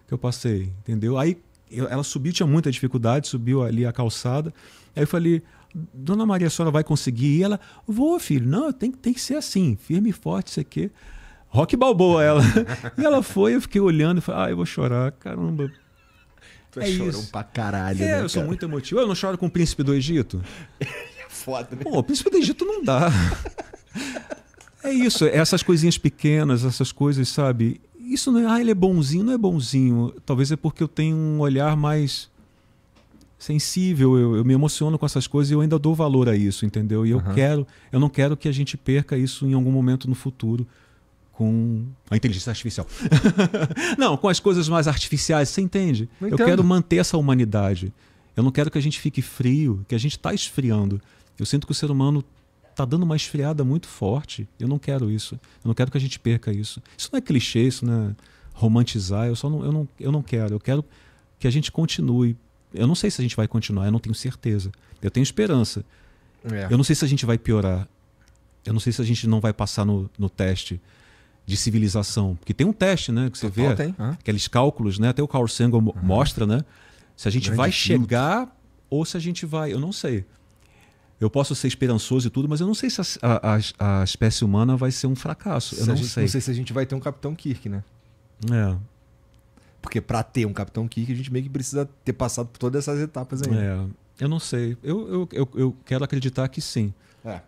que eu passei, entendeu? Aí eu, ela subiu, tinha muita dificuldade, subiu ali a calçada. Aí eu falei, Dona Maria, a senhora vai conseguir? E ela, vou, filho, não, tem, tem que ser assim, firme e forte, isso aqui rock balboa ela. e ela foi, eu fiquei olhando e falei, ah, eu vou chorar, caramba. Tu é, é chorou pra caralho, é, né, eu cara? sou muito emotivo. Eu não choro com o príncipe do Egito? [LAUGHS] é foda, né? Pô, o príncipe do Egito não dá. [LAUGHS] é isso, essas coisinhas pequenas, essas coisas, sabe? Isso não é, ah, ele é bonzinho, não é bonzinho. Talvez é porque eu tenho um olhar mais sensível, eu, eu me emociono com essas coisas e eu ainda dou valor a isso, entendeu? E eu quero, eu não quero que a gente perca isso em algum momento no futuro com a inteligência artificial. [LAUGHS] não, com as coisas mais artificiais, você entende? Eu quero manter essa humanidade. Eu não quero que a gente fique frio, que a gente está esfriando. Eu sinto que o ser humano está dando uma esfriada muito forte. Eu não quero isso. Eu não quero que a gente perca isso. Isso não é clichê, isso não é romantizar. Eu só não, eu não, eu não quero. Eu quero que a gente continue. Eu não sei se a gente vai continuar. Eu não tenho certeza. Eu tenho esperança. É. Eu não sei se a gente vai piorar. Eu não sei se a gente não vai passar no, no teste de civilização. Porque tem um teste, né? Que você Total, vê tem. aqueles cálculos, né? Até o Carl Sagan uhum. mostra, né? Se a gente vai chegar ou se a gente vai. Eu não sei. Eu posso ser esperançoso e tudo, mas eu não sei se a, a, a espécie humana vai ser um fracasso. Se eu não gente, sei. Não sei se a gente vai ter um Capitão Kirk, né? É. Porque para ter um Capitão Kirk, a gente meio que precisa ter passado por todas essas etapas aí. Né? É. Eu não sei. Eu, eu, eu, eu quero acreditar que sim. É.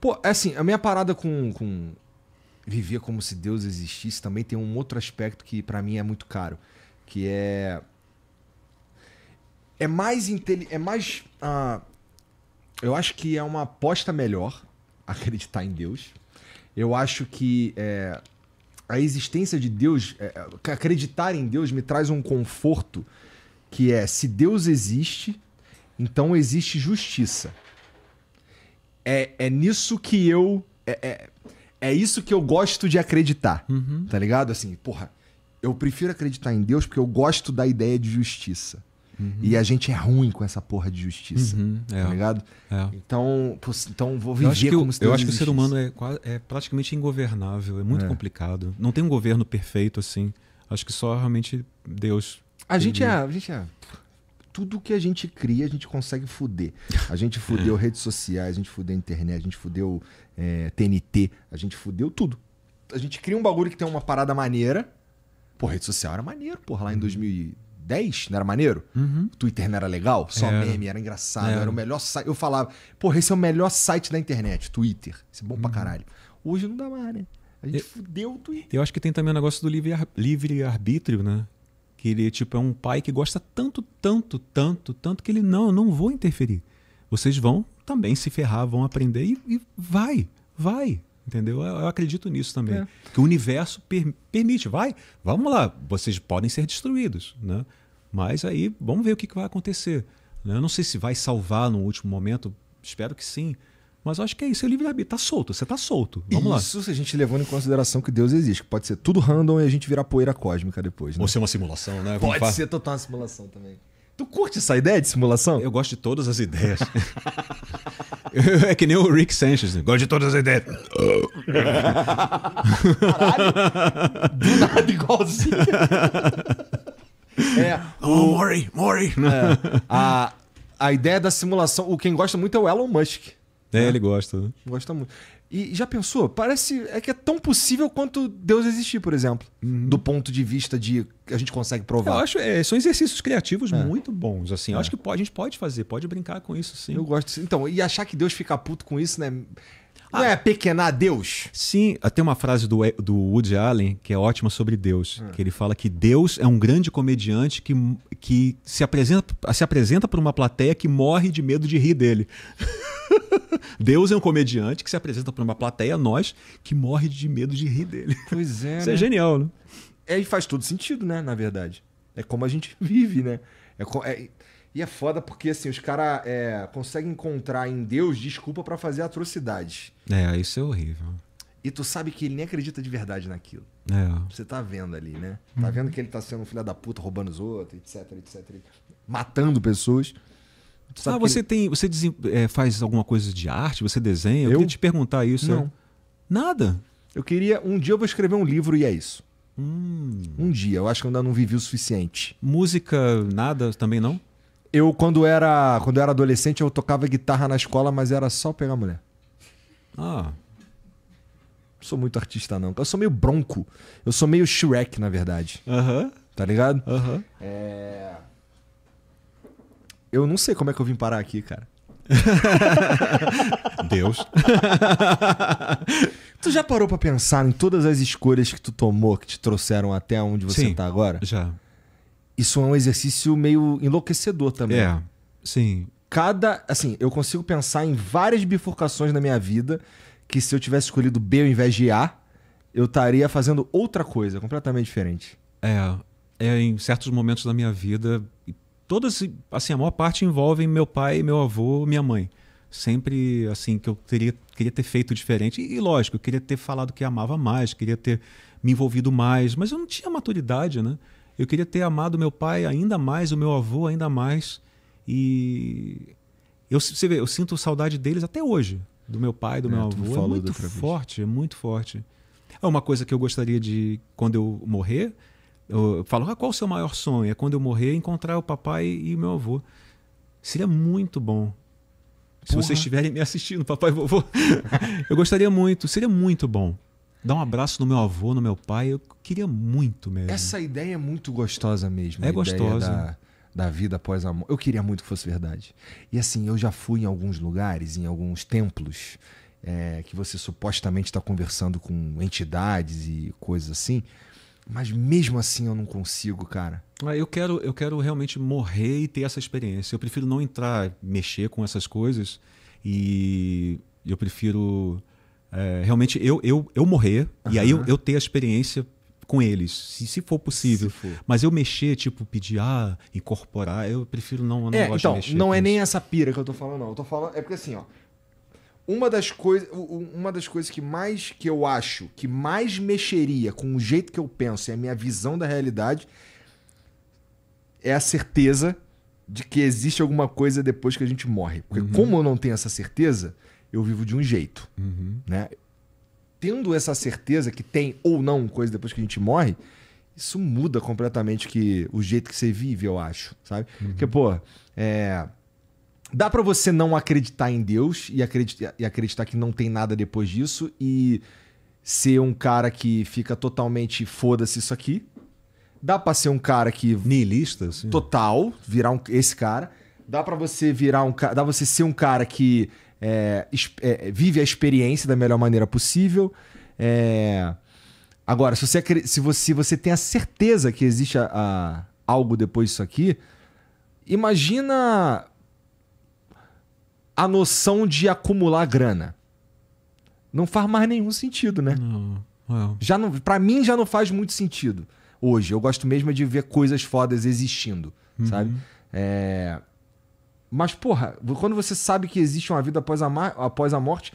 Pô, é assim, a minha parada com, com viver como se Deus existisse, também tem um outro aspecto que para mim é muito caro, que é é mais intele... é mais uh... eu acho que é uma aposta melhor [LAUGHS] acreditar em Deus. Eu acho que é... a existência de Deus, é, é... acreditar em Deus me traz um conforto que é se Deus existe, então existe justiça. É, é nisso que eu é, é é isso que eu gosto de acreditar, uhum. tá ligado? Assim, porra, eu prefiro acreditar em Deus porque eu gosto da ideia de justiça. Uhum. E a gente é ruim com essa porra de justiça. Uhum, tá é. Tá ligado? É. Então, então vou viver eu acho que como ser humano. Eu acho que o ser humano é, é praticamente ingovernável, é muito é. complicado. Não tem um governo perfeito assim. Acho que só realmente Deus. A gente é. A gente é. Tudo que a gente cria, a gente consegue fuder. A gente [LAUGHS] fudeu redes sociais, a gente fudeu a internet, a gente fudeu é, TNT. A gente fudeu tudo. A gente cria um bagulho que tem uma parada maneira. Pô, rede social era maneiro, porra, lá em 2010, uhum. não era maneiro? Uhum. Twitter não era legal? Só meme, era engraçado, era. era o melhor site. Eu falava, porra, esse é o melhor site da internet, Twitter. Isso é bom uhum. pra caralho. Hoje não dá mais, né? A gente eu, fudeu o Twitter. Eu acho que tem também o negócio do livre-arbítrio, livre né? Que ele, tipo, é um pai que gosta tanto, tanto, tanto, tanto, que ele, não, eu não vou interferir. Vocês vão, também se ferrar, vão aprender e, e vai, vai. Entendeu? Eu, eu acredito nisso também. É. Que o universo per, permite, vai, vamos lá, vocês podem ser destruídos. Né? Mas aí vamos ver o que, que vai acontecer. Né? Eu não sei se vai salvar no último momento, espero que sim. Mas acho que é isso, é livre-arbítrio. Tá solto, você tá solto. Vamos isso lá. Isso se a gente levando em consideração que Deus existe, que pode ser tudo random e a gente virar poeira cósmica depois. Né? Ou ser uma simulação, né? Vamos pode falar. ser total uma simulação também. Tu curte essa ideia de simulação? Eu gosto de todas as ideias. [LAUGHS] é que nem o Rick Sanchez. Né? Gosto de todas as ideias. Caralho. Do nada igualzinho. É, [LAUGHS] oh, Mori, Mori. É, a, a ideia da simulação. O quem gosta muito é o Elon Musk. É, né? ele gosta. Né? Gosta muito. E já pensou? Parece é que é tão possível quanto Deus existir, por exemplo. Uhum. Do ponto de vista de a gente consegue provar. Eu acho, é, são exercícios criativos é. muito bons, assim. Eu é. acho que pode, a gente pode fazer, pode brincar com isso, sim. Eu gosto. Então, e achar que Deus fica puto com isso, né? Não ah, é pequenar Deus? Sim, ah, tem uma frase do, do Woody Allen que é ótima sobre Deus, hum. que ele fala que Deus é um grande comediante que, que se apresenta se apresenta para uma plateia que morre de medo de rir dele. [LAUGHS] [LAUGHS] Deus é um comediante que se apresenta para uma plateia, nós, que morre de medo de rir dele. Pois é. Isso é né? é genial, né? É, e faz todo sentido, né? Na verdade. É como a gente [LAUGHS] vive, né? É, é, e é foda porque, assim, os caras é, conseguem encontrar em Deus desculpa para fazer atrocidades. É, isso é horrível. E tu sabe que ele nem acredita de verdade naquilo. É. Você tá vendo ali, né? Tá uhum. vendo que ele tá sendo um filho da puta, roubando os outros, etc, etc. Matando pessoas ah, você que... tem. Você é, faz alguma coisa de arte? Você desenha? Eu, eu queria te perguntar isso. É. Não. É... Nada. Eu queria. Um dia eu vou escrever um livro e é isso. Hum. Um dia. Eu acho que ainda não vivi o suficiente. Música, nada também não? Eu, quando era, quando era adolescente, eu tocava guitarra na escola, mas era só pegar mulher. Ah. Não sou muito artista, não. Eu sou meio bronco. Eu sou meio Shrek, na verdade. Aham. Uh -huh. Tá ligado? Aham. Uh -huh. É. Eu não sei como é que eu vim parar aqui, cara. [LAUGHS] Deus. tu já parou para pensar em todas as escolhas que tu tomou que te trouxeram até onde você sim, tá agora? Já. Isso é um exercício meio enlouquecedor também. É. Sim. Cada, assim, eu consigo pensar em várias bifurcações na minha vida que se eu tivesse escolhido B ao invés de A, eu estaria fazendo outra coisa completamente diferente. É, é em certos momentos da minha vida todas, assim, a maior parte envolvem meu pai, meu avô, minha mãe. Sempre, assim, que eu teria, queria ter feito diferente. E, lógico, eu queria ter falado que amava mais, queria ter me envolvido mais, mas eu não tinha maturidade, né? Eu queria ter amado meu pai ainda mais, o meu avô ainda mais. E eu, você vê, eu sinto saudade deles até hoje, do meu pai, do é, meu avô. É muito forte, é muito forte. É uma coisa que eu gostaria de, quando eu morrer, eu falo, ah, qual o seu maior sonho? É quando eu morrer encontrar o papai e meu avô. Seria muito bom. Se vocês estiverem me assistindo, papai e vovô, [LAUGHS] eu gostaria muito, seria muito bom. Dar um abraço no meu avô, no meu pai, eu queria muito mesmo. Essa ideia é muito gostosa mesmo. É gostosa. Da, da, vida após a morte. Eu queria muito que fosse verdade. E assim, eu já fui em alguns lugares, em alguns templos, é, que você supostamente está conversando com entidades e coisas assim. Mas mesmo assim eu não consigo, cara. Ah, eu quero, eu quero realmente morrer e ter essa experiência. Eu prefiro não entrar, mexer com essas coisas e eu prefiro é, realmente eu, eu, eu morrer uhum. e aí eu, eu ter a experiência com eles, se, se for possível. Se for. Mas eu mexer, tipo, pedir, ah, incorporar, eu prefiro não, não é, então, não é nem essa pira que eu tô falando, não. Eu tô falando, é porque assim, ó, uma das, coisa, uma das coisas que mais que eu acho que mais mexeria com o jeito que eu penso e a minha visão da realidade é a certeza de que existe alguma coisa depois que a gente morre. Porque uhum. como eu não tenho essa certeza, eu vivo de um jeito. Uhum. Né? Tendo essa certeza que tem ou não coisa depois que a gente morre, isso muda completamente que, o jeito que você vive, eu acho. Sabe? Uhum. Porque, pô, é dá para você não acreditar em Deus e acreditar, e acreditar que não tem nada depois disso e ser um cara que fica totalmente foda-se isso aqui. Dá pra ser um cara que. Nihilista, assim. Total, virar um, esse cara. Dá para você virar um cara. Dá pra você ser um cara que é, é, vive a experiência da melhor maneira possível. É... Agora, se você, se, você, se você tem a certeza que existe a, a, algo depois disso aqui, imagina a noção de acumular grana. Não faz mais nenhum sentido, né? Não. Well. Já não, para mim já não faz muito sentido hoje. Eu gosto mesmo é de ver coisas fodas existindo, uhum. sabe? É... Mas, porra, quando você sabe que existe uma vida após a, após a morte,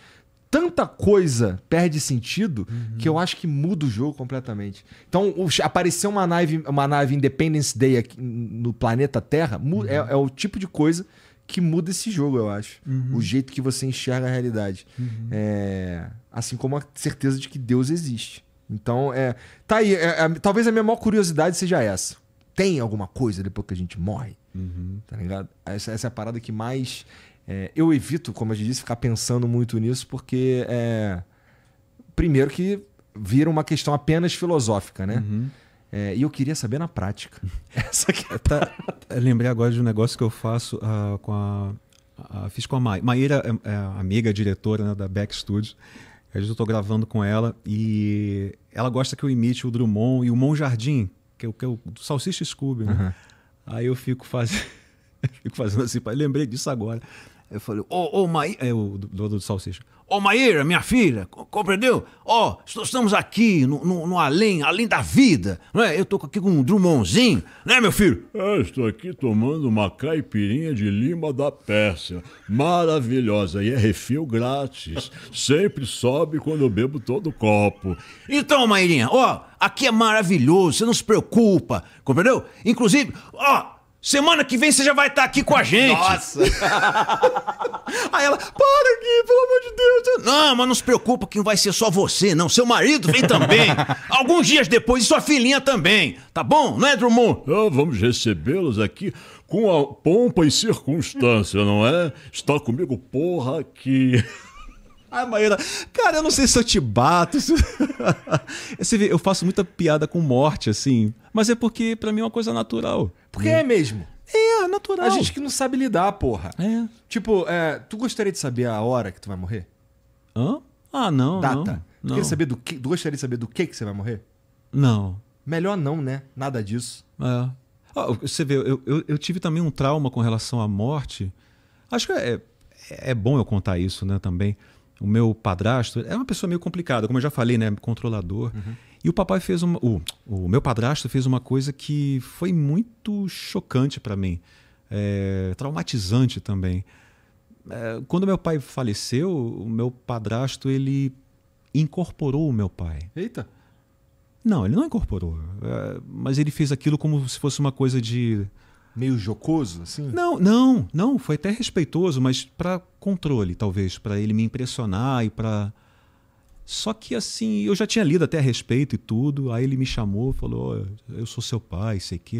tanta coisa perde sentido uhum. que eu acho que muda o jogo completamente. Então, apareceu uma nave, uma nave Independence Day aqui no planeta Terra uhum. é, é, o tipo de coisa que muda esse jogo, eu acho. Uhum. O jeito que você enxerga a realidade. Uhum. É, assim como a certeza de que Deus existe. Então, é, tá aí. É, é, talvez a minha maior curiosidade seja essa. Tem alguma coisa depois que a gente morre? Uhum. Tá ligado? Essa, essa, é a parada que mais. É, eu evito, como eu disse, ficar pensando muito nisso, porque. É, primeiro que vira uma questão apenas filosófica, né? Uhum. É, e eu queria saber na prática. [LAUGHS] Essa aqui é tá, Lembrei agora de um negócio que eu faço uh, com a, Fiz com a Maíra. Maíra é, é amiga, diretora né, da Back Studios. Às vezes eu estou gravando com ela e ela gosta que eu imite o Drummond e o Mon Jardim, que é o, que é o Salsicha Scooby. Né? Uhum. Aí eu fico, faz... [LAUGHS] fico fazendo assim, lembrei disso agora. Eu falei, ô, oh, oh, Maíra, é o doador do salsicha. Ô, oh, Maíra, minha filha, compreendeu? Ó, oh, estamos aqui no, no, no, além, além da vida, não é? Eu tô aqui com um Drummondzinho, né, meu filho? Eu é, estou aqui tomando uma caipirinha de lima da Pérsia, maravilhosa, e é refil grátis. Sempre sobe quando eu bebo todo o copo. Então, Maírinha ó, aqui é maravilhoso, você não se preocupa, compreendeu? Inclusive, ó, Semana que vem você já vai estar tá aqui com a gente. Nossa! [LAUGHS] Aí ela, para aqui, pelo amor de Deus. Não, mas não se preocupa que não vai ser só você, não. Seu marido vem também. [LAUGHS] Alguns dias depois, e sua filhinha também. Tá bom, Não é Drummond? Ah, vamos recebê-los aqui com a pompa e circunstância, não é? Está comigo, porra, aqui. [LAUGHS] Ai, Maíra, cara, eu não sei se eu te bato. Se... Você vê, eu faço muita piada com morte, assim. Mas é porque, para mim, é uma coisa natural. Porque é mesmo. É, natural. A gente que não sabe lidar, porra. É. Tipo, é, tu gostaria de saber a hora que tu vai morrer? Hã? Ah, não. Data. Não, tu não. saber do que, tu gostaria de saber do que que você vai morrer? Não. Melhor não, né? Nada disso. É. Ah, você vê, eu, eu, eu, tive também um trauma com relação à morte. Acho que é, é bom eu contar isso, né, também. O meu padrasto é uma pessoa meio complicada, como eu já falei, né? Controlador. Uhum. E o papai fez uma. O, o meu padrasto fez uma coisa que foi muito chocante para mim, é, traumatizante também. É, quando meu pai faleceu, o meu padrasto ele incorporou o meu pai. Eita! Não, ele não incorporou. É, mas ele fez aquilo como se fosse uma coisa de. Meio jocoso, assim? Não, não, não. Foi até respeitoso, mas para controle, talvez. para ele me impressionar e para só que assim, eu já tinha lido até a respeito e tudo. Aí ele me chamou, falou: oh, "Eu sou seu pai, sei que".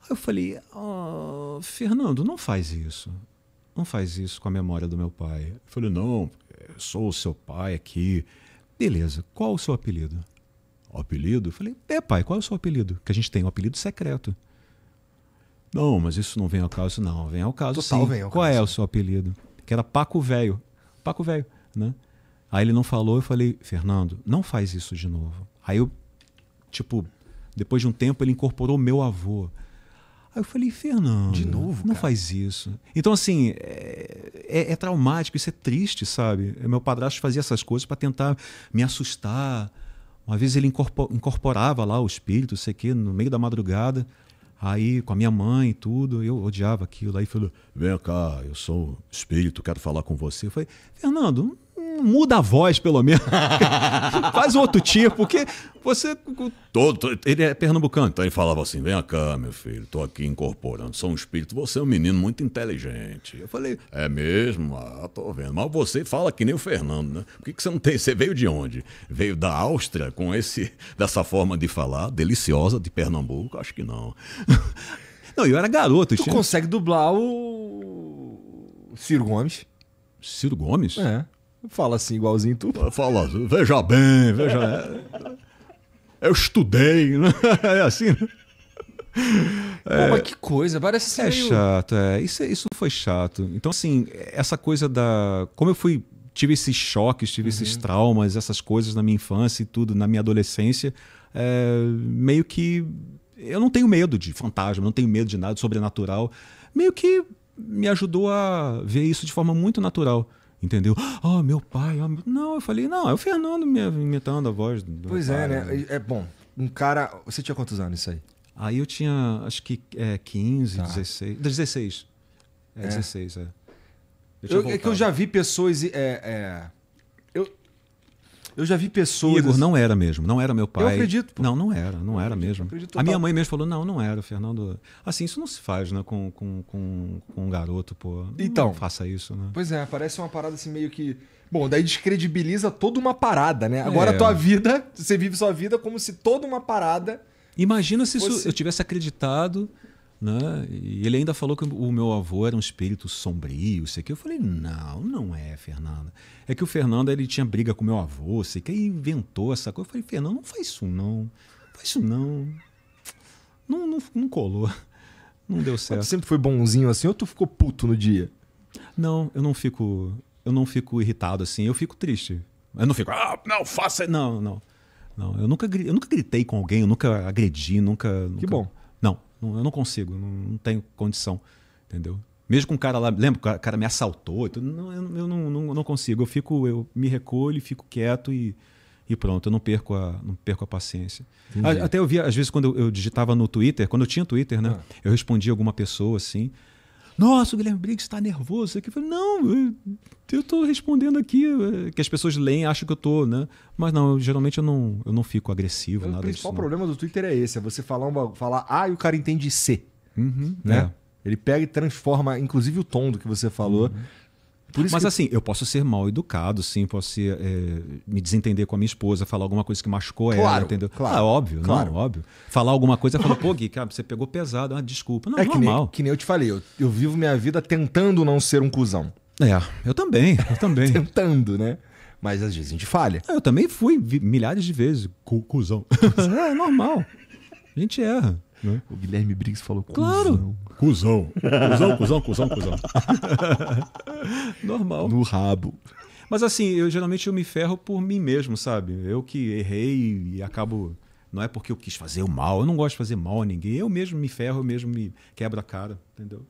Aí eu falei: oh, "Fernando, não faz isso. Não faz isso com a memória do meu pai". Ele falou: "Não, eu sou o seu pai aqui". Beleza. Qual o seu apelido? O apelido? Eu falei: "É, pai, qual é o seu apelido? Que a gente tem um apelido secreto". Não, mas isso não vem ao caso, não. Vem ao caso Total sim. Ao qual caso. é o seu apelido? Que era Paco Velho. Paco Velho, né? Aí ele não falou, eu falei, Fernando, não faz isso de novo. Aí eu, tipo, depois de um tempo ele incorporou meu avô. Aí eu falei, Fernando. De novo? Não cara. faz isso. Então, assim, é, é, é, traumático, isso é triste, sabe? Meu padrasto fazia essas coisas para tentar me assustar. Uma vez ele incorporava lá o espírito, sei que, no meio da madrugada. Aí, com a minha mãe e tudo, eu odiava aquilo. Aí falou: Vem cá, eu sou espírito, quero falar com você. Eu falei: Fernando, muda a voz, pelo menos. [LAUGHS] Faz outro tipo, porque você. Todo, ele é pernambucano, então ele falava assim: vem cá, meu filho, tô aqui incorporando, sou um espírito, você é um menino muito inteligente. Eu falei: é mesmo? Ah, tô vendo. Mas você fala que nem o Fernando, né? Por que, que você não tem? Você veio de onde? Veio da Áustria com esse dessa forma de falar, deliciosa, de Pernambuco? Acho que não. [LAUGHS] Não, eu era garoto. Tu tinha... consegue dublar o. Ciro Gomes? Ciro Gomes? É. Fala assim, igualzinho tu. Fala, veja bem, veja. Eu estudei, [LAUGHS] né? É assim, né? É, Pô, que coisa, parece ser. É meio... chato, é. Isso, isso foi chato. Então, assim, essa coisa da. Como eu fui. Tive esses choques, tive uhum. esses traumas, essas coisas na minha infância e tudo, na minha adolescência. É, meio que. Eu não tenho medo de fantasma, não tenho medo de nada sobrenatural. Meio que me ajudou a ver isso de forma muito natural entendeu? Ah, oh, meu pai. Oh, Não, eu falei, não, é o Fernando me imitando a voz do. Pois é, pai, é, né? né? É bom. Um cara. Você tinha quantos anos isso aí? Aí eu tinha, acho que é, 15, tá. 16. 16. É, é. 16, é. Eu, eu é que eu já vi pessoas. É, é, eu já vi pessoas. Igor, assim. não era mesmo, não era meu pai. Eu acredito. Pô. Não, não era, não era mesmo. a minha mãe mesmo falou: não, não era, Fernando. Assim, isso não se faz, né, com, com, com, com um garoto, pô. então. Não faça isso, né? Pois é, parece uma parada assim meio que. Bom, daí descredibiliza toda uma parada, né? Agora é. a tua vida, você vive sua vida como se toda uma parada. Imagina se fosse... eu tivesse acreditado né? E ele ainda falou que o meu avô era um espírito sombrio, sei que. Eu falei, não, não é, Fernanda. É que o Fernando ele tinha briga com meu avô, sei que, inventou essa coisa. Eu falei, Fernando, não faz isso não. Não faz isso não. Não, não, não colou. Não deu certo. Mas tu sempre foi bonzinho assim ou tu ficou puto no dia? Não, eu não fico. Eu não fico irritado assim, eu fico triste. Eu não fico, ah, não, faça. Não, não. Não, eu nunca, eu nunca gritei com alguém, eu nunca agredi, nunca. Que bom. Não, eu não consigo, não, não, tenho condição, entendeu? Mesmo com o cara lá, lembra, o cara me assaltou, eu, não, eu não, não, consigo. Eu fico, eu me recolho, fico quieto e, e pronto, eu não perco a, não perco a paciência. A, até eu via, às vezes, quando eu, eu, digitava no Twitter, quando eu tinha Twitter, né? Ah. Eu respondia alguma pessoa assim nossa, o Guilherme Briggs está nervoso. Eu falei, não, eu estou respondendo aqui. É, que as pessoas leem e acham que eu estou, né? Mas não, eu, geralmente eu não, eu não fico agressivo, o nada disso. O principal problema do Twitter é esse, é você falar, uma, falar A ah, e o cara entende C. Uhum, né? É. Ele pega e transforma, inclusive o tom do que você falou, uhum. Mas que... assim, eu posso ser mal educado, sim, posso ser, é, me desentender com a minha esposa, falar alguma coisa que machucou claro, ela, entendeu? Claro, ah, óbvio, claro. não, óbvio. Falar alguma coisa, falar, pô, Gui, cara, você pegou pesado, ah, desculpa. Não, é normal. Que nem, que nem eu te falei, eu, eu vivo minha vida tentando não ser um cuzão. É, eu também, eu também. [LAUGHS] tentando, né? Mas às vezes a gente falha. É, eu também fui milhares de vezes cu cuzão. [LAUGHS] é normal. A gente erra. Né? O Guilherme Briggs falou claro. cuzão. Cusão. Cusão, cusão, cusão, cusão. [LAUGHS] Normal. No rabo. Mas assim, eu geralmente eu me ferro por mim mesmo, sabe? Eu que errei e acabo. Não é porque eu quis fazer o mal, eu não gosto de fazer mal a ninguém. Eu mesmo me ferro, eu mesmo me quebro a cara, entendeu?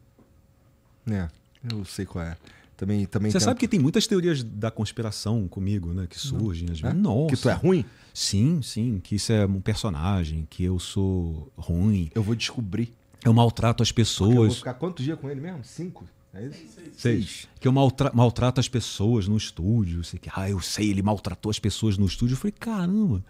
É, eu sei qual é. Também, também Você sabe que tem muitas teorias da conspiração comigo, né? Que surgem. Às é? vezes. É? Nossa. Que tu é ruim? Sim, sim, que isso é um personagem, que eu sou ruim. Eu vou descobrir. Eu maltrato as pessoas. Porque eu vou ficar quantos dias com ele mesmo? Cinco? É isso? Seis. Seis. Seis. Que eu maltra maltrato as pessoas no estúdio. Sei que, ah, eu sei, ele maltratou as pessoas no estúdio. Eu falei, caramba.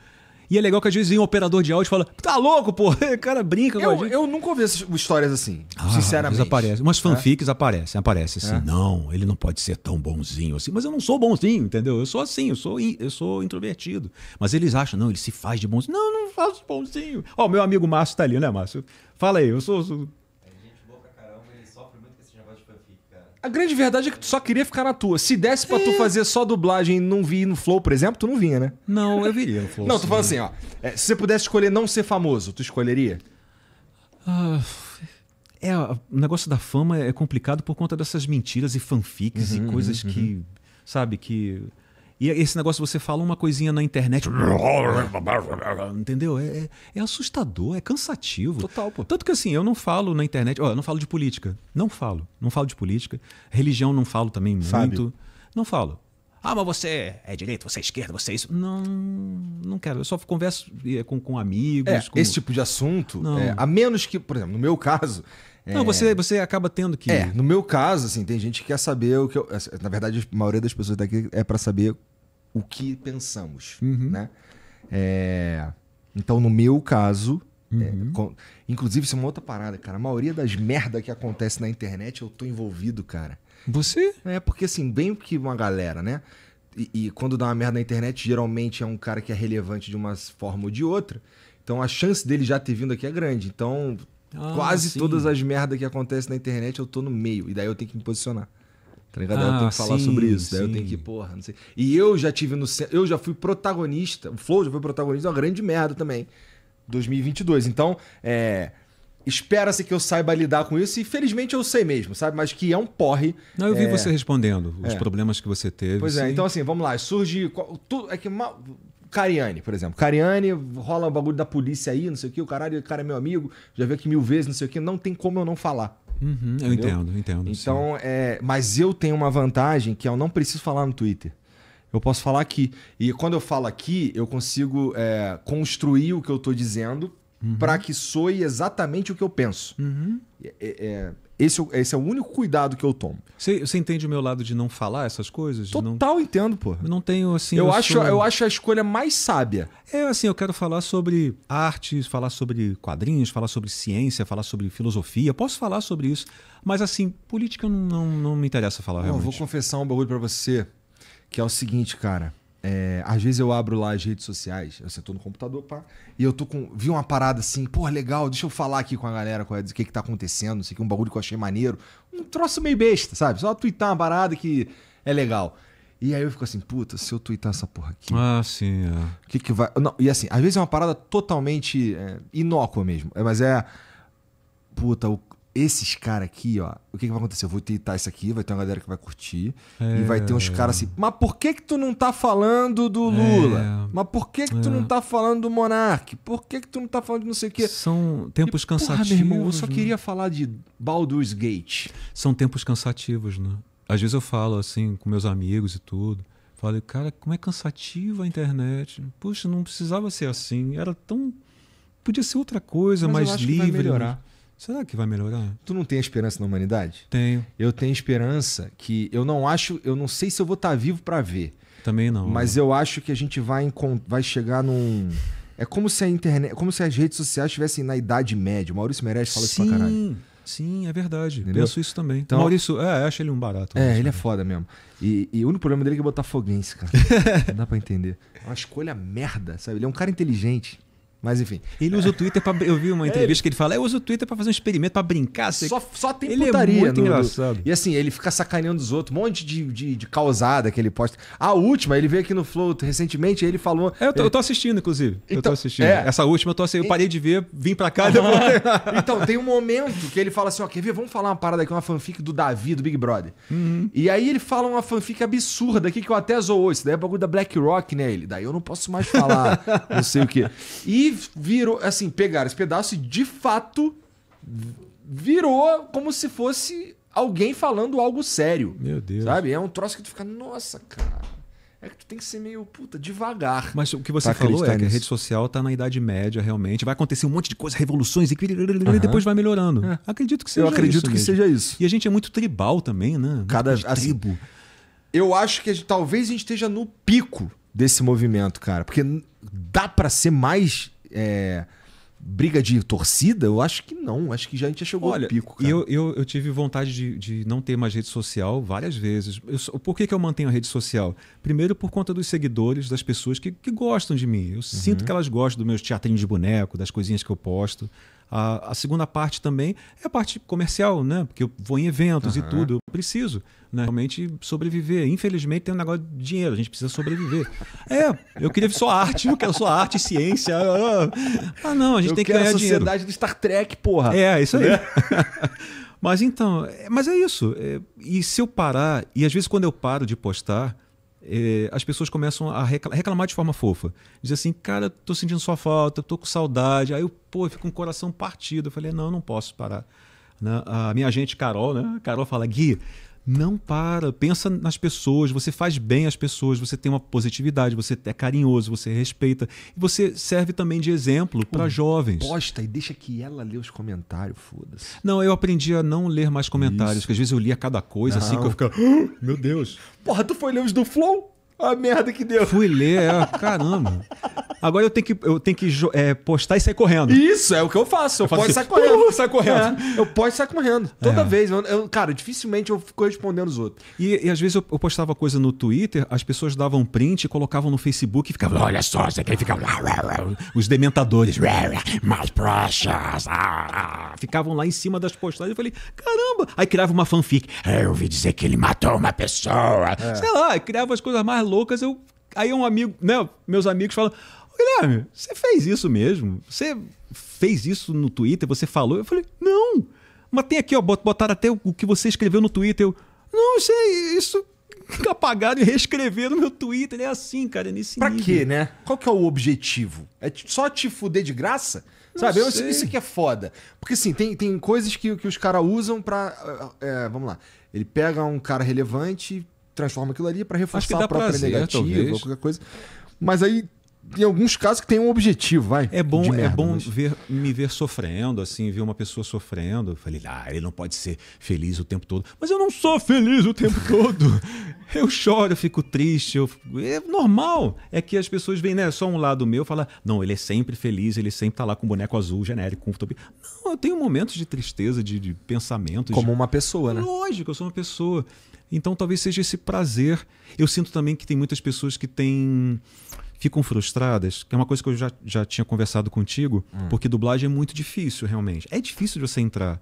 E é legal que às vezes vem um operador de áudio e fala: tá louco, pô? [LAUGHS] O cara brinca eu, com a gente. Eu nunca ouvi histórias assim, ah, sinceramente. Aparece. Umas é. fanfics é? aparecem, aparece assim. É? Não, ele não pode ser tão bonzinho assim. Mas eu não sou bonzinho, entendeu? Eu sou assim, eu sou, eu sou introvertido. Mas eles acham, não, ele se faz de bonzinho. Não, não faço bonzinho. Ó, oh, meu amigo Márcio tá ali, né, Márcio? Fala aí, eu sou, sou A grande verdade é que tu só queria ficar na tua. Se desse pra tu fazer só dublagem e não vir no Flow, por exemplo, tu não vinha, né? Não, eu viria no Flow. Não, tu fala assim, ó. é, se você pudesse escolher não ser famoso, tu escolheria? Ah, é, o negócio da fama é complicado por conta dessas mentiras e fanfics e uhum, coisas uhum, que, uhum. sabe, que e esse negócio, você fala uma coisinha na internet. Entendeu? É, é, é, assustador, é cansativo. Total, pô. Tanto que assim, eu não falo na internet. Ó, eu não falo de política. Não falo. Não falo de política. Religião não falo também muito. Não falo. Ah, mas você é direito você é esquerda, você é isso. Não, não quero. Eu só converso eh, com, com amigos. É, com... Esse tipo de assunto, é, a menos que, por exemplo, no meu caso, não, é... você, você acaba tendo que. É, no meu caso, assim, tem gente que quer saber o que eu. Na verdade, a maioria das pessoas daqui é para saber o que pensamos, uhum. né? É... Então, no meu caso, é, Uhum. É, com, inclusive, isso é uma outra parada, cara. A maioria das merda que acontece na internet, eu tô envolvido, cara. Você? É, porque assim, bem que uma galera, né? E, e, quando dá uma merda na internet, geralmente é um cara que é relevante de uma forma ou de outra. Então a chance dele já ter vindo aqui é grande. Então, ah, Quase sim. todas as merdas que acontecem na internet eu tô no meio. E daí eu tenho que me posicionar. Tá ligado? Ah, eu tenho que ah, falar sim, sobre isso. Daí sim. eu tenho que, porra, não sei. E eu já tive no Eu já fui protagonista. O Flow já foi protagonista de uma grande merda também. 2022. Então, é. Espera-se que eu saiba lidar com isso e felizmente eu sei mesmo, sabe? Mas que é um porre. Não, eu vi é... você respondendo os é. problemas que você teve. Pois é, então assim, vamos lá. Surge. Tudo, é que Cariani, por exemplo. Cariani rola o um bagulho da polícia aí, não sei o que, o caralho, o cara é meu amigo, já veio aqui mil vezes, não sei o que, não tem como eu não falar. Uhum, eu entendo, eu entendo. Então, é, mas eu tenho uma vantagem que eu não preciso falar no Twitter. Eu posso falar aqui. E quando eu falo aqui, eu consigo é, construir o que eu estou dizendo uhum. para que soe exatamente o que eu penso. Uhum. É, é, é esse, é esse, é o único cuidado que eu tomo. Você, entende o meu lado de não falar essas coisas? Total não... entendo, pô. Eu não tenho assim. Eu, eu acho, sou... eu acho a escolha mais sábia. É assim, eu quero falar sobre artes, falar sobre quadrinhos, falar sobre ciência, falar sobre filosofia. Posso falar sobre isso, mas assim, política não, não, não me interessa falar não, realmente. Eu vou confessar um bagulho para você que é o seguinte, cara. É, às vezes eu abro lá as redes sociais, eu tô no computador, pá, e eu tô com. Vi uma parada assim, pô, legal, deixa eu falar aqui com a galera é, o que que tá acontecendo, sei que é um bagulho que eu achei maneiro. Um troço meio besta, sabe? Só twittar uma parada que é legal. E aí eu fico assim, puta, se eu twittar essa porra aqui. Ah, sim, é. que que vai. Não, e assim, às vezes é uma parada totalmente é, inócua mesmo. mas é. Puta, o, esses caras aqui, ó, o que, que vai acontecer? Eu vou editar isso aqui, vai ter uma galera que vai curtir. É. E vai ter uns é. caras assim. Mas por que que tu não tá falando do é. Lula? É. Mas por que que tu é. não tá falando do Monark? Por que que tu não tá falando de não sei o quê? São tempos e, cansativos. Porra, meu irmão, eu só né? queria falar de Baldur's Gate. São tempos cansativos, né? Às vezes eu falo assim com meus amigos e tudo. Falei, cara, como é cansativa a internet. Puxa, não precisava ser assim. Era tão. Podia ser outra coisa, mas mais livre. Que vai né? melhorar. Será que vai melhorar? Tu não tem esperança na humanidade? Tenho. Eu tenho esperança que eu não acho, eu não sei se eu vou estar tá vivo para ver. Também não. Mas eu acho que a gente vai, vai chegar num é como se a internet, como se as redes sociais estivessem na idade média. O Maurício Meirelles fala sim, isso pra caralho. Sim, é verdade. Entendeu? Penso isso também. Então, Maurício, é, acho ele um barato. É, ele é foda mesmo. E, e o único problema dele é que é botafoguense, cara. [LAUGHS] não dá pra entender. É uma escolha merda, sabe? Ele é um cara inteligente. Mas enfim, ele usa o Twitter para eu vi uma é entrevista ele... que ele fala, eu uso o Twitter para fazer um experimento, para brincar, sei... só, só tem ele é putaria, é muito no... engraçado. E assim, ele fica sacaneando os outros, um monte de, de, de causada que ele posta. A última, ele veio aqui no float recentemente, ele falou, é, eu, tô, ele... eu tô assistindo inclusive. Então, eu tô então, assistindo. É... Essa última eu tô assim, eu parei de ver, vim para cá depois... [LAUGHS] Então, tem um momento que ele fala assim, ó, quer ver? Vamos falar uma parada aqui, uma fanfic do Davi do Big Brother. Uhum. E aí ele fala uma fanfic absurda aqui que eu até zoou, isso daí é bagulho da BlackRock, né, ele. Daí eu não posso mais falar, [LAUGHS] não sei o quê. E virou, assim, pegaram esse pedaço e de fato virou como se fosse alguém falando algo sério. Meu Deus. Sabe? É um troço que tu fica, nossa, cara. É que tu tem que ser meio, puta, devagar. Mas o que você tá falou é que a rede social tá na idade média, realmente. Vai acontecer um monte de coisa, revoluções, e uhum. depois vai melhorando. É. Acredito que seja Eu acredito que mesmo. seja isso. E a gente é muito tribal também, né? Cada assim, tribo. Eu acho que a gente, talvez a gente esteja no pico desse movimento, cara. Porque dá para ser mais é, briga de torcida? Eu acho que não. Acho que já a gente já chegou Olha, ao pico. Cara. Eu, eu, eu tive vontade de, de não ter mais rede social várias vezes. Eu, por que, que eu mantenho a rede social? Primeiro, por conta dos seguidores, das pessoas que, que gostam de mim. Eu uhum. sinto que elas gostam do meu teatrinho de boneco, das coisinhas que eu posto. A, a, segunda parte também é a parte comercial, né? Porque eu vou em eventos uhum. e tudo, eu preciso né? realmente sobreviver. Infelizmente tem um negócio de dinheiro, a gente precisa sobreviver. é, eu queria só arte, eu quero só arte, ciência. Ah, não, a gente eu tem que ganhar a sociedade dinheiro. do Star Trek, porra. É, isso aí. Né? [LAUGHS] mas então, é, mas é isso. É, e se eu parar, e às vezes quando eu paro de postar, é, as pessoas começam a reclamar de forma fofa. Diz assim, cara, tô sentindo sua falta, tô com saudade. Aí eu, pô, eu fico com o coração partido. Eu falei, não, não posso parar. Na, né? a minha agente Carol, né? Carol fala, Gui, não para, pensa nas pessoas, você faz bem às pessoas, você tem uma positividade, você é carinhoso, você respeita. E você serve também de exemplo para jovens. Posta e deixa que ela lê os comentários, foda-se. Não, eu aprendi a não ler mais comentários, Isso. porque às vezes eu lia cada coisa assim, não. assim que eu ficava, ah, meu Deus. Porra, tu foi ler os do Flow? A merda que deu. Fui ler, é, caramba. Agora eu tenho que, eu tenho que é, postar e sair correndo. Isso, é o que eu faço. Eu, eu posso sair assim, correndo. Uh, sai correndo. É, eu posso sair correndo. Toda é. vez. Eu, eu, cara, dificilmente eu fico respondendo os outros. E, e às vezes eu, eu, postava coisa no Twitter, as pessoas davam print, e colocavam no Facebook e ficavam, olha só, isso aqui ficava. Os dementadores. Mais precious. Ah, ah, ah", ficavam lá em cima das postagens. Eu falei, caramba. Aí criava uma fanfic. É, eu ouvi dizer que ele matou uma pessoa. É. Sei lá, criava as coisas mais loucas, eu. Aí um amigo, né? Meus amigos falam. Guilherme, você fez isso mesmo? Você fez isso no Twitter? Você falou? Eu falei, não. Mas tem aqui, ó, botaram até o que você escreveu no Twitter. Eu, não, isso é isso [LAUGHS] apagado e reescrever no meu Twitter. É assim, cara, é nesse Pra quê, né? Qual que é o objetivo? É só te fuder de graça? Não Sabe, eu, isso aqui é foda. Porque assim, tem, tem coisas que, que os caras usam pra. Ah, ah, é, vamos lá. Ele pega um cara relevante, transforma aquilo ali para reforçar a própria prazer, negativa, talvez. ou qualquer coisa. Mas aí em alguns casos que tem um objetivo, vai. É bom, é merda, é bom mas... ver, me ver sofrendo, assim, ver uma pessoa sofrendo. Eu falei, ah, ele não pode ser feliz o tempo todo. Mas eu não sou feliz o tempo todo. Eu choro, eu fico triste, eu... é normal. É que as pessoas veem, né, só um lado meu, fala, não, ele é sempre feliz, ele sempre tá lá com boneco azul, genérico, com utopia. Não, eu tenho momentos de tristeza, de, de Como de... uma pessoa, né? Lógico, eu sou uma pessoa. Então talvez seja esse prazer. Eu sinto também que tem muitas pessoas que têm ficam frustradas, que é uma coisa que eu já, já tinha conversado contigo, hum. porque dublagem é muito difícil, realmente. É difícil de você entrar.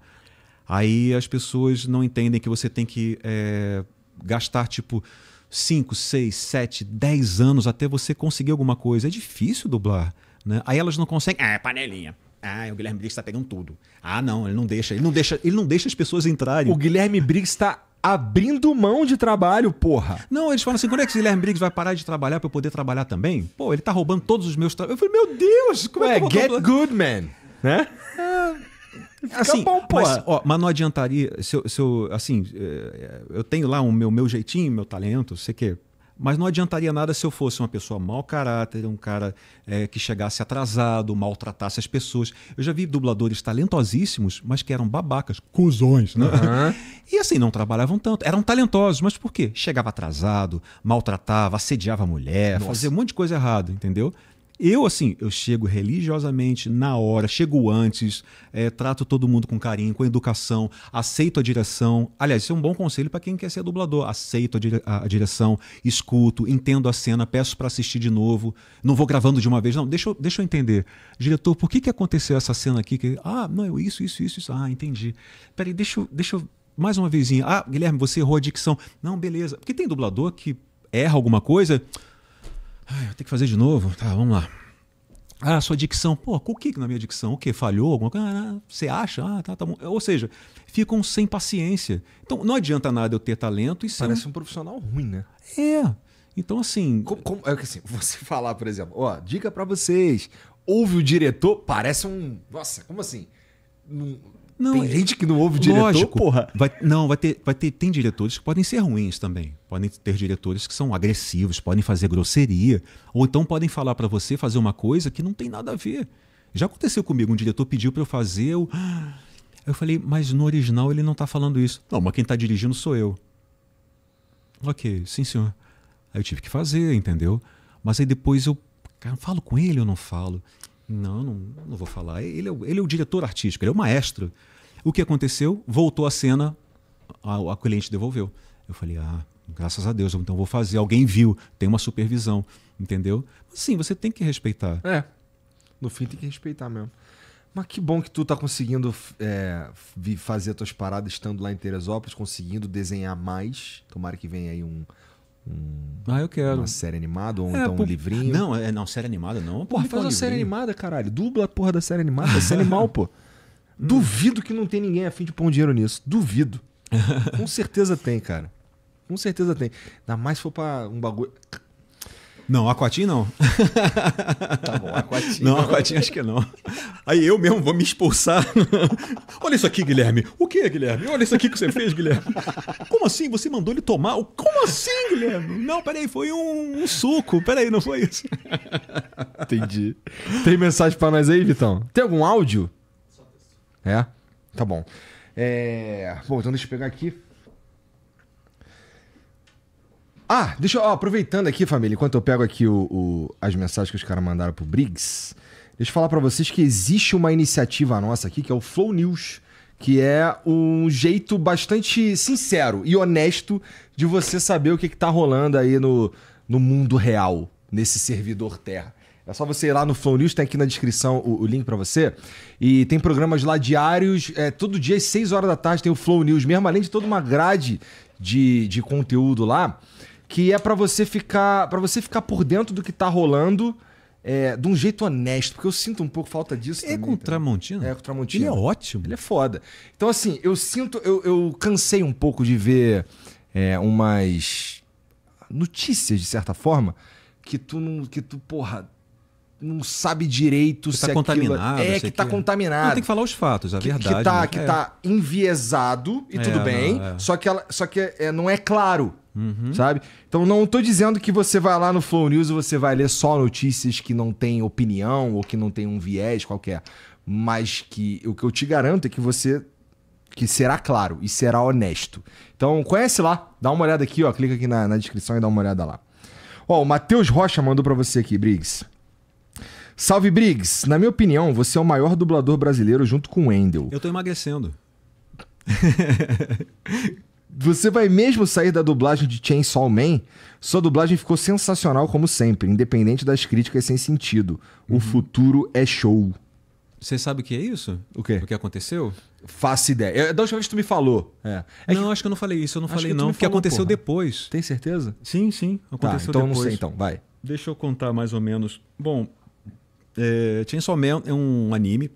Aí as pessoas não entendem que você tem que é, gastar tipo 5, 6, 7, 10 anos até você conseguir alguma coisa. É difícil dublar. Né? Aí elas não conseguem. Ah, é panelinha. Ah, o Guilherme Briggs está pegando tudo. Ah, não, ele não deixa, ele não deixa, ele não deixa as pessoas entrarem. O Guilherme Briggs está abrindo mão de trabalho, porra. Não, eles falam assim: quando é que o Guilherme Briggs vai parar de trabalhar para eu poder trabalhar também? Pô, ele tá roubando todos os meus trabalhos. Eu falei, meu Deus, como é Ué, é que eu vou get good, man. Né? Ah, assim, bom, Mas, ó, mas não adiantaria. Se eu, se eu, assim, é, eu tenho lá o meu, meu jeitinho, meu talento, sei que. Mas não adiantaria nada se eu fosse uma pessoa mau caráter, um cara é, que chegasse atrasado, maltratasse as pessoas. Eu já vi dubladores talentosíssimos, mas que eram babacas, cuzões, né? Uhum. [LAUGHS] E assim, não trabalhavam tanto. Eram talentosos, mas por quê? Chegava atrasado, maltratava, assediava a mulher, Nossa. fazia um monte de coisa errada, entendeu? Eu, assim, eu chego religiosamente, na hora, chego antes, é, trato todo mundo com carinho, com educação, aceito a direção. Aliás, isso é um bom conselho para quem quer ser dublador. Aceito a, dire a direção, escuto, entendo a cena, peço para assistir de novo. Não vou gravando de uma vez, não. Deixa eu, deixa eu entender. Diretor, por que, que aconteceu essa cena aqui? Que, ah, não, isso, isso, isso, isso. Ah, entendi. Peraí, deixa eu, deixa eu. Mais uma vezinha. Ah, Guilherme, você errou a dicção. Não, beleza. Porque tem dublador que erra alguma coisa. Ah, eu tenho que fazer de novo? Tá, vamos lá. Ah, sua dicção. Pô, o que na minha dicção? O que? Falhou? Alguma coisa? Ah, você acha? Ah, tá, tá bom. Ou seja, ficam sem paciência. Então, não adianta nada eu ter talento e ser. Parece um... um profissional ruim, né? É. Então, assim. Como, como, é que assim, você [LAUGHS] falar, por exemplo, ó, dica para vocês. Ouve o diretor, parece um. Nossa, como assim? Não, tem é gente que não ouve diretor, lógico, porra. Vai, não, vai ter, vai ter. Tem diretores que podem ser ruins também. Podem ter diretores que são agressivos, podem fazer grosseria, ou então podem falar para você fazer uma coisa que não tem nada a ver. Já aconteceu comigo, um diretor pediu para eu fazer, eu, eu falei, mas no original ele não tá falando isso. Não, mas quem tá dirigindo sou eu. Ok, sim, senhor. Aí eu tive que fazer, entendeu? Mas aí depois eu, cara, falo com ele ou não falo? Não, não, não vou falar. Ele é, o, ele é o diretor artístico, ele é o maestro. O que aconteceu? Voltou a cena, a, a cliente devolveu. Eu falei, ah, graças a Deus, então vou fazer. Alguém viu, tem uma supervisão, entendeu? Sim, você tem que respeitar. É, no fim tem que respeitar mesmo. Mas que bom que tu tá conseguindo é, fazer as tuas paradas estando lá em Teresópolis, conseguindo desenhar mais. Tomara que venha aí um, um, ah, eu quero. Uma série animada ou é, então um livrinho? Não, é, não, série animada não. Porra, faz uma série animada, caralho. Dubla a porra da série animada. Vai é [LAUGHS] animal, pô. Hum. Duvido que não tem ninguém a fim de pôr um dinheiro nisso. Duvido. [LAUGHS] Com certeza tem, cara. Com certeza tem. Ainda mais se for pra um bagulho. Não, Aquatim não. Tá bom, Aquatim. Não, Aquatim acho que não. Aí eu mesmo vou me expulsar. Olha isso aqui, Guilherme. O que, Guilherme? Olha isso aqui que você fez, Guilherme. Como assim? Você mandou ele tomar? Como assim, Guilherme? Não, peraí, foi um, um suco. Peraí, não foi isso. Entendi. Tem mensagem para nós aí, Vitão? Tem algum áudio? É? Tá bom. É... Bom, então deixa eu pegar aqui. Ah, deixa eu. aproveitando aqui, família, enquanto eu pego aqui o, o as mensagens que os caras mandaram pro Briggs, deixa eu falar para vocês que existe uma iniciativa nossa aqui, que é o Flow News, que é um jeito bastante sincero e honesto de você saber o que, que tá rolando aí no, no mundo real, nesse servidor Terra. É só você ir lá no Flow News, tem aqui na descrição o, o link para você. E tem programas lá diários, é, todo dia às 6 horas da tarde tem o Flow News, mesmo além de toda uma grade de, de conteúdo lá que é para você ficar para você ficar por dentro do que tá rolando é, de um jeito honesto, porque eu sinto um pouco falta disso. É também, com o Tramontina? É com o Tramontina. Ele é ótimo. Ele é foda. Então, assim, eu sinto. Eu, eu cansei um pouco de ver é, umas notícias, de certa forma, que tu não. Que tu, porra, não sabe direito que se tá aquilo... É contaminado, é que é tá que... É. contaminado. Não, tem que falar os fatos, a que, verdade. Tá, né? Que tá que Tá enviesado e é, tudo bem, não, é. só que ela, só que é, não é claro. Uhum. Sabe? Então não estou dizendo que você vai lá no Flow News e você vai ler só notícias que não tem opinião ou que não tem um viés qualquer. Mas que o que eu te garanto é que você que será claro e será honesto. Então conhece lá, dá uma olhada aqui, ó, clica aqui na, na descrição e dá uma olhada lá. Ó, o Matheus Rocha mandou para você aqui, Briggs. Salve Briggs, na minha opinião, você é o maior dublador brasileiro junto com o Endel. Eu tô emagrecendo. [LAUGHS] Você vai mesmo sair da dublagem de Chainsaw Man? Sua dublagem ficou sensacional como sempre, independente das críticas sem sentido. O uhum. futuro é show. Você sabe o que é isso? O quê? O que aconteceu? Faça ideia. da última vez que tu me falou. É. É não, que... acho que eu não falei isso. Eu não acho falei que não, porque que aconteceu porra. depois. Tem certeza? Sim, sim. Tá, aconteceu tá, então depois. Então não sei, então. Vai. Deixa eu contar mais ou menos. Bom, é, Chainsaw Man é um anime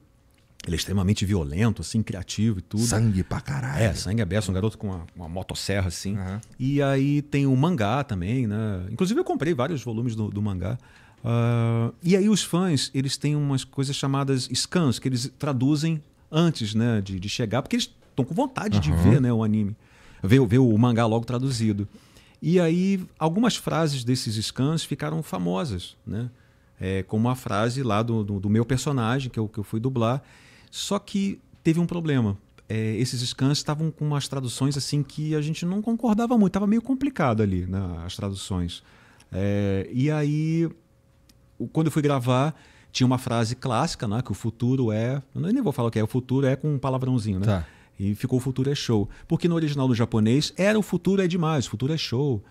ele é extremamente violento, assim, criativo e tudo. Sangue pra caralho. É, sangue aberto, um garoto com uma, uma motosserra, assim. Uhum. E aí tem o mangá também, né? Inclusive eu comprei vários volumes do, do mangá. Uh, e aí os fãs, eles têm umas coisas chamadas scans, que eles traduzem antes, né, de, de chegar, porque eles estão com vontade uhum. de ver, né, o anime. Ver, ver o mangá logo traduzido. E aí algumas frases desses scans ficaram famosas, né? É, como a frase lá do, do, do meu personagem, que eu, que eu fui dublar, só que teve um problema. É, esses scans estavam com umas traduções assim que a gente não concordava muito, estava meio complicado ali né, as traduções. É, e aí, quando eu fui gravar, tinha uma frase clássica, né, que o futuro é. Eu nem vou falar o que é, o futuro é com um palavrãozinho, né? Tá. E ficou o futuro é show. Porque no original do japonês era o futuro é demais, o futuro é show.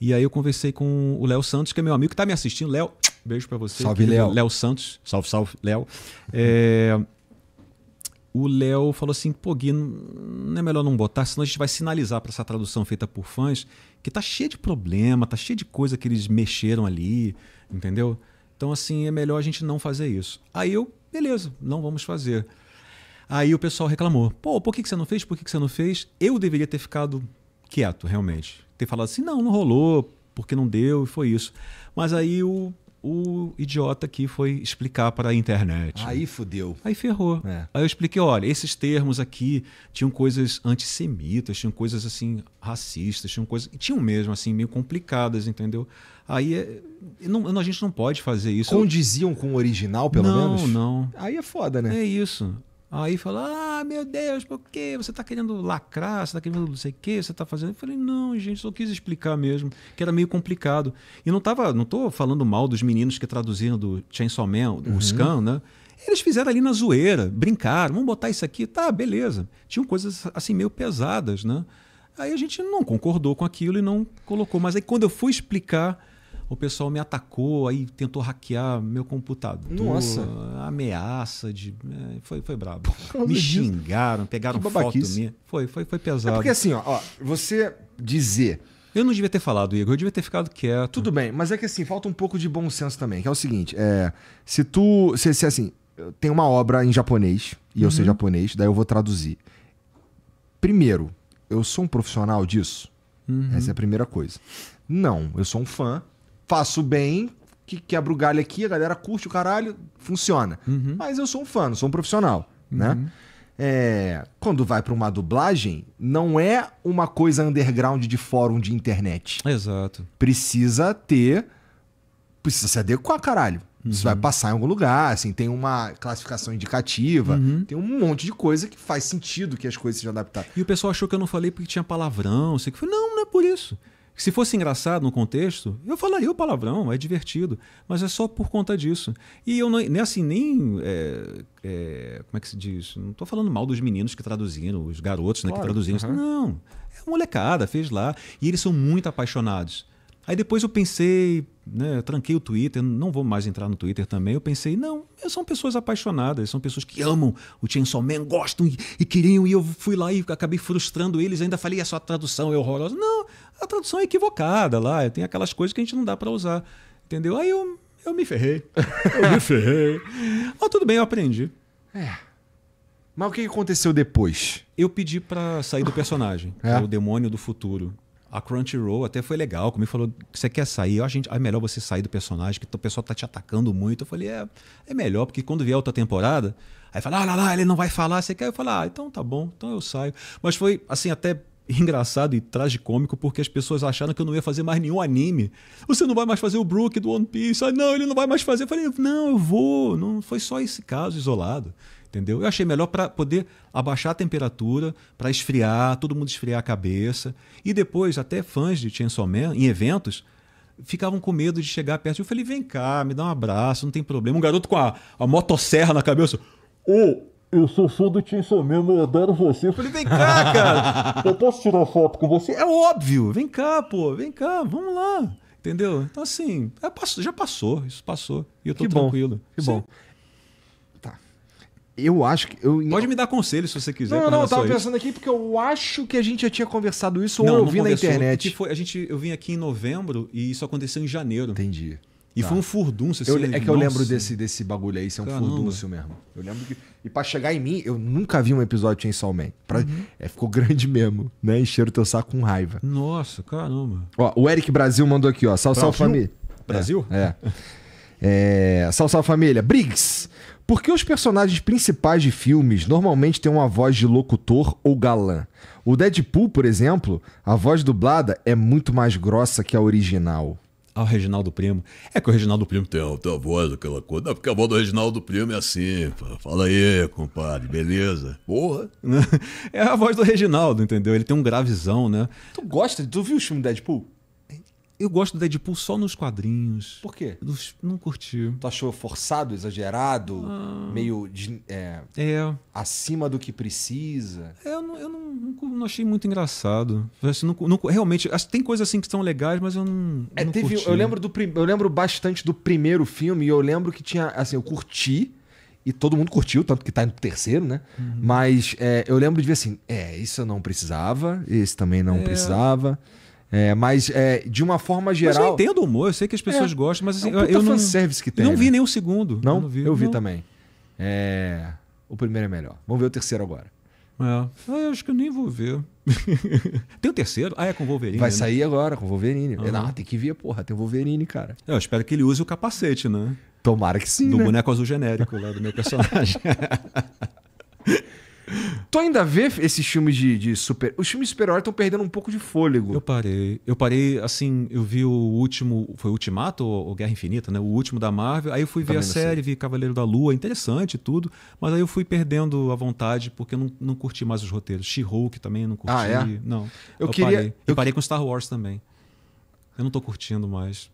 E aí eu conversei com o Léo Santos, que é meu amigo, que está me assistindo. Léo, beijo para você. Salve, Léo. Léo Santos. Salve, salve, Léo. É, [LAUGHS] o Léo falou assim: pô, Gui, não é melhor não botar, senão a gente vai sinalizar para essa tradução feita por fãs que tá cheia de problema, tá cheia de coisa que eles mexeram ali, entendeu? Então, assim, é melhor a gente não fazer isso. Aí eu, beleza, não vamos fazer. Aí o pessoal reclamou: pô, por que, que você não fez? Por que, que você não fez? Eu deveria ter ficado quieto, realmente. Ter falado assim: não, não rolou, porque não deu, e foi isso. Mas aí o o idiota aqui foi explicar para a internet. Né? Aí fudeu. Aí ferrou. É. Aí eu expliquei, olha, esses termos aqui tinham coisas antissemitas, tinham coisas assim racistas, tinham coisas, tinham mesmo assim meio complicadas, entendeu? Aí é, não, a gente não pode fazer isso. Condiziam com o original, pelo não, menos? Não, não. Aí é foda, né? É isso. Aí falou ah, meu Deus, por quê? Você está querendo lacrar, você está querendo não sei o quê, você está fazendo. Eu falei, não, gente, só quis explicar mesmo, que era meio complicado. E não estou não falando mal dos meninos que traduziram do Chainsaw Man, do uhum. Scan, né? Eles fizeram ali na zoeira, brincaram, vamos botar isso aqui, tá, beleza. Tinham coisas assim meio pesadas, né? Aí a gente não concordou com aquilo e não colocou. Mas aí quando eu fui explicar o pessoal me atacou, aí tentou hackear meu computador. Nossa. Ameaça de. É, foi, foi brabo. Me xingaram, pegaram foto minha. Foi, foi, foi é pesado. É porque assim, ó, ó, você dizer. Eu não devia ter falado, Igor, eu devia ter ficado quieto. Tudo bem, mas é que assim, falta um pouco de bom senso também, que é o seguinte: é, se tu. Se, se assim, tem uma obra em japonês, e uhum. eu sei uhum. japonês, daí eu vou traduzir. Primeiro, eu sou um profissional disso? Uhum. Essa é a primeira coisa. Não, eu sou um fã, faço bem, que quebra o galho aqui, a galera curte o caralho, funciona. Uhum. Mas eu sou um fã, não sou um profissional, uhum. né? É, quando vai para uma dublagem, não é uma coisa underground de fórum de internet. Exato. Precisa ter. Precisa se adequar, caralho. Uhum. Isso vai passar em algum lugar, assim, tem uma classificação indicativa, uhum. tem um monte de coisa que faz sentido que as coisas sejam adaptadas. E o pessoal achou que eu não falei porque tinha palavrão, sei que foi. Não, não é por isso. Se fosse engraçado no contexto, eu falaria o palavrão, é divertido, mas é só por conta disso. E eu não, nem assim, nem. É, é, como é que se diz? Não estou falando mal dos meninos que traduziram, os garotos né, claro, que traduziram. Não, é molecada, fez lá. E eles são muito apaixonados. Aí depois eu pensei, né, tranquei o Twitter, não vou mais entrar no Twitter também. Eu pensei, não, são pessoas apaixonadas, são pessoas que amam o Chainsaw Man, gostam e, e queriam, e eu fui lá e acabei frustrando eles. Ainda falei, a sua tradução é horrorosa. Não, a tradução é equivocada lá, tem aquelas coisas que a gente não dá para usar, entendeu? Aí eu, eu me ferrei. Eu me [LAUGHS] ferrei. Mas tudo bem, eu aprendi. É. Mas o que aconteceu depois? Eu pedi para sair do personagem, [LAUGHS] é. o demônio do futuro. A Crunchyroll até foi legal, me falou: você quer sair? a gente, é melhor você sair do personagem, que o pessoal tá te atacando muito. Eu falei: é, é melhor, porque quando vier outra temporada, aí fala: ah, lá, lá, ele não vai falar, você quer? Eu falei: ah, então tá bom, então eu saio. Mas foi, assim, até engraçado e tragicômico porque as pessoas acharam que eu não ia fazer mais nenhum anime. Você não vai mais fazer o Brook do One Piece? Ah, não, ele não vai mais fazer. Eu falei, não, eu vou. Não foi só esse caso isolado. Entendeu? Eu achei melhor para poder abaixar a temperatura, para esfriar, todo mundo esfriar a cabeça. E depois, até fãs de Chainsaw Man, em eventos, ficavam com medo de chegar perto. Eu falei, vem cá, me dá um abraço, não tem problema. Um garoto com a, a motosserra na cabeça. Ô, eu sou fã do Chainsaw Man, eu adoro você. Eu falei, vem cá, cara, [LAUGHS] eu posso tirar foto com você? É óbvio, vem cá, pô, vem cá, vamos lá. Entendeu? Então, assim, já é, passou, já passou isso passou. E eu tô que tranquilo. Bom, que Sim. bom. Tá. Eu acho que. Eu... Pode me dar conselho se você quiser. Não, não, eu tava pensando aqui porque eu acho que a gente já tinha conversado isso não, ou eu na internet. Foi, a gente, eu vim aqui em novembro e isso aconteceu em janeiro. Entendi. E tá. foi um tá. furdúncio, assim. Eu, é que eu lembro desse, desse bagulho aí, isso é um Caramba. furdúncio mesmo. Eu lembro que. E pra chegar em mim, eu nunca vi um episódio de Chainsaw Man. Pra, uhum. é, ficou grande mesmo, né? Encheram teu saco com raiva. Nossa, caramba. Ó, o Eric Brasil mandou aqui, ó. Sal, sal, família. Brasil? É. é. é sal, sal, família. Briggs. Por que os personagens principais de filmes normalmente têm uma voz de locutor ou galã? O Deadpool, por exemplo, a voz dublada é muito mais grossa que a original ao Reginaldo Primo. É que o Reginaldo Primo tem, tem a voz, aquela coisa. Não, porque a voz do Reginaldo Primo é assim. Fala aí, compadre, beleza? Porra. [LAUGHS] É a voz do Reginaldo, entendeu? Ele tem um gravizão, né? Tu gosta? Tu viu o filme Deadpool? Eu gosto do Deadpool só nos quadrinhos. Por quê? não curti. Tu achou forçado, exagerado, ah, meio de, é, é, acima do que precisa? É, eu não, eu não, não, não achei muito engraçado. Assim, não, não, realmente, tem coisas assim que são legais, mas eu não. É, eu, teve, eu lembro do eu lembro bastante do primeiro filme e eu lembro que tinha assim, eu curti. E todo mundo curtiu, tanto que tá no terceiro, né? Uhum. Mas é, eu lembro de ver assim: é, isso eu não precisava, esse também não é. precisava. É, mas é, de uma forma geral. Mas eu entendo o humor, eu sei que as é. pessoas é, gostam, mas assim, é um eu não. service que tem. Não né? vi nem o segundo. Não, eu não vi. Eu vi também. também. o primeiro é melhor. Vamos ver o terceiro agora. É. Ah, acho que eu nem vou ver. [LAUGHS] tem o terceiro? Ah, é com o Wolverine. Vai né? sair agora com o Wolverine. Não, ah, tem que ver, porra, tem o Wolverine, cara. Eu espero que ele use o capacete, né? Tomara que sim. Do né? boneco azul genérico lá do meu personagem. [LAUGHS] Tu ainda vê esses filmes de, de super. Os filmes de super-herói estão perdendo um pouco de fôlego. Eu parei. Eu parei, assim, eu vi o último. Foi Ultimato ou Guerra Infinita, né? O último da Marvel. Aí eu fui ver a série, vi Cavaleiro da Lua, interessante tudo. Mas aí eu fui perdendo a vontade, porque eu não, não curti mais os roteiros. She-Hulk também não curti. Ah, é? Não. Eu, eu queria. Parei. Eu, eu parei com Star Wars também. Eu não tô curtindo mais.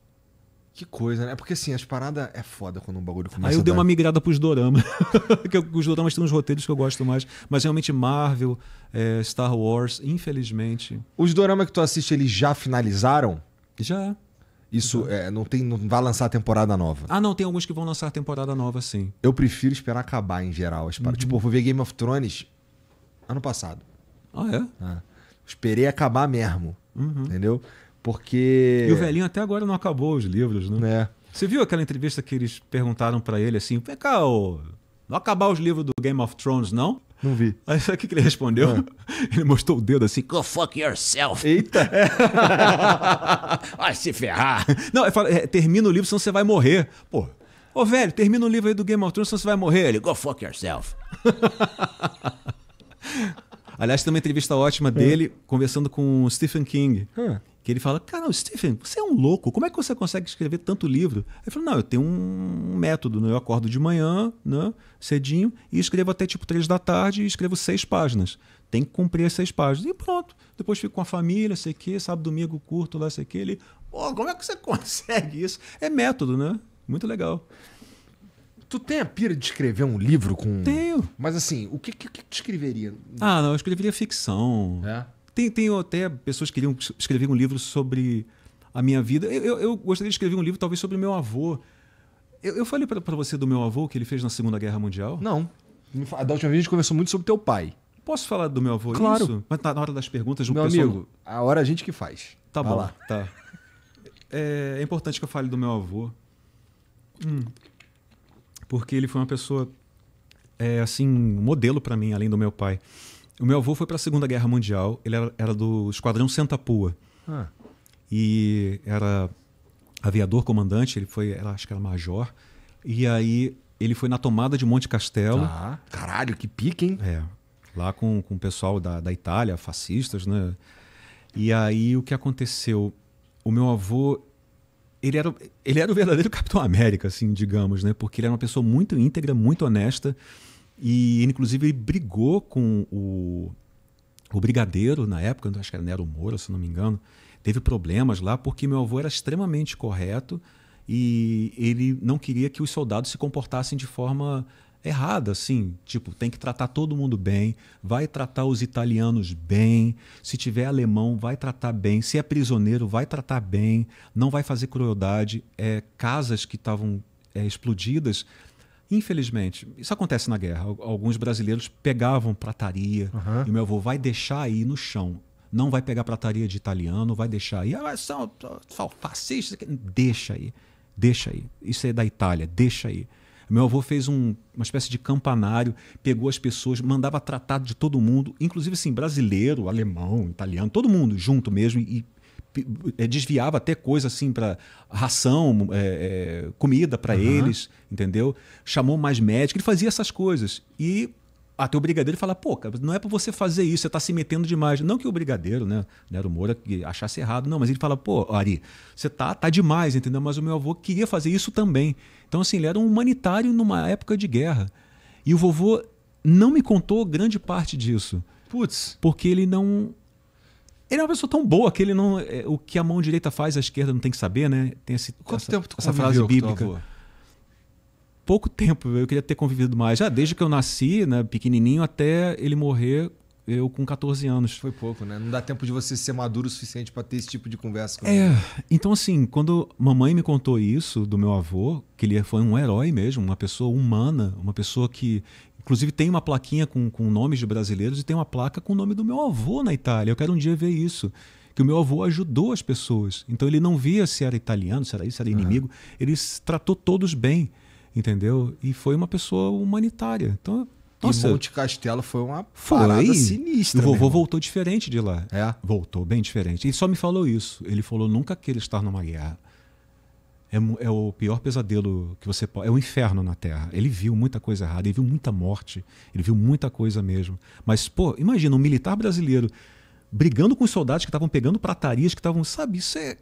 Que coisa, né? É porque assim, as paradas é foda quando um bagulho começa Aí eu dei dar... uma migrada pros doramas. [LAUGHS] que os doramas têm uns roteiros que eu gosto mais. Mas realmente Marvel, é, Star Wars, infelizmente. Os doramas que tu assiste, eles já finalizaram? Já. Isso já. É, não tem, não vai lançar temporada nova. Ah, não, tem alguns que vão lançar temporada nova, sim. Eu prefiro esperar acabar em geral. As uhum. Tipo, eu vou ver Game of Thrones ano passado. Ah, é? Ah. esperei acabar mesmo. Uhum. Entendeu? Porque. E o velhinho até agora não acabou os livros, né? É. Você viu aquela entrevista que eles perguntaram para ele assim: vem cá, ô, não acabar os livros do Game of Thrones, não? Não vi. Aí sabe o que ele respondeu? É. [LAUGHS] Ele mostrou o dedo assim: Go fuck yourself. Eita! [LAUGHS] vai se ferrar. Não, ele fala: é, termina o livro, senão você vai morrer. Pô, ô velho, termina o livro aí do Game of Thrones, senão você vai morrer. Ele: Go fuck yourself. [LAUGHS] Aliás, tem uma entrevista ótima é. dele é. conversando com o Stephen King. É que ele fala, cara, Stephen, você é um louco, como é que você consegue escrever tanto livro? Ele fala não, eu tenho um método, né? eu acordo de manhã, né, cedinho, e escrevo até tipo três da tarde e escrevo seis páginas. Tem que cumprir as seis páginas. E pronto. Depois fico com a família, sei que, sábado, domingo, curto lá, sei que. Ele, pô, como é que você [LAUGHS] consegue isso? É método, né? Muito legal. Tu tem a pira de escrever um livro com. Tenho. Mas assim, o que, que, que tu escreveria? Ah, não, eu escreveria ficção. É. Tem, tem até pessoas que queriam escrever um livro sobre a minha vida. Eu, eu, eu gostaria de escrever um livro, talvez, sobre meu avô. Eu, eu falei para você do meu avô que ele fez na Segunda Guerra Mundial? Não. Da última vez a gente conversou muito sobre teu pai. Posso falar do meu avô? Claro. Isso? Mas tá na hora das perguntas, o meu pessoal... amigo. A hora a gente que faz. Tá Vai bom. Lá. Tá. É, é, importante que eu fale do meu avô, hum. porque ele foi uma pessoa é, assim modelo para mim, além do meu pai. O meu avô foi para a Segunda Guerra Mundial, ele era, era do Esquadrão Sentapua. Ah. E era aviador comandante, ele foi, era, acho que era major. E aí ele foi na tomada de Monte Castelo. Ah, caralho, que pique, hein? É. Lá com, com o pessoal da, da Itália, fascistas, né? E aí o que aconteceu? O meu avô, ele era, ele era o verdadeiro [LAUGHS] Capitão América, assim, digamos, né? Porque ele era uma pessoa muito íntegra, muito honesta. E, inclusive, ele brigou com o, o brigadeiro, na época, acho que era Nero Moura, se não me engano, teve problemas lá porque meu avô era extremamente correto e ele não queria que os soldados se comportassem de forma errada, assim, tipo, tem que tratar todo mundo bem, vai tratar os italianos bem, se tiver alemão, vai tratar bem, se é prisioneiro, vai tratar bem, não vai fazer crueldade. É, casas que estavam é, explodidas, Infelizmente, isso acontece na guerra. Alguns brasileiros pegavam prataria uhum. e meu avô vai deixar aí no chão. Não vai pegar prataria de italiano, vai deixar aí. Ah, são, são fascistas. Deixa aí, deixa aí. Isso é da Itália, deixa aí. Meu avô fez um, uma espécie de campanário, pegou as pessoas, mandava tratado de todo mundo, inclusive assim, brasileiro, alemão, italiano, todo mundo junto mesmo, e, eh, desviava até coisa assim para ração, é, é, comida para uhum. eles, entendeu? Chamou mais médico, ele fazia essas coisas. E até o brigadeiro fala, pô, cara, não é para você fazer isso, você está se metendo demais. Não que o brigadeiro, né, o Moura, que achasse errado, não, mas ele fala, pô, Ari, você tá, tá demais, entendeu? Mas o meu avô queria fazer isso também. Então, assim, ele era um humanitário numa época de guerra. E o vovô não me contou grande parte disso. Putz. Porque ele não ele é uma pessoa tão boa que ele não. É, o que a mão direita faz, a esquerda não tem que saber, né? Tem esse, Quanto essa, tempo tu essa frase bíblica. Pouco tempo, eu queria ter convivido mais. Já desde que eu nasci, né, pequenininho, até ele morrer, eu com 14 anos. Foi pouco, né? Não dá tempo de você ser maduro o suficiente para ter esse tipo de conversa com É. Ele. Então, assim, quando mamãe me contou isso do meu avô, que ele foi um herói mesmo, uma pessoa humana, uma pessoa que Inclusive tem uma plaquinha com, com nomes de brasileiros e tem uma placa com o nome do meu avô na Itália. Eu quero um dia ver isso. Que o meu avô ajudou as pessoas. Então ele não via se era italiano, se era isso, se era inimigo. Uhum. Ele tratou todos bem, entendeu? E foi uma pessoa humanitária. Então nossa, e Monte Castelo foi uma foi. sinistra. O vovô voltou diferente de lá. É. Voltou bem diferente. e só me falou isso. Ele falou nunca queira estar numa guerra. É, é, o pior pesadelo que você pode. É o inferno na Terra. Ele viu muita coisa errada, ele viu muita morte, ele viu muita coisa mesmo. Mas, pô, imagina um militar brasileiro brigando com os soldados que estavam pegando pratarias, que estavam. Sabe, isso é.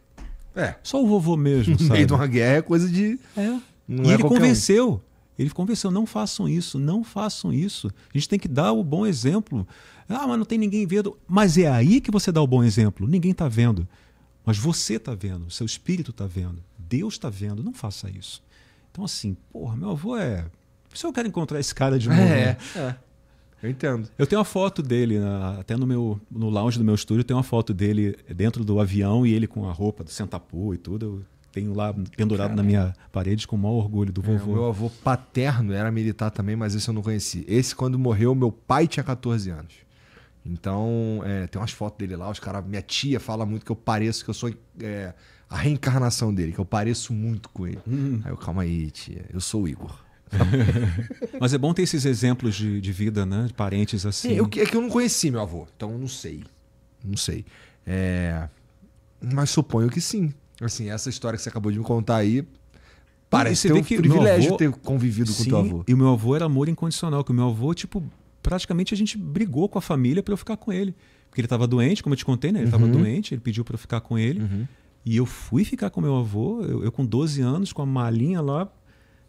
É. Só o vovô mesmo. [LAUGHS] No meio de uma guerra é coisa de. É. Não e é ele convenceu. Um. Ele convenceu, não façam isso, não façam isso. A gente tem que dar o bom exemplo. Ah, mas não tem ninguém vendo. Mas é aí que você dá o bom exemplo. Ninguém está vendo. Mas você está vendo, seu espírito está vendo. Deus está vendo, não faça isso. Então, assim, porra, meu avô é. Se eu quero encontrar esse cara de novo. É, né? é. Eu entendo. Eu tenho uma foto dele, na, até no meu no lounge do meu estúdio, tem uma foto dele dentro do avião e ele com a roupa do Sentapu e tudo. Eu tenho lá pendurado na minha parede com o maior orgulho do é, vovô. É, meu avô paterno era militar também, mas esse eu não conheci. Esse, quando morreu, meu pai tinha 14 anos. Então, é, tem umas fotos dele lá, os caras. Minha tia fala muito que eu pareço que eu sou. É, a reencarnação dele, que eu pareço muito com ele. Hum. Aí eu, calma aí, tia, eu sou o Igor. [LAUGHS] Mas é bom ter esses exemplos de, de vida, né? De parentes assim. É, eu, é que eu não conheci meu avô, então eu não sei. Não sei. É... Mas suponho que sim. Assim, essa história que você acabou de me contar aí. Parece ser um que privilégio avô... ter convivido sim, o teu avô. E o meu avô era amor incondicional, que o meu avô, tipo, praticamente a gente brigou com a família para eu ficar com ele. Porque ele estava doente, como eu te contei, né? Ele estava uhum. doente, ele pediu para eu ficar com ele. Uhum. E eu fui ficar com meu avô, eu, eu com 12 anos, com a malinha lá.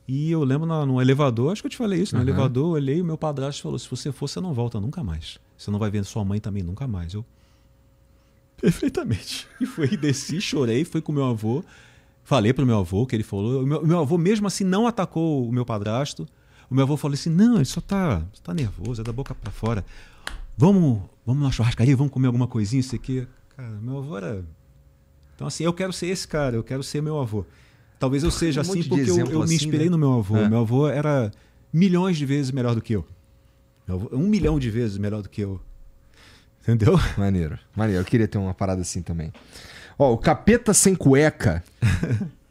E eu lembro no, no elevador, acho que eu te falei isso, no uhum. elevador eu olhei e o meu padrasto falou: se você for, você não volta nunca mais. Você não vai ver sua mãe também nunca mais. Eu. Perfeitamente. E fui, [LAUGHS] desci, chorei, fui com meu avô. Falei pro meu avô que ele falou. O meu, meu, avô, mesmo assim, não atacou o meu padrasto. O meu avô falou assim: não, ele só tá, tá nervoso, é da boca para fora. Vamos, vamos na churrascaria, vamos comer alguma coisinha, isso aqui. Cara, meu avô era então, assim, eu quero ser esse cara, eu quero ser meu avô. Talvez eu seja um assim porque eu, eu assim, me inspirei né? no meu avô. É. Meu avô era milhões de vezes melhor do que eu. Avô, um milhão de vezes melhor do que eu. Entendeu? Maneiro, maneiro. Eu queria ter uma parada assim também. Ó, o Capeta Sem Cueca. [LAUGHS]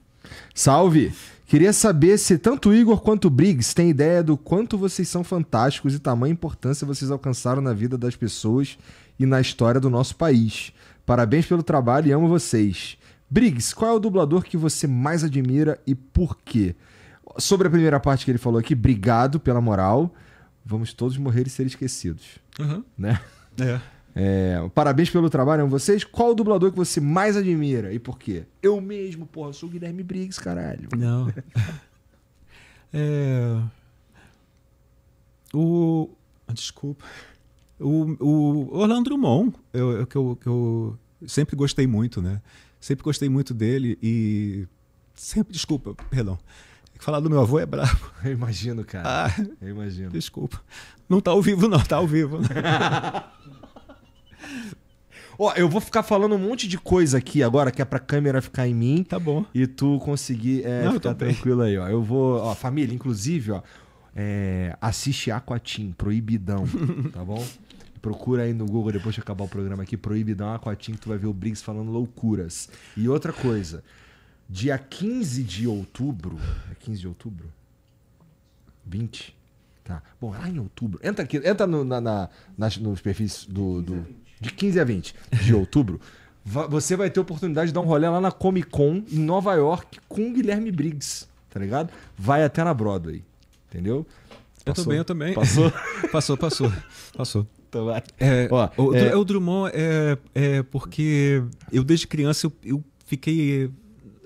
Salve! Queria saber se tanto o Igor quanto o Briggs têm ideia do quanto vocês são fantásticos e tamanha importância vocês alcançaram na vida das pessoas e na história do nosso país. Parabéns pelo trabalho e amo vocês. Briggs, qual é o dublador que você mais admira e por quê? Sobre a primeira parte que ele falou aqui, obrigado pela moral. Vamos todos morrer e ser esquecidos. Uhum. Né? É. É, parabéns pelo trabalho, amo vocês. Qual o dublador que você mais admira e por quê? Eu mesmo, porra, sou o Guilherme Briggs, caralho. Não. [LAUGHS] é... O. Desculpa. O, o Orlando Drummond, eu, que, eu, que eu sempre gostei muito, né? Sempre gostei muito dele e. Sempre, desculpa, perdão. Falar do meu avô é brabo. [LAUGHS] Eu imagino, cara. Ah, eu imagino. Desculpa. Não tá ao vivo, não, tá ao vivo. [LAUGHS] Ó, eu vou ficar falando um monte de coisa aqui agora, que é pra câmera ficar em mim. Tá bom. E tu conseguir é, Não, ficar tranquilo aí, ó. Eu vou. Ó, família, inclusive, ó. É, assiste Aquatim, proibidão, [LAUGHS] tá bom? Procura aí no Google depois de acabar o programa aqui, Proibidão Aquatim, que tu vai ver o Briggs falando loucuras. E outra coisa, dia 15 de outubro. É 15 de outubro? 20? Tá. Bom, lá ah, em outubro. Entra aqui, entra no, na, na, nos perfis do, do. De 15 a 20 de outubro. você vai ter oportunidade de dar um rolê lá na Comic Con, em Nova York, com o Guilherme Briggs, tá ligado? Vai até na Broadway, entendeu? Passou, eu também, eu também. Passou? passou, passou, passou puta, É, Ó, o, é-, é, o Drummond é, é porque eu, desde criança, eu, eu fiquei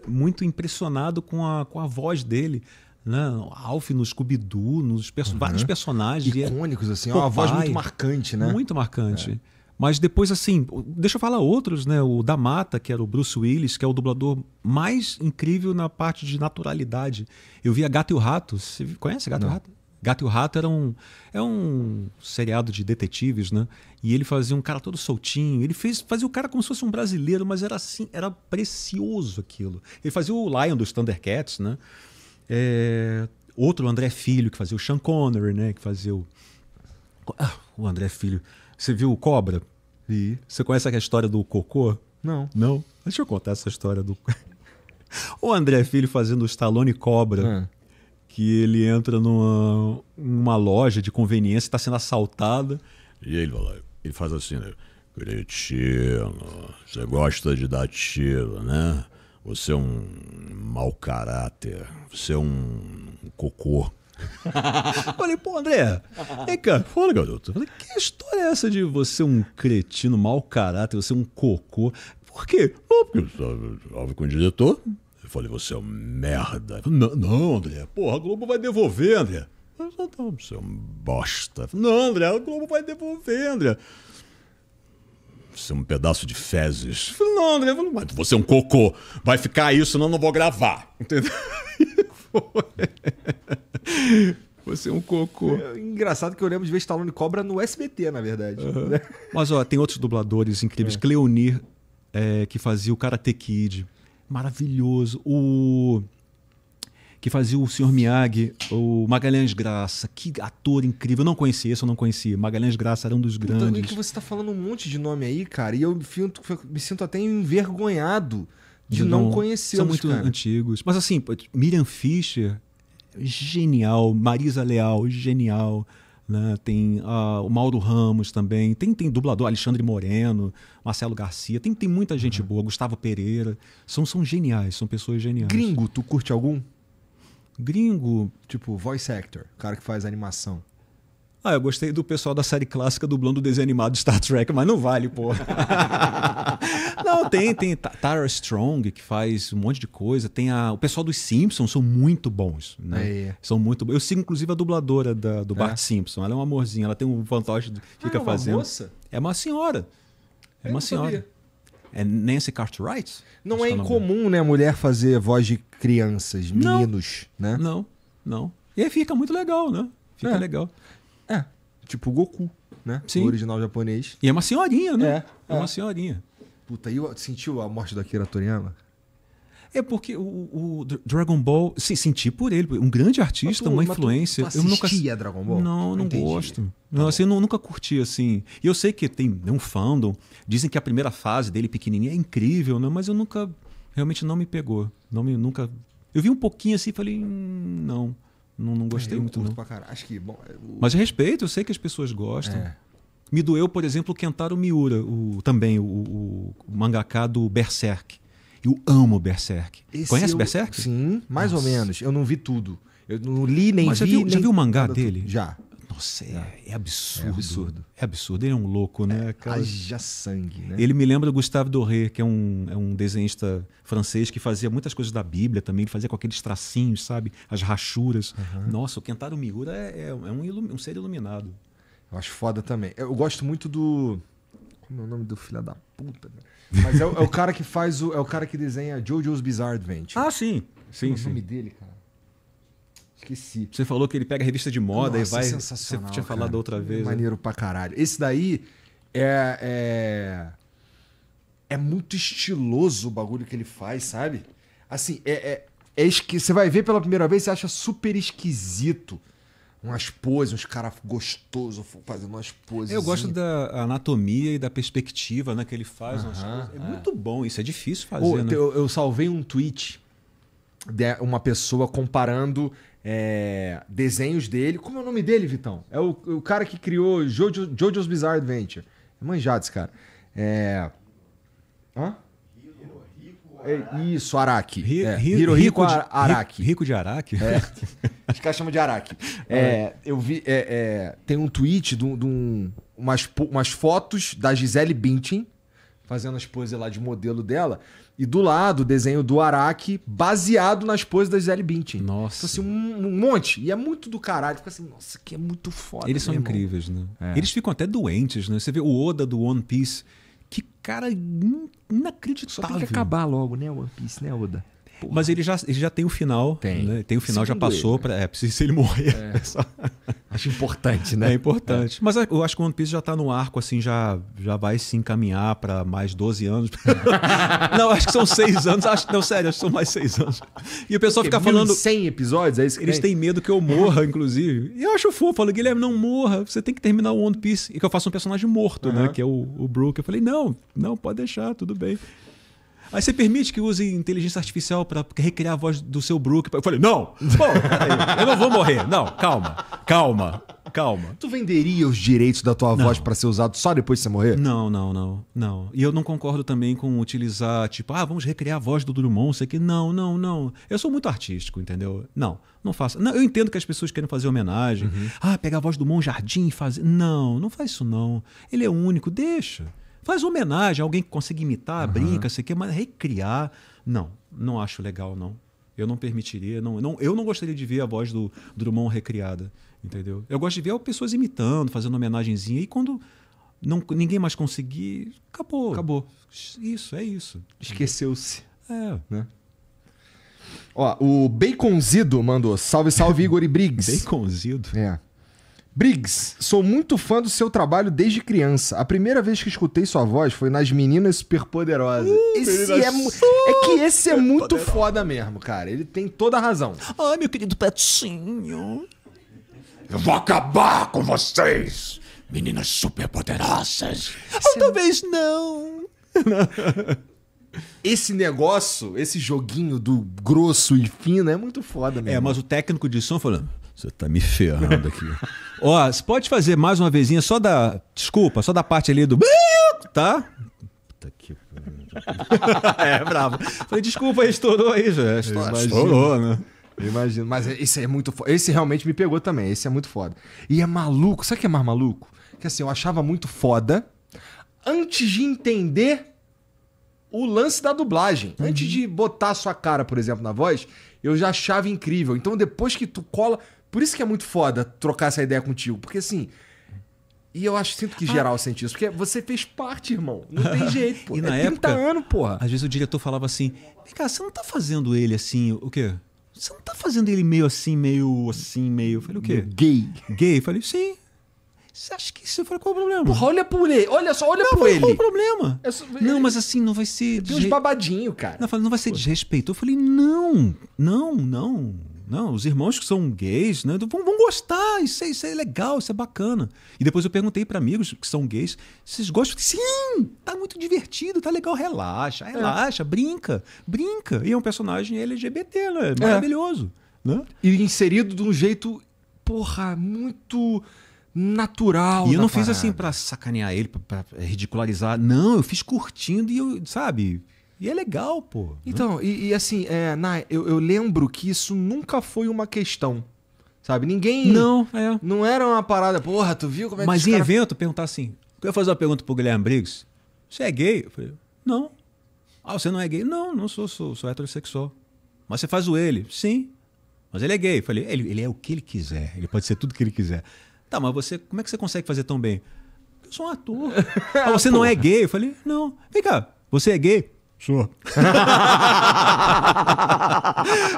muito impressionado com a, com a voz dele. Não, né? Alf no Scooby-Doo, nos perso uhum. vários personagens. É Icônicos, assim, é Popeye, uma voz muito marcante, né? Muito marcante. É. Mas depois, assim, deixa eu falar outros, né? O da Mata, que era o Bruce Willis, que é o dublador mais incrível na parte de naturalidade. Eu vi a Gato e o Rato. Você conhece Gato Não. e o Rato? Gato e o Rato era um, é um seriado de detetives, né? E ele fazia um cara todo soltinho. Ele fez, fazia o cara como se fosse um brasileiro, mas era assim, era precioso aquilo. Ele fazia o Lion dos Thundercats, né? É, outro, o André Filho, que fazia o Sean Connery, né? Que fazia o. Ah, o André Filho. Você viu o Cobra? E você conhece a história do Cocô? Não. Não? Deixa eu contar essa história do. [LAUGHS] o André Filho fazendo o Stallone Cobra. É que ele entra numa uma loja de conveniência, está sendo assaltada. E ele, ele faz assim, né? Cretino, você gosta de dar tiro, né? Você é um mau caráter, você é um cocô. [LAUGHS] Falei, pô, André, vem cá, fala, garoto. Falei, que história é essa de você é um cretino, mau caráter, você é um cocô? Por quê? porque eu estava com o diretor, Falei, você é um merda. Falei, não, André, porra, a Globo vai devolver, André. Eu falei, não, você é um bosta. Falei, não, André, a Globo vai devolver, André. Você é um pedaço de fezes. Falei, não, André, falei, mas você é um cocô. Vai ficar aí, senão eu não vou gravar. Entendeu? [LAUGHS] Você é um cocô. É, engraçado que eu lembro de ver Stallone Cobra no SBT, na verdade. Uhum. Mas ó, tem outros dubladores incríveis. É. Cleonir, é, que fazia o Karate Kid maravilhoso. O que fazia o Sr. Miyagi, o Magalhães Graça. Que ator incrível. Eu não conhecia esse, eu não conhecia. Magalhães Graça era um dos então, grandes. Então, que você está falando um monte de nome aí, cara, e eu me sinto até envergonhado de, de não, não conhecer. São muito cara. antigos. Mas assim, Miriam Fischer, genial. Marisa Leal, genial né? tem uh, o Mauro Ramos também, tem, tem dublador, Alexandre Moreno, Marcelo Garcia, tem, tem muita gente uhum. boa, Gustavo Pereira. São, são geniais, são pessoas geniais. Gringo, tu curte algum? Gringo. Tipo, voice actor, cara que faz animação. Ah, eu gostei do pessoal da série clássica dublando o desenho animado Star Trek, mas não vale, pô. [LAUGHS] não, tem, tem Tara Strong, que faz um monte de coisa. Tem a, o pessoal dos Simpsons, são muito bons, né? É. São muito bons. Eu sigo, inclusive, a dubladora da, do é. Bart Simpson. Ela é um amorzinho, ela tem um fantoche que ah, fica fazendo. é fazendo. Moça? É uma senhora. É eu uma senhora. Sabia. É Nancy Cartwright? Não é, é incomum, né, mulher fazer voz de crianças, meninos, não, né? Não, não. E aí fica muito legal, né? Fica é. legal tipo Goku, né? Sim. O original japonês. E é uma senhorinha, né? É, é. é uma senhorinha. Puta, e sentiu a morte da Kira Toriyama? É porque o, o, Dragon Ball. Sim, senti por ele. Um grande artista, uma influência. Tu, tu eu nunca assistia Dragon Ball? Não, não, não gosto. Tá não, assim, eu nunca curti, assim. E eu sei que tem né, um fandom. Dizem que a primeira fase dele pequenininha é incrível, né? Mas eu nunca. Realmente não me pegou. Não me, nunca. Eu vi um pouquinho assim e falei. Hum, não. Não, não gostei é, muito. Curto não. Pra cara. Acho que, bom, é, Mas respeito, eu sei que as pessoas gostam. É. Me doeu, por exemplo, Kentaro Miura, o, também, o, o, o mangaká do Berserk. Eu amo Berserk. Esse Conhece eu... Berserk? Sim, mais Nossa. ou menos. Eu não vi tudo. Eu não li nem Mas vi. Já viu, nem... já viu o mangá dele? Já. Nossa, é, é, absurdo. É absurdo. É absurdo. Ele é um louco, né? É, Aquela... Haja sangue, né? Ele me lembra do Gustave Doré, que é um, é um desenhista francês que fazia muitas coisas da Bíblia também. Ele fazia com aqueles tracinhos, sabe? As rachuras. Uhum. Nossa, o Kentaro Miura é, é um, é ilum... um ser iluminado. Eu acho foda também. Eu gosto muito do... Como é o nome do filho da puta? Né? [LAUGHS] Mas é, é, o cara que faz o... É o cara que desenha Jojo's Bizarre Adventure. Ah, sim. Sim, é sim. o nome dele, cara? Esqueci. Você falou que ele pega revista de moda Nossa, e vai. Sensacional, você tinha falado cara. outra vez. Né? maneiro né? pra caralho. Esse daí é, é. É muito estiloso o bagulho que ele faz, sabe? Assim, é. é, é esqui... Você vai ver pela primeira vez, você acha super esquisito umas poses, uns caras gostosos fazendo umas poses. Eu gosto da anatomia e da perspectiva né, que ele faz. Uhum, é, é muito bom isso, é difícil fazer. Oh, né? eu, eu, salvei um tweet de uma pessoa comparando é, desenhos dele. Como é o nome dele, Vitão? É o, o cara que criou Jojo, Jojo's Bizarre Adventure. É manjado esse cara. É... Hã? É, isso, Araki. Ri, é. ri, rico, de, Araki. Rico de Araki? É. que ela [LAUGHS] chamam de Araki. É, é eu vi. É, é, tem um tweet de, de um, umas, umas, fotos da Gisele Bündchen fazendo as poses lá de modelo dela, e do lado o desenho do Araki baseado nas poses da Gisele Bündchen. Nossa. Então, assim, um, um, monte. E é muito do caralho. Fica assim, nossa, que é muito foda. Eles né, são irmão. incríveis, né? É. Eles ficam até doentes, né? Você vê o Oda do One Piece, que cara inacreditável. Só tem que acabar logo, né, One Piece, né, Oda? Porra. Mas ele já, ele já tem o final. Tem. Né? Tem o final, Segundo já passou. Ele, pra, é, se ele morrer. É. é acho importante, né? É importante. É. Mas eu acho que o One Piece já tá no arco, assim, já, já vai se encaminhar para mais 12 anos. [LAUGHS] não, acho que são seis anos. Acho, não, sério, acho que são mais seis anos. E o pessoal fica falando. 100 episódios? É isso que Eles têm medo que eu morra, inclusive. E eu acho fofo. Eu falo, Guilherme, não morra. Você tem que terminar o One Piece. E que eu faço um personagem morto, uhum. né? Que é o, o Brook. Eu falei, não, não, pode deixar, tudo bem. Aí você permite que use inteligência artificial para recriar a voz do seu Brook? Eu falei, não! eu não vou morrer. Não, calma, calma, calma. Tu venderia os direitos da tua não. voz para ser usado só depois de você morrer? Não, não, não, não. E eu não concordo também com utilizar, tipo, ah, vamos recriar a voz do Drummond, sei que. Não, não, não. Eu sou muito artístico, entendeu? Não, não faço. Não, eu entendo que as pessoas querem fazer homenagem. Uhum. Ah, pegar a voz do Jardim e fazer. Não, não faz isso não. Ele é único, deixa. Faz homenagem, alguém que consiga imitar, uhum. brinca, sei que, mas recriar, não, não acho legal, não. Eu não permitiria, não, não, eu não gostaria de ver a voz do, do Drummond recriada, entendeu? Eu gosto de ver pessoas imitando, fazendo homenagenzinha, e quando não, ninguém mais conseguir, acabou. Acabou. Isso, é isso. Esqueceu-se. É. Né? Ó, o Baconzido mandou. Salve, salve, [LAUGHS] Igor e Briggs. Baconzido? É. Briggs, sou muito fã do seu trabalho desde criança. A primeira vez que escutei sua voz foi nas Meninas Superpoderosas. Uh, esse é, é, que esse é muito foda mesmo, cara. Ele tem toda a razão. Ai, meu querido Petinho. Eu vou acabar com vocês, meninas superpoderosas. poderosas. Ou é... talvez não. [LAUGHS] Esse negócio, esse joguinho do grosso e fino é muito foda é, mesmo. É, mas o técnico de som falando... Você tá me ferrando aqui. [LAUGHS] Ó, você pode fazer mais uma vezinha só da. Desculpa, só da parte ali do. [LAUGHS] Tá? Puta que. [LAUGHS] é bravo. Falei, desculpa, estourou aí, já. Estourou, né? imagino. Mas esse é muito foda. Esse realmente me pegou também. Esse é muito foda. E é maluco. Sabe o que é mais maluco? Que assim, eu achava muito foda antes de entender o lance da dublagem. Uhum. Antes de botar a sua cara, por exemplo, na voz, eu já achava incrível. Então depois que tu cola. Por isso que é muito foda trocar essa ideia contigo. Porque assim. E eu acho sinto que ah. geral ah. sente isso, porque você fez parte, irmão. Não tem [LAUGHS] jeito, pô. E é na 30 época, anos, porra. Às vezes o diretor falava assim: Vem cá, você não tá fazendo ele assim, o quê? Você não tá fazendo ele meio assim, meio assim, meio. Eu falei, o quê? Gay. Gay? Eu falei, sim. Você acha que isso foi qual é o problema? Porra, olha por ele. Olha só, olha não, por ele. Qual é o problema? Só... Não, mas assim, não vai ser. Tem uns babadinho, cara. Não, eu falei, não vai ser desrespeito. Eu falei, não, não, não. Não, os irmãos que são gays né, vão, vão gostar, isso é, isso é legal, isso é bacana. E depois eu perguntei para amigos que são gays, vocês gostam? Sim, tá muito divertido, tá legal, relaxa, é. relaxa, é. brinca, brinca. E é um personagem LGBT, né? É é. Maravilhoso. É. Né? E inserido de um jeito, porra, muito natural. E eu não parada. fiz assim para sacanear ele, para ridicularizar. Não, eu fiz curtindo e eu, sabe, e é legal, pô. Né? Então, né? e, e, assim, é, na, eu, eu lembro que isso nunca foi uma questão. Sabe? Ninguém. Não, é. Não era uma parada, porra, tu viu como é Mas que Mas em cara... evento, perguntar assim. Eu ia fazer uma pergunta pro Guilherme Briggs. Você é gay? Eu falei, não. Ah, você não é gay? Não, não sou, sou, sou heterossexual. Mas você faz o ele? Sim. Mas ele é gay. Eu falei, ele, ele é o que ele quiser. Ele pode ser tudo que ele quiser. Tá, mas você, como é que você consegue fazer tão bem? Eu sou um ator. [LAUGHS] ah, você não é gay? Eu falei, não. Vem cá, você é gay? Sou. [LAUGHS]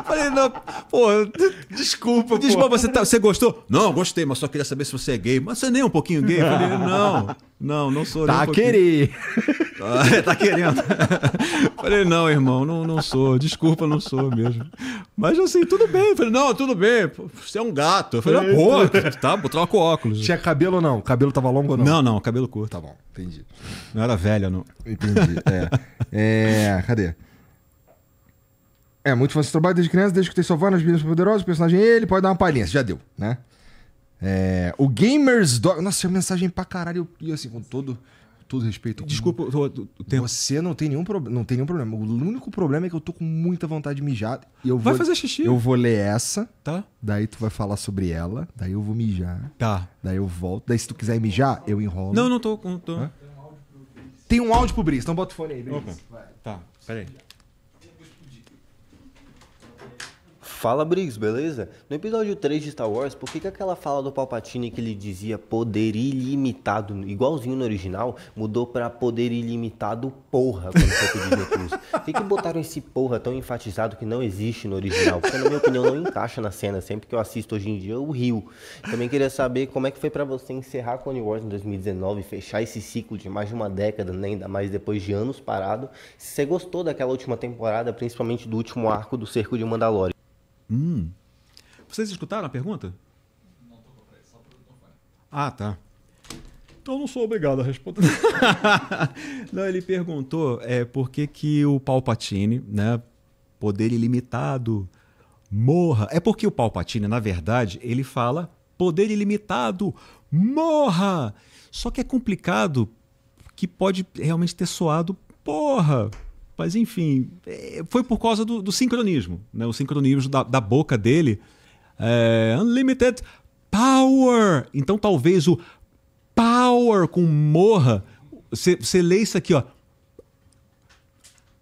Falei, não, pô, desculpa, Desculpa, você, tá, você gostou? Não, gostei, mas só queria saber se você é gay. Mas você é nem é um pouquinho gay? falei, não, não, não sou. Tá um querendo. Ah, tá querendo. [LAUGHS] Falei, não, irmão, não, não sou. Desculpa, não sou mesmo. Mas assim, tudo bem. Falei, não, tudo bem. Você é um gato. Eu falei, pô, tá, troca o óculos. Tinha cabelo ou não? Cabelo tava longo ou não? Não, não, cabelo curto. Tá bom, entendi. Não era velha, não. Entendi, é. é... [LAUGHS] É, cadê? É, muito fã desse trabalho desde criança, desde que tem salvar nas Bíblias Poderosas, o personagem é ele pode dar uma palhinha, já deu, né? É, o Gamers Dog. Nossa, é uma mensagem pra caralho. E assim, com todo, todo respeito. Desculpa o tempo. Você não tem, nenhum pro... não tem nenhum problema. O único problema é que eu tô com muita vontade de mijar. E eu vai fazer xixi. Eu vou ler essa. Tá. Daí tu vai falar sobre ela. Daí eu vou mijar. Tá. Daí eu volto. Daí se tu quiser mijar, eu enrolo. Não, não tô. Não tô. Tem um áudio pro Brice, então bota o fone aí, Brice. Okay. Vai. Tá, peraí. Fala Briggs, beleza? No episódio 3 de Star Wars, por que, que aquela fala do Palpatine que ele dizia poder ilimitado, igualzinho no original, mudou para poder ilimitado porra quando foi pedir recursos? Por que, que botaram esse porra tão enfatizado que não existe no original? Porque na minha opinião não encaixa na cena, sempre que eu assisto hoje em dia eu rio. Também queria saber como é que foi para você encerrar Clone Wars em 2019, fechar esse ciclo de mais de uma década, né? ainda mais depois de anos parado. Se você gostou daquela última temporada, principalmente do último arco do Cerco de Mandalorian. Hum. Vocês escutaram a pergunta? Não só Ah, tá. Então eu não sou obrigado a responder. [LAUGHS] não, ele perguntou é, por que, que o Palpatine, né, poder ilimitado, morra. É porque o Palpatine, na verdade, ele fala poder ilimitado, morra! Só que é complicado que pode realmente ter soado porra mas enfim, é, foi por causa do, do sincronismo, né? O sincronismo da, da boca dele. É, unlimited power! Então talvez o power com morra. Você lê isso aqui, ó.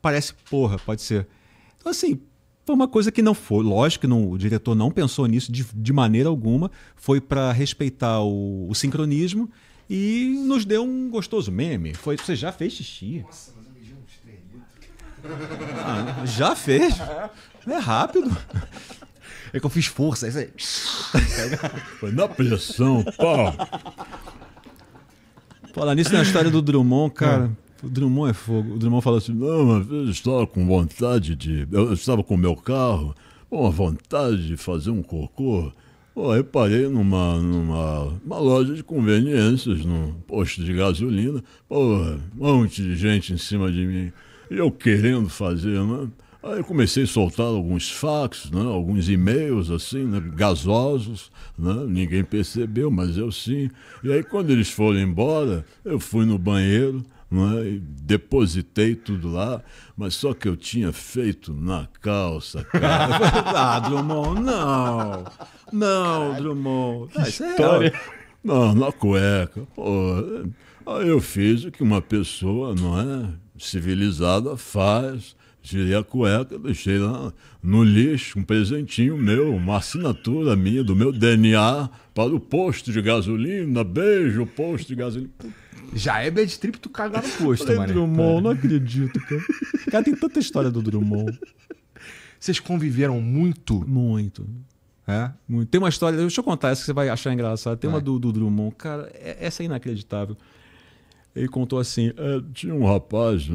Parece porra, pode ser. Então, assim, foi uma coisa que não foi. Lógico que não, o diretor não pensou nisso de, de maneira alguma. Foi para respeitar o, o, sincronismo e nos deu um gostoso meme. Foi, você já fez xixi. Nossa, ah, já fez. É rápido. É que eu fiz força. Aí Foi na pressão, pau. Falar nisso na né, história do Drummond, cara. É. O Drummond é fogo. O Drummond fala assim: não, mas eu estava com vontade de. Eu estava com o meu carro, a vontade de fazer um cocô. Pô, aí parei numa, numa uma loja de conveniências, num posto de gasolina. Pô, um monte de gente em cima de mim. E eu querendo fazer, né? Aí eu comecei a soltar alguns fax, né? alguns e-mails assim, né? gasosos, né? ninguém percebeu, mas eu sim. E aí quando eles foram embora, eu fui no banheiro né? e depositei tudo lá, mas só que eu tinha feito na calça, cara. [LAUGHS] ah, Drummond, não! Não, Drummond! Que ah, é história! Não, na cueca. Pô, aí eu fiz o que uma pessoa, não é? civilizada faz. Tirei a cueca, deixei lá no lixo um presentinho meu, uma assinatura minha do meu DNA para o posto de gasolina. Beijo, posto de gasolina. Já é bad trip tu cagar no posto, mano. Drummond, cara. não acredito, cara. [LAUGHS] Cara, tem tanta história do Drummond. Vocês conviveram muito? Muito. É? Muito. Tem uma história, deixa eu contar essa que você vai achar engraçada. Tem uma do, do Drummond, cara, é, essa é inacreditável. Ele contou assim: é, tinha um rapaz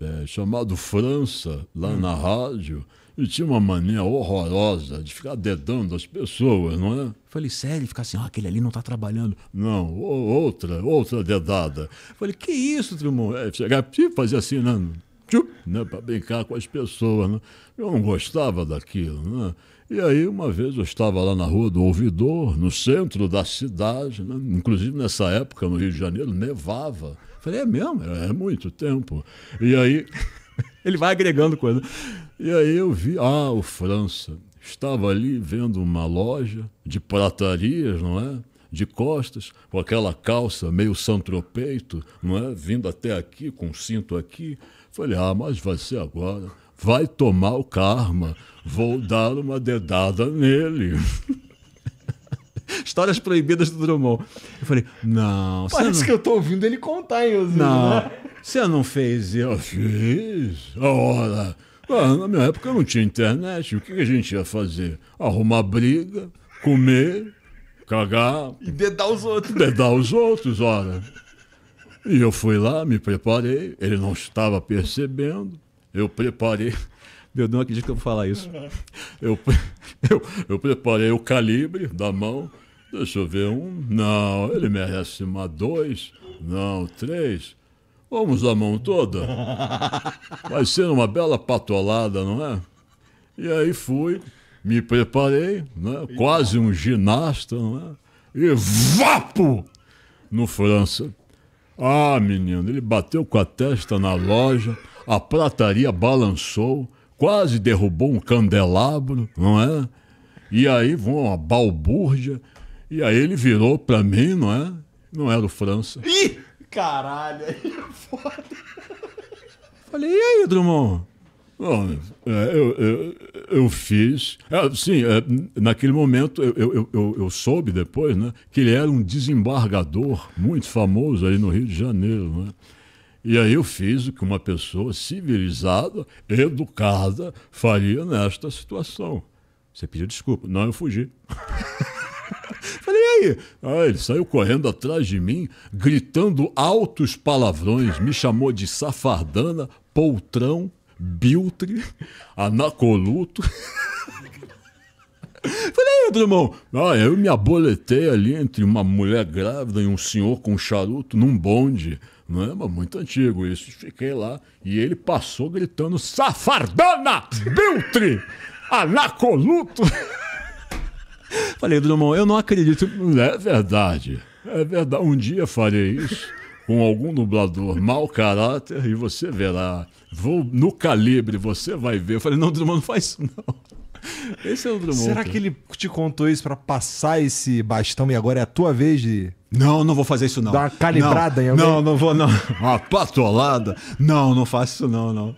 é, é, chamado França lá hum. na rádio e tinha uma mania horrorosa de ficar dedando as pessoas, não é? Falei, sério? Ficar assim, ó, oh, aquele ali não tá trabalhando. Não, outra, outra dedada. Falei, que isso, Trimão? É, chegar e fazer assim, né? né? Para brincar com as pessoas, né? Eu não gostava daquilo, né? E aí, uma vez eu estava lá na Rua do Ouvidor, no centro da cidade, né? inclusive nessa época no Rio de Janeiro, nevava. Falei, é mesmo? É, é muito tempo. E aí. [LAUGHS] Ele vai agregando coisa. E aí eu vi, ah, o França. Estava ali vendo uma loja de pratarias, não é? de costas, com aquela calça meio santropeito, não é? Vindo até aqui, com cinto aqui. Falei, ah, mas vai ser agora vai tomar o karma, vou dar uma dedada nele. [LAUGHS] Histórias proibidas do Drummond. Eu falei, não. Parece não... que eu tô ouvindo ele contar, hein, Ozinho, Não. Né? Você né? não fez, eu fiz. Ora. Ah, na minha época não tinha internet. O que a gente ia fazer? Arrumar briga, comer, cagar. E dedar os outros. Dedar os outros, ora. E eu fui lá, me preparei. Ele não estava percebendo. Eu preparei. [LAUGHS] Meu, Deus, não acredito que eu vou falar isso. [LAUGHS] Eu, [LAUGHS] eu, eu preparei o calibre da mão. Deixa eu ver um. Não, ele merece uma dois. Não, três. Vamos a mão toda. Vai ser uma bela patolada, não é? E aí fui, me preparei, né? quase um ginasta, não é? E vapo! No França. Ah, menino, ele bateu com a testa na loja a prataria balançou, quase derrubou um candelabro, não é? E aí foi uma balbúrdia, e aí ele virou para mim, não é? Não era o França. Ih, caralho, aí é foda. Falei, e aí, Drummond? Bom, é, eu, eu, eu fiz. É, sim, naquele momento eu, eu, eu, eu, soube depois né, que ele era um desembargador muito famoso aí no Rio de Janeiro. Né? E aí eu fiz o que uma pessoa civilizada, educada, faria nesta situação. Você pediu desculpa. Não, eu fugi. [LAUGHS] Falei, e aí? Ah, ele saiu correndo atrás de mim, gritando altos palavrões, me chamou de safardana, poltrão, biltre, anacoluto. [LAUGHS] Falei, Pedro, irmão, ah, eu me aboletei ali entre uma mulher grávida e um senhor com um charuto num bonde. Não é, mas muito antigo isso. Fiquei lá e ele passou gritando: Safardana! Biltre! Anacoluto! [LAUGHS] Falei, Drummond, eu não acredito. É verdade. É verdade. Um dia farei isso com algum dublador mau caráter e você verá. Vou no calibre, você vai ver. Eu falei, não, Drummond, não faz isso não. [LAUGHS] Esse é o Drummond. Será que ele te contou isso para passar esse bastão e agora é a tua vez de. Não, não vou fazer isso não. Dar uma calibrada não, em alguém? Não, não vou não. [LAUGHS] Uma patolada? Não, não faço isso não, não.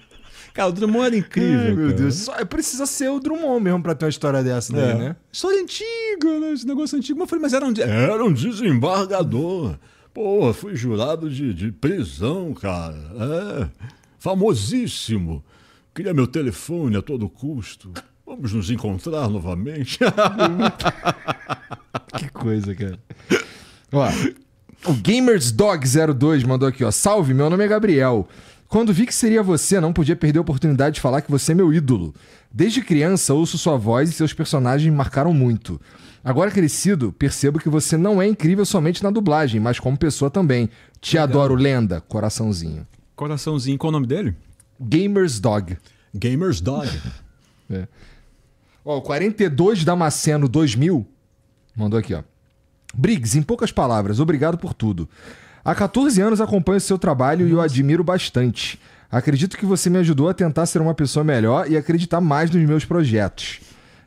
Cara, o Drummond era incrível. Ai, meu cara. Deus. Só, precisa ser o Drummond mesmo pra ter uma história dessa, daí, é. né? História antiga, né? Esse negócio antigo. Mas eu falei, mas era um, é. era um desembargador. Pô, fui jurado de, de prisão, cara. É. Famosíssimo. Queria meu telefone a todo custo. Vamos nos encontrar novamente. [LAUGHS] que coisa, cara. Ó, o GamersDog02 mandou aqui, ó. Salve, meu nome é Gabriel. Quando vi que seria você, não podia perder a oportunidade de falar que você é meu ídolo. Desde criança, ouço sua voz e seus personagens marcaram muito. Agora crescido, percebo que você não é incrível somente na dublagem, mas como pessoa também. Te Legal. adoro, lenda. Coraçãozinho. Coraçãozinho, qual é o nome dele? Gamers Dog. Gamers Dog. [LAUGHS] é. Ó, 42 Damasceno 2000 mandou aqui, ó. Briggs, em poucas palavras, obrigado por tudo. Há 14 anos acompanho o seu trabalho Nossa. e o admiro bastante. Acredito que você me ajudou a tentar ser uma pessoa melhor e acreditar mais nos meus projetos.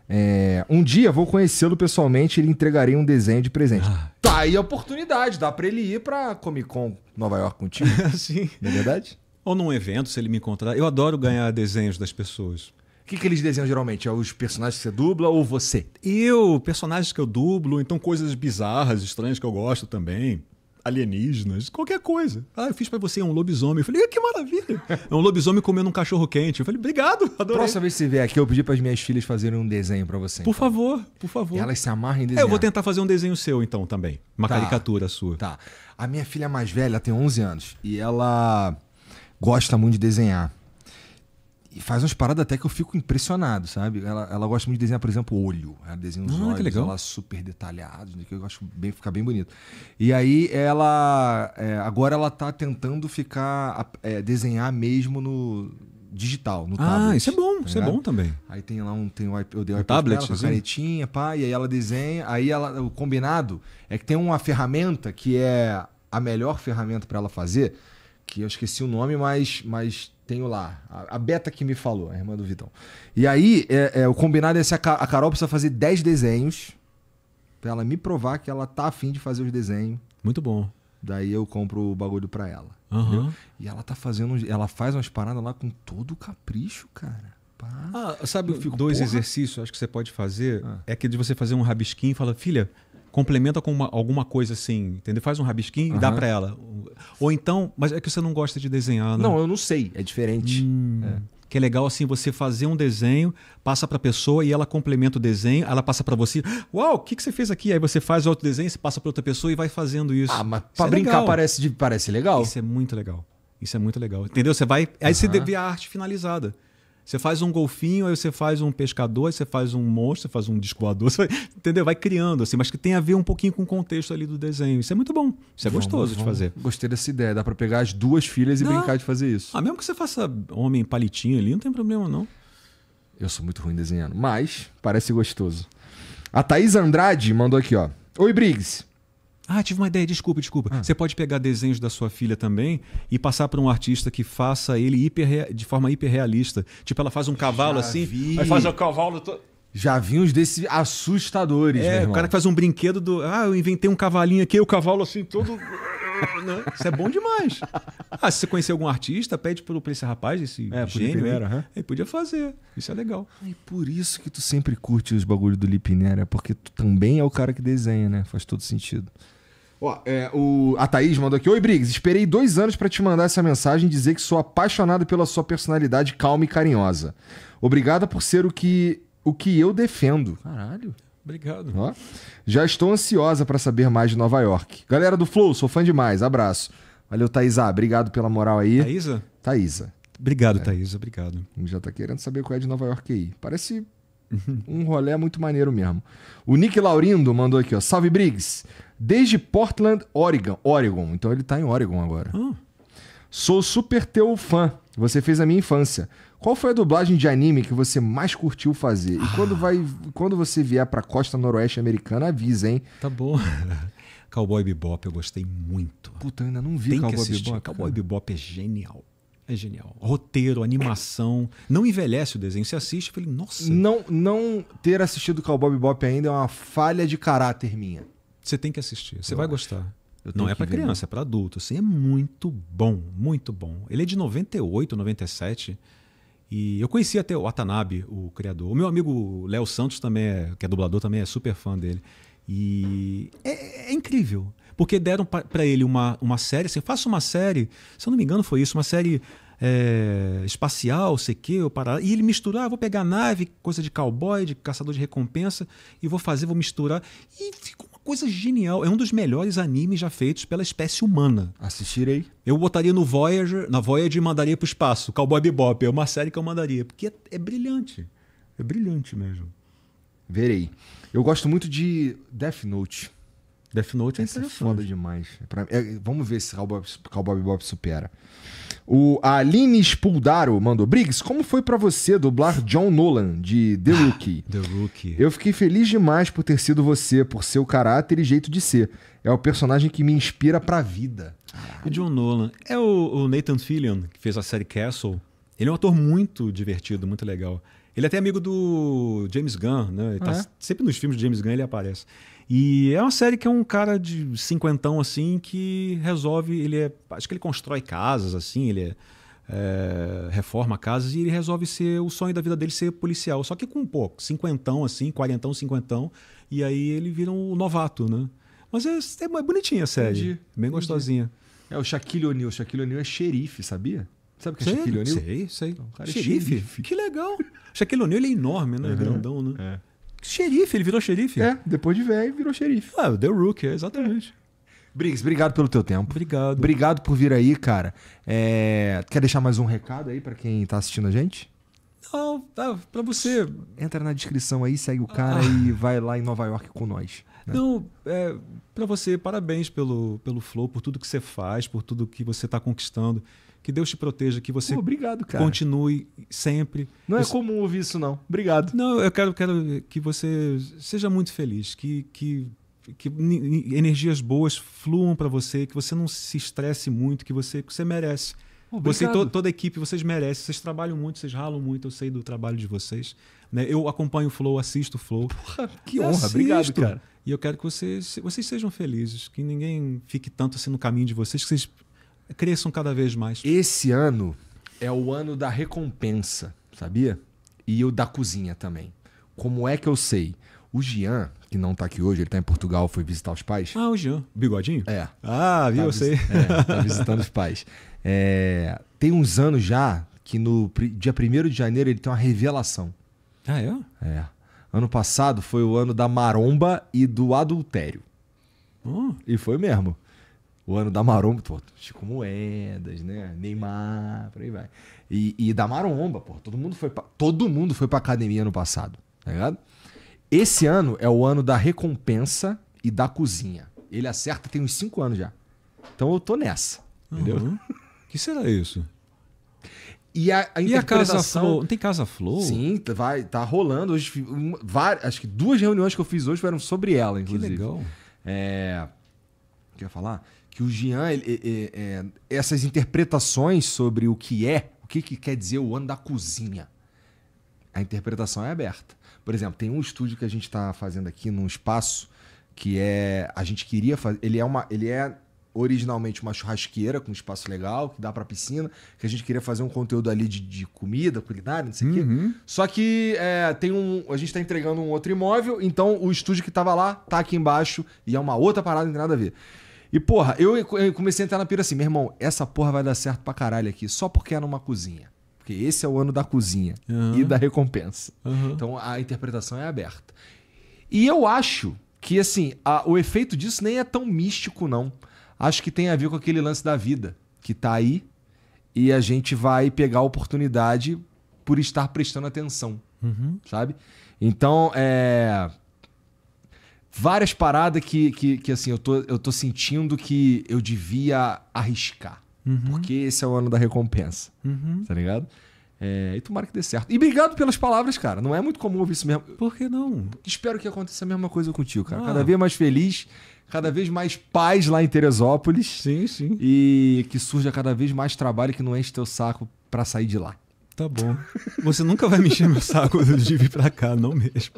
É, um dia vou conhecê-lo pessoalmente e lhe entregarei um desenho de presente. Ah. Tá aí a oportunidade, dá para ele ir pra Comic Con Nova York contigo. [LAUGHS] Sim. Não é verdade? Ou num evento, se ele me encontrar. Eu adoro ganhar desenhos das pessoas. O que, que eles desenham geralmente? É os personagens que você dubla ou você? Eu, personagens que eu dublo, então coisas bizarras, estranhas que eu gosto também alienígenas, qualquer coisa. Ah, eu fiz para você é um lobisomem. Eu falei, que maravilha! É um lobisomem comendo um cachorro quente. Eu falei, obrigado, adorei. Próxima vez que você vier aqui, eu pedi para as minhas filhas fazerem um desenho para você. Por então. favor, por favor. E elas se amarrem em desenho. É, eu vou tentar fazer um desenho seu então também. Uma tá, caricatura sua. Tá. A minha filha mais velha tem 11 anos e ela gosta muito de desenhar e faz umas paradas até que eu fico impressionado, sabe? Ela, ela gosta muito de desenhar, por exemplo, olho. Ela né? desenha os ah, olhos, legal. ela super detalhados, né? que eu acho bem, ficar bem bonito. E aí ela. É, agora ela tá tentando ficar. É, desenhar mesmo no digital, no ah, tablet. Ah, isso é bom, tá isso é bom também. Aí tem lá um. Tem um eu dei um tablet, dela, assim. canetinha, pá, e aí ela desenha. Aí ela, o combinado é que tem uma ferramenta que é a melhor ferramenta para ela fazer, que eu esqueci o nome, mas. mas tenho lá. A, a Beta que me falou, a irmã do Vitão. E aí, é, é, o combinado é se a, a Carol precisa fazer 10 desenhos pra ela me provar que ela tá afim de fazer os desenhos. Muito bom. Daí eu compro o bagulho pra ela. Uhum. E ela tá fazendo. Ela faz umas paradas lá com todo capricho, cara. Pá. Ah, sabe, fico, dois porra. exercícios acho que você pode fazer ah. é que de você fazer um rabisquinho e fala, filha, complementa com uma, alguma coisa assim, entendeu? Faz um rabisquinho uhum. e dá para ela. Ou então, mas é que você não gosta de desenhar, né? Não, eu não sei, é diferente. Hum. É. Que é legal assim você fazer um desenho, passa para a pessoa e ela complementa o desenho, ela passa para você. Uau, o que, que você fez aqui? Aí você faz outro desenho, você passa para outra pessoa e vai fazendo isso. Ah, mas para é brincar parece parece legal. Isso é muito legal. Isso é muito legal. Entendeu? Você vai. Aí uhum. você vê a arte finalizada. Você faz um golfinho, aí você faz um pescador, aí você faz um monstro, você faz um descoador, [LAUGHS] vai, entendeu? Vai criando, assim, mas que tem a ver um pouquinho com o contexto ali do desenho. Isso é muito bom. Isso é gostoso de fazer. Gostei dessa ideia. Dá para pegar as duas filhas e brincar de fazer isso. Ah, mesmo que você faça homem palitinho ali, não tem problema, não. Eu sou muito ruim desenhando, mas parece gostoso. A Thaís Andrade mandou aqui, ó. Oi, Briggs. Ah, tive uma ideia, desculpa, desculpa. Ah. Você pode pegar desenhos da sua filha também e passar para um artista que faça ele hiper, de forma hiperrealista. Tipo, ela faz um cavalo Já assim, vi. aí faz o cavalo todo. Já vi uns desses assustadores, É, o cara que faz um brinquedo do. Ah, eu inventei um cavalinho aqui, o cavalo assim, todo. [LAUGHS] Né? Isso é bom demais. Ah, se você conhecer algum artista, pede para esse rapaz, esse é, gênio primeiro, uhum. podia fazer. Isso é legal. E por isso que tu sempre curte os bagulhos do Lipinera, porque tu também é o cara que desenha, né? Faz todo sentido. Ó, é, o, a Thaís mandou aqui. Oi, Briggs. Esperei dois anos para te mandar essa mensagem e dizer que sou apaixonado pela sua personalidade calma e carinhosa. Obrigada por ser o que, o que eu defendo. Caralho. Obrigado. Ó, já estou ansiosa para saber mais de Nova York. Galera do Flow, sou fã demais. Abraço. Valeu, Thaísa. Obrigado pela moral aí. Thaísa? Thaísa. Obrigado, é. Obrigado. Já tá querendo saber qual é de Nova York aí. Parece uhum. um rolê muito maneiro mesmo. O Nick Laurindo mandou aqui, ó. Salve, Briggs desde Portland, Oregon. Oregon. Então ele tá em Oregon agora. Hum. Sou super teu fã. Você fez a minha infância. Qual foi a dublagem de anime que você mais curtiu fazer? E quando ah. vai, quando você vier para costa noroeste americana, avisa, hein? Tá bom. [LAUGHS] Cowboy Bebop eu gostei muito. Puta, eu ainda não vi Tem Cowboy que Bebop. Cowboy Bebop é genial. É genial. Roteiro, animação, não envelhece o desenho. Você assiste, e falei, nossa. Não, não ter assistido Cowboy Bebop ainda é uma falha de caráter minha. Você tem que assistir, você eu vai acho. gostar. Não é para criança, é para adulto. Assim, é muito bom, muito bom. Ele é de 98, 97. E eu conheci até o Atanabe, o criador. O meu amigo Léo Santos, também é, que é dublador, também é super fã dele. E é, é incrível. Porque deram para ele uma, uma série, assim, faça uma série, se eu não me engano foi isso, uma série é, espacial, sei que, ou para E ele misturou, ah, vou pegar nave, coisa de cowboy, de caçador de recompensa, e vou fazer, vou misturar. E ficou coisa genial. É um dos melhores animes já feitos pela espécie humana. Assistirei. Eu botaria no Voyager, na Voyager e mandaria pro espaço. Cowboy Bebop é uma série que eu mandaria, porque é, é brilhante. É brilhante mesmo. Verei. Eu gosto muito de Death Note. Death Note Essa é, é foda demais. Pra, é, vamos ver se Cowboy, Bob Bob supera. O Aline Spuldaro mandou: Briggs, como foi para você dublar John Nolan de The ah, Rookie? The Rookie. Eu fiquei feliz demais por ter sido você, por seu caráter e jeito de ser. É o personagem que me inspira pra vida. O John Nolan é o, o Nathan Fillion, que fez a série Castle. Ele é um ator muito divertido, muito legal. Ele é até amigo do James Gunn, né? Ele tá ah, é. Sempre nos filmes de James Gunn ele aparece. E é uma série que é um cara de cinquentão, assim, que resolve. Ele é. Acho que ele constrói casas, assim, ele é, é, reforma casas e ele resolve ser. O sonho da vida dele ser policial. Só que com um pouco, cinquentão, assim, quarentão, cinquentão. E aí ele vira um novato, né? Mas é, é bonitinha a série. Entendi, bem gostosinha. É o Shaquille O'Neal. Shaquille O'Neal é xerife, sabia? Sabe o que é sei, Shaquille O'Neal? Sei, sei. Então, cara xerife? É xerife? Que legal. Shaquille O'Neal ele é enorme, né? Uhum, grandão, né? É xerife, ele virou xerife? É, depois de velho, virou xerife. Ah, The Rook, é, exatamente. É. Briggs, obrigado pelo teu tempo. Obrigado. Obrigado por vir aí, cara. É... Quer deixar mais um recado aí para quem tá assistindo a gente? Não, tá, pra você. Entra na descrição aí, segue o cara ah. e vai lá em Nova York com nós. Né? Não, é, pra você, parabéns pelo, pelo Flow, por tudo que você faz, por tudo que você tá conquistando. Que Deus te proteja, que você Pô, obrigado, cara. continue sempre. Não é comum ouvir isso, não. Obrigado. Não, eu quero, quero que você seja muito feliz, que, que, que energias boas fluam para você, que você não se estresse muito, que você, que você merece. Obrigado. Você to, toda a equipe, vocês merecem. Vocês trabalham muito, vocês ralam muito. Eu sei do trabalho de vocês. Né? Eu acompanho o Flow, assisto o Flow. Porra, que honra, assisto. obrigado, cara. E eu quero que vocês, vocês sejam felizes, que ninguém fique tanto assim no caminho de vocês, que vocês cresçam cada vez mais. Esse ano é o ano da recompensa, sabia? E o da cozinha também. Como é que eu sei? O Gian, que não tá aqui hoje, ele tá em Portugal, foi visitar os pais. Ah, o Gian. Bigodinho? É. Ah, viu, tá eu sei. É, tá visitando os pais. [LAUGHS] É, tem uns anos já que no dia 1 de janeiro ele tem uma revelação. Ah, é? É. Ano passado foi o ano da maromba e do adultério. Hum. E foi mesmo o ano da maromba, pô, Chico Moedas, né? Neymar, por aí vai. E, e da maromba, pô, todo mundo foi pra, todo mundo foi pra academia ano passado, tá ligado? Esse ano é o ano da recompensa e da cozinha. Ele acerta tem uns 5 anos já. Então eu tô nessa, uhum. entendeu? que será isso? E a, a, e a Casa flor? Não tem Casa Flow? Sim, tá, vai, tá rolando. Hoje, uma, várias, acho que duas reuniões que eu fiz hoje foram sobre ela, inclusive. Que legal. É... O que eu ia falar? que o Jean, ele, ele, ele, é, essas interpretações sobre o que é, o que, que quer dizer o ano da cozinha, a interpretação é aberta. Por exemplo, tem um estúdio que a gente está fazendo aqui num espaço que é a gente queria fazer. Ele é uma, ele é originalmente uma churrasqueira com um espaço legal que dá para piscina, que a gente queria fazer um conteúdo ali de, de comida, culinária, não sei o uhum. quê. Só que é, tem um, a gente está entregando um outro imóvel, então o estúdio que estava lá tá aqui embaixo e é uma outra parada não tem nada a ver. E, porra, eu, comecei a entrar na pira assim, meu irmão, essa porra vai dar certo pra caralho aqui, só porque é uma cozinha. Porque esse é o ano da cozinha uhum. e da recompensa. Uhum. Então a interpretação é aberta. E eu acho que, assim, a, o efeito disso nem é tão místico, não. Acho que tem a ver com aquele lance da vida que tá aí e a gente vai pegar a oportunidade por estar prestando atenção, uhum. sabe? Então, é várias paradas que, que, que, assim, eu tô, eu tô sentindo que eu devia arriscar. Uhum. Porque esse é o ano da recompensa. Uhum. Tá ligado? É, e tomara que dê certo. E obrigado pelas palavras, cara. Não é muito comum ouvir isso mesmo. Por que não? Espero que aconteça a mesma coisa contigo, cara. Ah. Cada vez mais feliz, cada vez mais paz lá em Teresópolis. Sim, sim. E que surja cada vez mais trabalho que não enche teu saco para sair de lá. Tá bom. Você nunca vai mexer meu saco de vir pra cá, não mesmo.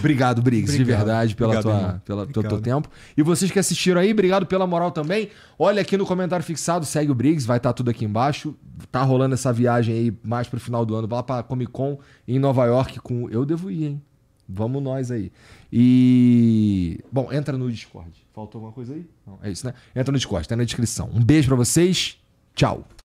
obrigado, Briggs, obrigado. de verdade, pela obrigado, tua, pela, teu tempo. E vocês que assistiram aí, obrigado pela moral também. Olha aqui no comentário fixado, segue o Briggs, vai estar tá tudo aqui embaixo. Tá rolando essa viagem aí mais pro final do ano, vai lá pra Comic Con em Nova York com... Eu devo ir, hein? Vamos nós aí. E... Bom, entra no Discord. Faltou alguma coisa aí? Não, é isso, né? Entra no Discord, tá na descrição. Um beijo para vocês. Tchau.